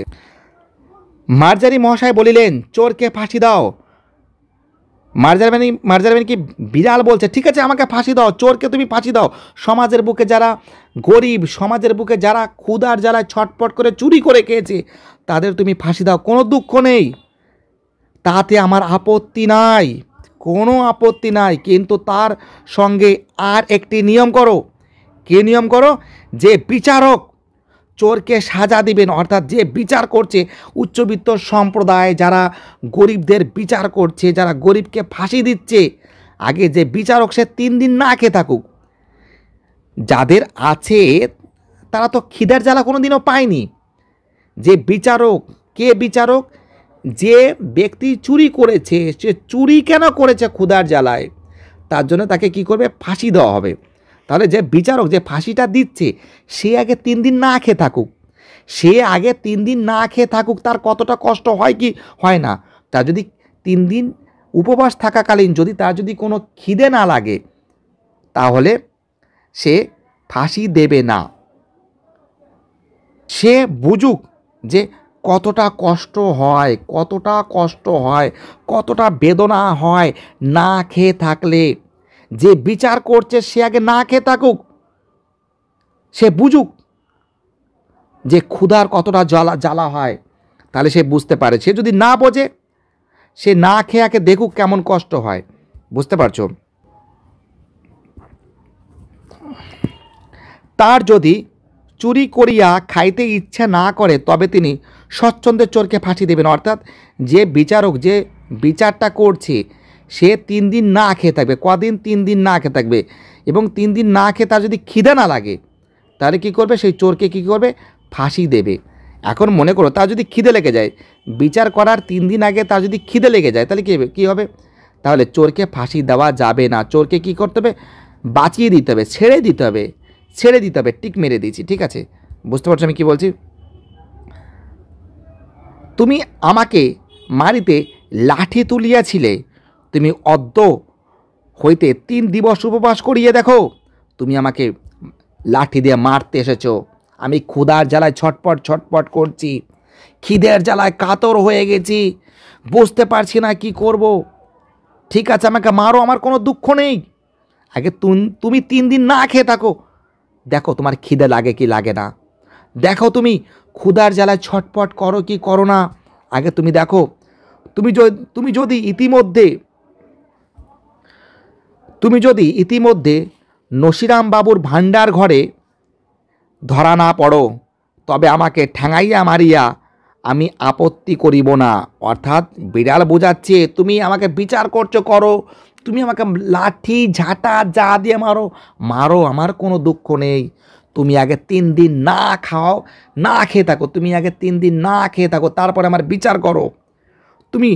মার্জারি মহাশয় বলিলেন চোরকে ফাঁসি দাও মার্জারবেনি মার্জারবেন কি বিড়াল বলছে ঠিক আছে আমাকে ফাঁসি দাও চোরকে তুমি ফাঁসি দাও সমাজের বুকে যারা গরিব সমাজের বুকে যারা ক্ষুদার জ্বালায় ছটপট করে চুরি করে খেয়েছে তাদের তুমি ফাঁসি দাও কোনো দুঃখ নেই তাতে আমার আপত্তি নাই কোনো আপত্তি নাই কিন্তু তার সঙ্গে আর একটি নিয়ম করো কে নিয়ম করো যে বিচারক চোরকে সাজা দিবেন অর্থাৎ যে বিচার করছে উচ্চবিত্ত সম্প্রদায় যারা গরিবদের বিচার করছে যারা গরিবকে ফাঁসি দিচ্ছে আগে যে বিচারক সে তিন দিন না খেয়ে থাকুক যাদের আছে তারা তো খিদার জ্বালা কোনো দিনও পায়নি যে বিচারক কে বিচারক যে ব্যক্তি চুরি করেছে সে চুরি কেন করেছে ক্ষুধার জ্বালায় তার জন্য তাকে কি করবে ফাঁসি দেওয়া হবে তাহলে যে বিচারক যে ফাঁসিটা দিচ্ছে সে আগে তিন দিন না খেয়ে থাকুক সে আগে তিন দিন না খেয়ে থাকুক তার কতটা কষ্ট হয় কি হয় না তা যদি তিন দিন উপবাস থাকাকালীন যদি তার যদি কোনো খিদে না লাগে তাহলে সে ফাঁসি দেবে না সে বুঝুক যে কতটা কষ্ট হয় কতটা কষ্ট হয় কতটা বেদনা হয় না খেয়ে থাকলে যে বিচার করছে সে আগে না খেয়ে থাকুক সে বুঝুক যে ক্ষুধার কতটা জ্বালা জ্বালা হয় তাহলে সে বুঝতে পারে সে যদি না বোঝে সে না খেয়ে আগে দেখুক কেমন কষ্ট হয় বুঝতে পারছো তার যদি চুরি করিয়া খাইতে ইচ্ছা না করে তবে তিনি স্বচ্ছন্দের চোরকে ফাঁসি দেবেন অর্থাৎ যে বিচারক যে বিচারটা করছে সে তিন দিন না খেয়ে থাকবে কদিন তিন দিন না খেয়ে থাকবে এবং তিন দিন না খেয়ে তার যদি খিদে না লাগে তাহলে কি করবে সেই চোরকে কি করবে ফাঁসি দেবে এখন মনে করো তার যদি খিদে লেগে যায় বিচার করার তিন দিন আগে তার যদি খিদে লেগে যায় তাহলে কী হবে কী হবে তাহলে চোরকে ফাঁসি দেওয়া যাবে না চোরকে কি করতে হবে বাঁচিয়ে দিতে হবে ছেড়ে দিতে হবে ছেড়ে দিতে হবে টিক মেরে দিয়েছি ঠিক আছে বুঝতে পারছো আমি কি বলছি তুমি আমাকে মারিতে লাঠি তুলিয়াছিলে তুমি অদ্য হইতে তিন দিবস উপবাস করিয়ে দেখো তুমি আমাকে লাঠি দিয়ে মারতে এসেছ আমি ক্ষুধার জ্বালায় ছটপট ছটপট করছি খিদের জ্বালায় কাতর হয়ে গেছি বুঝতে পারছি না কি করব। ঠিক আছে আমাকে মারো আমার কোনো দুঃখ নেই আগে তুমি তিন দিন না খেয়ে থাকো দেখো তোমার খিদে লাগে কি লাগে না দেখো তুমি ক্ষুধার জ্বালায় ছটপট করো কি করো না আগে তুমি দেখো তুমি তুমি যদি ইতিমধ্যে তুমি যদি ইতিমধ্যে নসিরাম বাবুর ভাণ্ডার ঘরে ধরা না পড়ো তবে আমাকে ঠ্যাঙাইয়া মারিয়া আমি আপত্তি করিব না অর্থাৎ বিড়াল বোঝাচ্ছে তুমি আমাকে বিচার করছো করো তুমি আমাকে লাঠি ঝাঁটা যা দিয়ে মারো মারো আমার কোনো দুঃখ নেই তুমি আগে তিন দিন না খাও না খেয়ে থাকো তুমি আগে তিন দিন না খেয়ে থাকো তারপরে আমার বিচার করো তুমি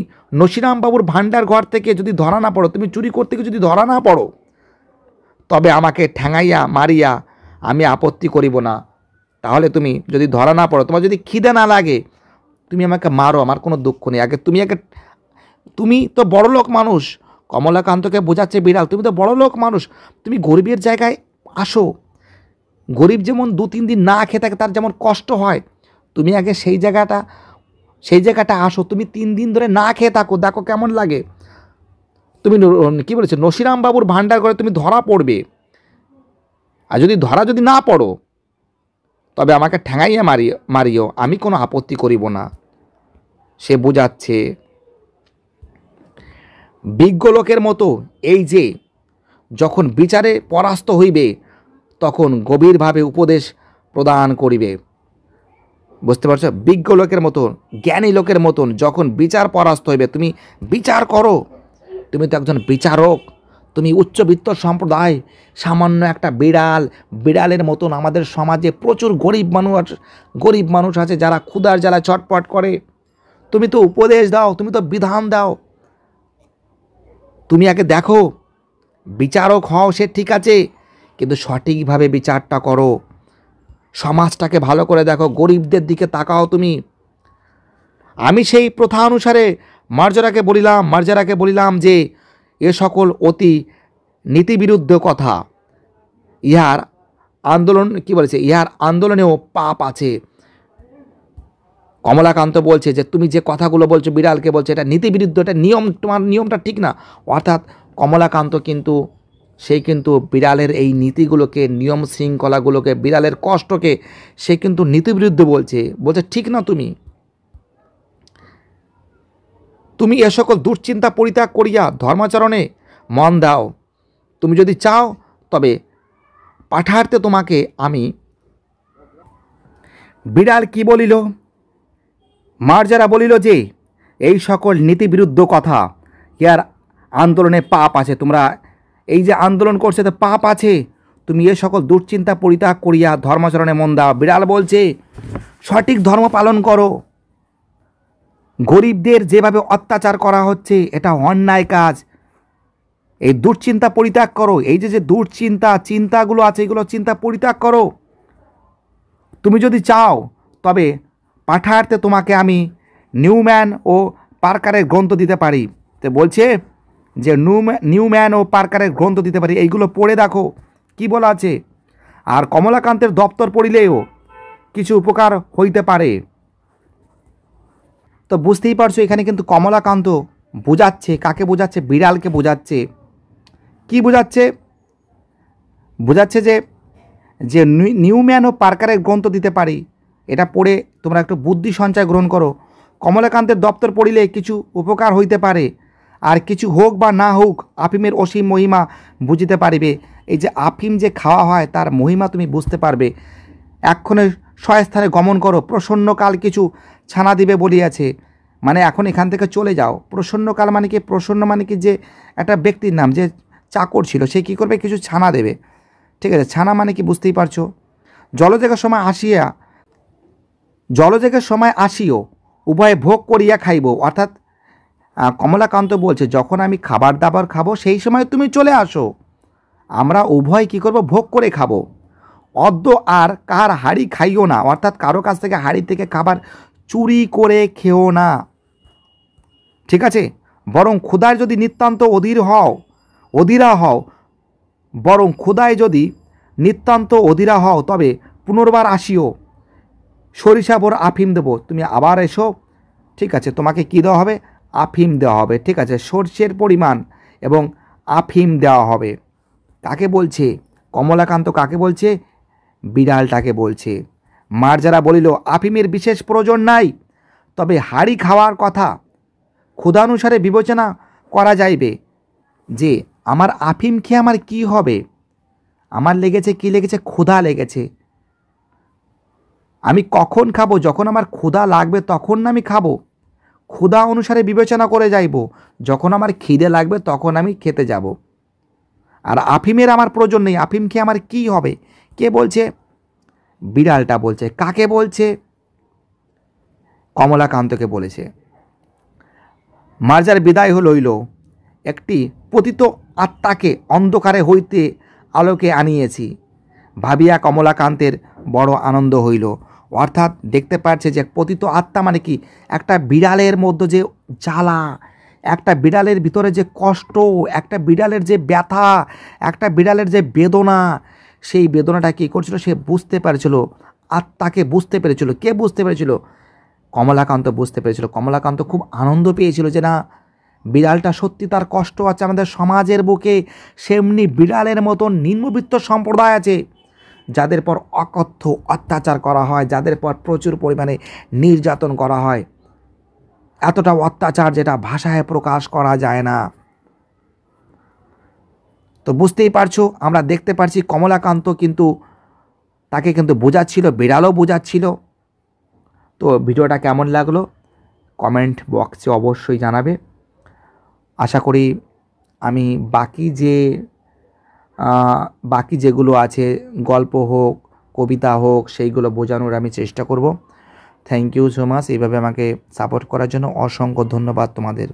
বাবুর ভাণ্ডার ঘর থেকে যদি ধরা না পড়ো তুমি চুরি করতে গিয়ে যদি ধরা না পড়ো তবে আমাকে ঠ্যাঙাইয়া মারিয়া আমি আপত্তি করিব না তাহলে তুমি যদি ধরা না পড়ো তোমার যদি খিদে না লাগে তুমি আমাকে মারো আমার কোনো দুঃখ নেই আগে তুমি আগে তুমি তো বড় লোক মানুষ কমলাকান্তকে বোঝাচ্ছে বিড়াল তুমি তো বড় লোক মানুষ তুমি গরিবের জায়গায় আসো গরিব যেমন দু তিন দিন না খেয়ে থাকে তার যেমন কষ্ট হয় তুমি আগে সেই জায়গাটা সেই জায়গাটা আসো তুমি তিন দিন ধরে না খেয়ে থাকো দেখো কেমন লাগে তুমি কী বলেছো বাবুর ভাণ্ডার করে তুমি ধরা পড়বে আর যদি ধরা যদি না পড়ো তবে আমাকে ঠেঙাইয়া মারি মারিও আমি কোনো আপত্তি করিব না সে বোঝাচ্ছে বিজ্ঞ লোকের মতো এই যে যখন বিচারে পরাস্ত হইবে তখন গভীরভাবে উপদেশ প্রদান করিবে বুঝতে পারছো বিজ্ঞ লোকের মতন জ্ঞানী লোকের মতন যখন বিচার পরাস্ত হইবে তুমি বিচার করো তুমি তো একজন বিচারক তুমি উচ্চবিত্ত সম্প্রদায় সামান্য একটা বিড়াল বিড়ালের মতন আমাদের সমাজে প্রচুর গরিব মানুষ গরিব মানুষ আছে যারা ক্ষুদার যারা চটপট করে তুমি তো উপদেশ দাও তুমি তো বিধান দাও তুমি আগে দেখো বিচারক হও সে ঠিক আছে কিন্তু সঠিকভাবে বিচারটা করো সমাজটাকে ভালো করে দেখো গরিবদের দিকে তাকাও তুমি আমি সেই প্রথা অনুসারে মার্জারাকে বলিলাম মার্জারাকে বলিলাম যে এ সকল অতি নীতিবিরুদ্ধ কথা ইহার আন্দোলন কি বলেছে ইহার আন্দোলনেও পাপ আছে কমলাকান্ত বলছে যে তুমি যে কথাগুলো বলছো বিড়ালকে বলছো এটা নীতিবিরুদ্ধ এটা নিয়ম তোমার নিয়মটা ঠিক না অর্থাৎ কমলাকান্ত কিন্তু সেই কিন্তু বিড়ালের এই নীতিগুলোকে নিয়ম শৃঙ্খলাগুলোকে বিড়ালের কষ্টকে সে কিন্তু নীতিবিরুদ্ধে বলছে বলছে ঠিক না তুমি তুমি এ সকল দুশ্চিন্তা পরিত্যাগ করিয়া ধর্মাচরণে মন দাও তুমি যদি চাও তবে পাঠার্থে তোমাকে আমি বিড়াল কি বলিল মার্জারা বলিল যে এই সকল নীতিবিরুদ্ধ কথা ইয়ার আন্দোলনে পাপ আছে তোমরা এই যে আন্দোলন করছে তো পাপ আছে তুমি এ সকল দুশ্চিন্তা পরিত্যাগ করিয়া ধর্মাচরণে মন দাও বিড়াল বলছে সঠিক ধর্ম পালন করো গরিবদের যেভাবে অত্যাচার করা হচ্ছে এটা অন্যায় কাজ এই দুশ্চিন্তা পরিত্যাগ করো এই যে যে দুশ্চিন্তা চিন্তাগুলো আছে এগুলো চিন্তা পরিত্যাগ করো তুমি যদি চাও তবে পাঠাতে তোমাকে আমি নিউম্যান ও পার্কারের গ্রন্থ দিতে পারি তো বলছে যে নিউ নিউ ম্যান ও পার্কারের গ্রন্থ দিতে পারি এইগুলো পড়ে দেখো কি বলা আছে আর কমলাকান্তের দপ্তর পড়িলেও কিছু উপকার হইতে পারে তো বুঝতেই পারছো এখানে কিন্তু কমলাকান্ত বোঝাচ্ছে কাকে বোঝাচ্ছে বিড়ালকে বোঝাচ্ছে কি বোঝাচ্ছে বোঝাচ্ছে যে যে নিউ ম্যান ও পার্কারের গ্রন্থ দিতে পারি এটা পড়ে তোমরা একটু বুদ্ধি সঞ্চয় গ্রহণ করো কমলাকান্তের দপ্তর পড়িলে কিছু উপকার হইতে পারে আর কিছু হোক বা না হোক আফিমের অসীম মহিমা বুঝতে পারিবে এই যে আফিম যে খাওয়া হয় তার মহিমা তুমি বুঝতে পারবে এক্ষণে স্বস্থানে গমন করো প্রসন্নকাল কিছু ছানা দিবে বলিয়াছে মানে এখন এখান থেকে চলে যাও প্রসন্নকাল মানে কি প্রসন্ন মানে কি যে একটা ব্যক্তির নাম যে চাকর ছিল সে কি করবে কিছু ছানা দেবে ঠিক আছে ছানা মানে কি বুঝতেই পারছো জলজাগের সময় আসিয়া জলজাগের সময় আসিও উভয়ে ভোগ করিয়া খাইব অর্থাৎ কমলাকান্ত বলছে যখন আমি খাবার দাবার খাবো সেই সময় তুমি চলে আসো আমরা উভয় কি করব ভোগ করে খাবো অদ্য আর কার হাড়ি খাইও না অর্থাৎ কারো কাছ থেকে হাড়ি থেকে খাবার চুরি করে খেও না ঠিক আছে বরং ক্ষুদায় যদি নিতান্ত অধীর হও অধীরা হও বরং ক্ষুদায় যদি নিতান্ত অধীরা হও তবে পুনর্বার আসিও সরিষা বোর আফিম দেবো তুমি আবার এসো ঠিক আছে তোমাকে কী দেওয়া হবে আফিম দেওয়া হবে ঠিক আছে সর্ষের পরিমাণ এবং আফিম দেওয়া হবে কাকে বলছে কমলাকান্ত কাকে বলছে বিড়ালটাকে বলছে মার যারা বলিল আফিমের বিশেষ প্রয়োজন নাই তবে হাড়ি খাওয়ার কথা ক্ষুধানুসারে বিবেচনা করা যাইবে যে আমার আফিম খেয়ে আমার কি হবে আমার লেগেছে কি লেগেছে ক্ষুধা লেগেছে আমি কখন খাবো যখন আমার ক্ষুধা লাগবে তখন না আমি খাবো ক্ষুধা অনুসারে বিবেচনা করে যাইব যখন আমার খিদে লাগবে তখন আমি খেতে যাব আর আফিমের আমার প্রয়োজন নেই আফিম খেয়ে আমার কি হবে কে বলছে বিড়ালটা বলছে কাকে বলছে কমলাকান্তকে বলেছে মার্জার বিদায় হইল একটি পতিত আত্মাকে অন্ধকারে হইতে আলোকে আনিয়েছি ভাবিয়া কমলাকান্তের বড় আনন্দ হইল অর্থাৎ দেখতে পাচ্ছে যে পতিত আত্মা মানে কি একটা বিড়ালের মধ্যে যে জ্বালা একটা বিড়ালের ভিতরে যে কষ্ট একটা বিড়ালের যে ব্যথা একটা বিড়ালের যে বেদনা সেই বেদনাটা কী করছিল সে বুঝতে আর আত্মাকে বুঝতে পেরেছিল কে বুঝতে পেরেছিল কমলাকান্ত বুঝতে পেরেছিল কমলাকান্ত খুব আনন্দ পেয়েছিল যে না বিড়ালটা সত্যি তার কষ্ট আছে আমাদের সমাজের বুকে সেমনি বিড়ালের মতন নিম্নবিত্ত সম্প্রদায় আছে যাদের পর অকথ্য অত্যাচার করা হয় যাদের পর প্রচুর পরিমাণে নির্যাতন করা হয় এতটা অত্যাচার যেটা ভাষায় প্রকাশ করা যায় না তো বুঝতেই পারছো আমরা দেখতে পারছি কমলাকান্ত কিন্তু তাকে কিন্তু বোঝাচ্ছিল বিড়ালও বোঝাচ্ছিল তো ভিডিওটা কেমন লাগলো কমেন্ট বক্সে অবশ্যই জানাবে আশা করি আমি বাকি যে বাকি যেগুলো আছে গল্প হোক কবিতা হোক সেইগুলো বোঝানোর আমি চেষ্টা করব থ্যাংক ইউ সো মাচ এইভাবে আমাকে সাপোর্ট করার জন্য অসংখ্য ধন্যবাদ তোমাদের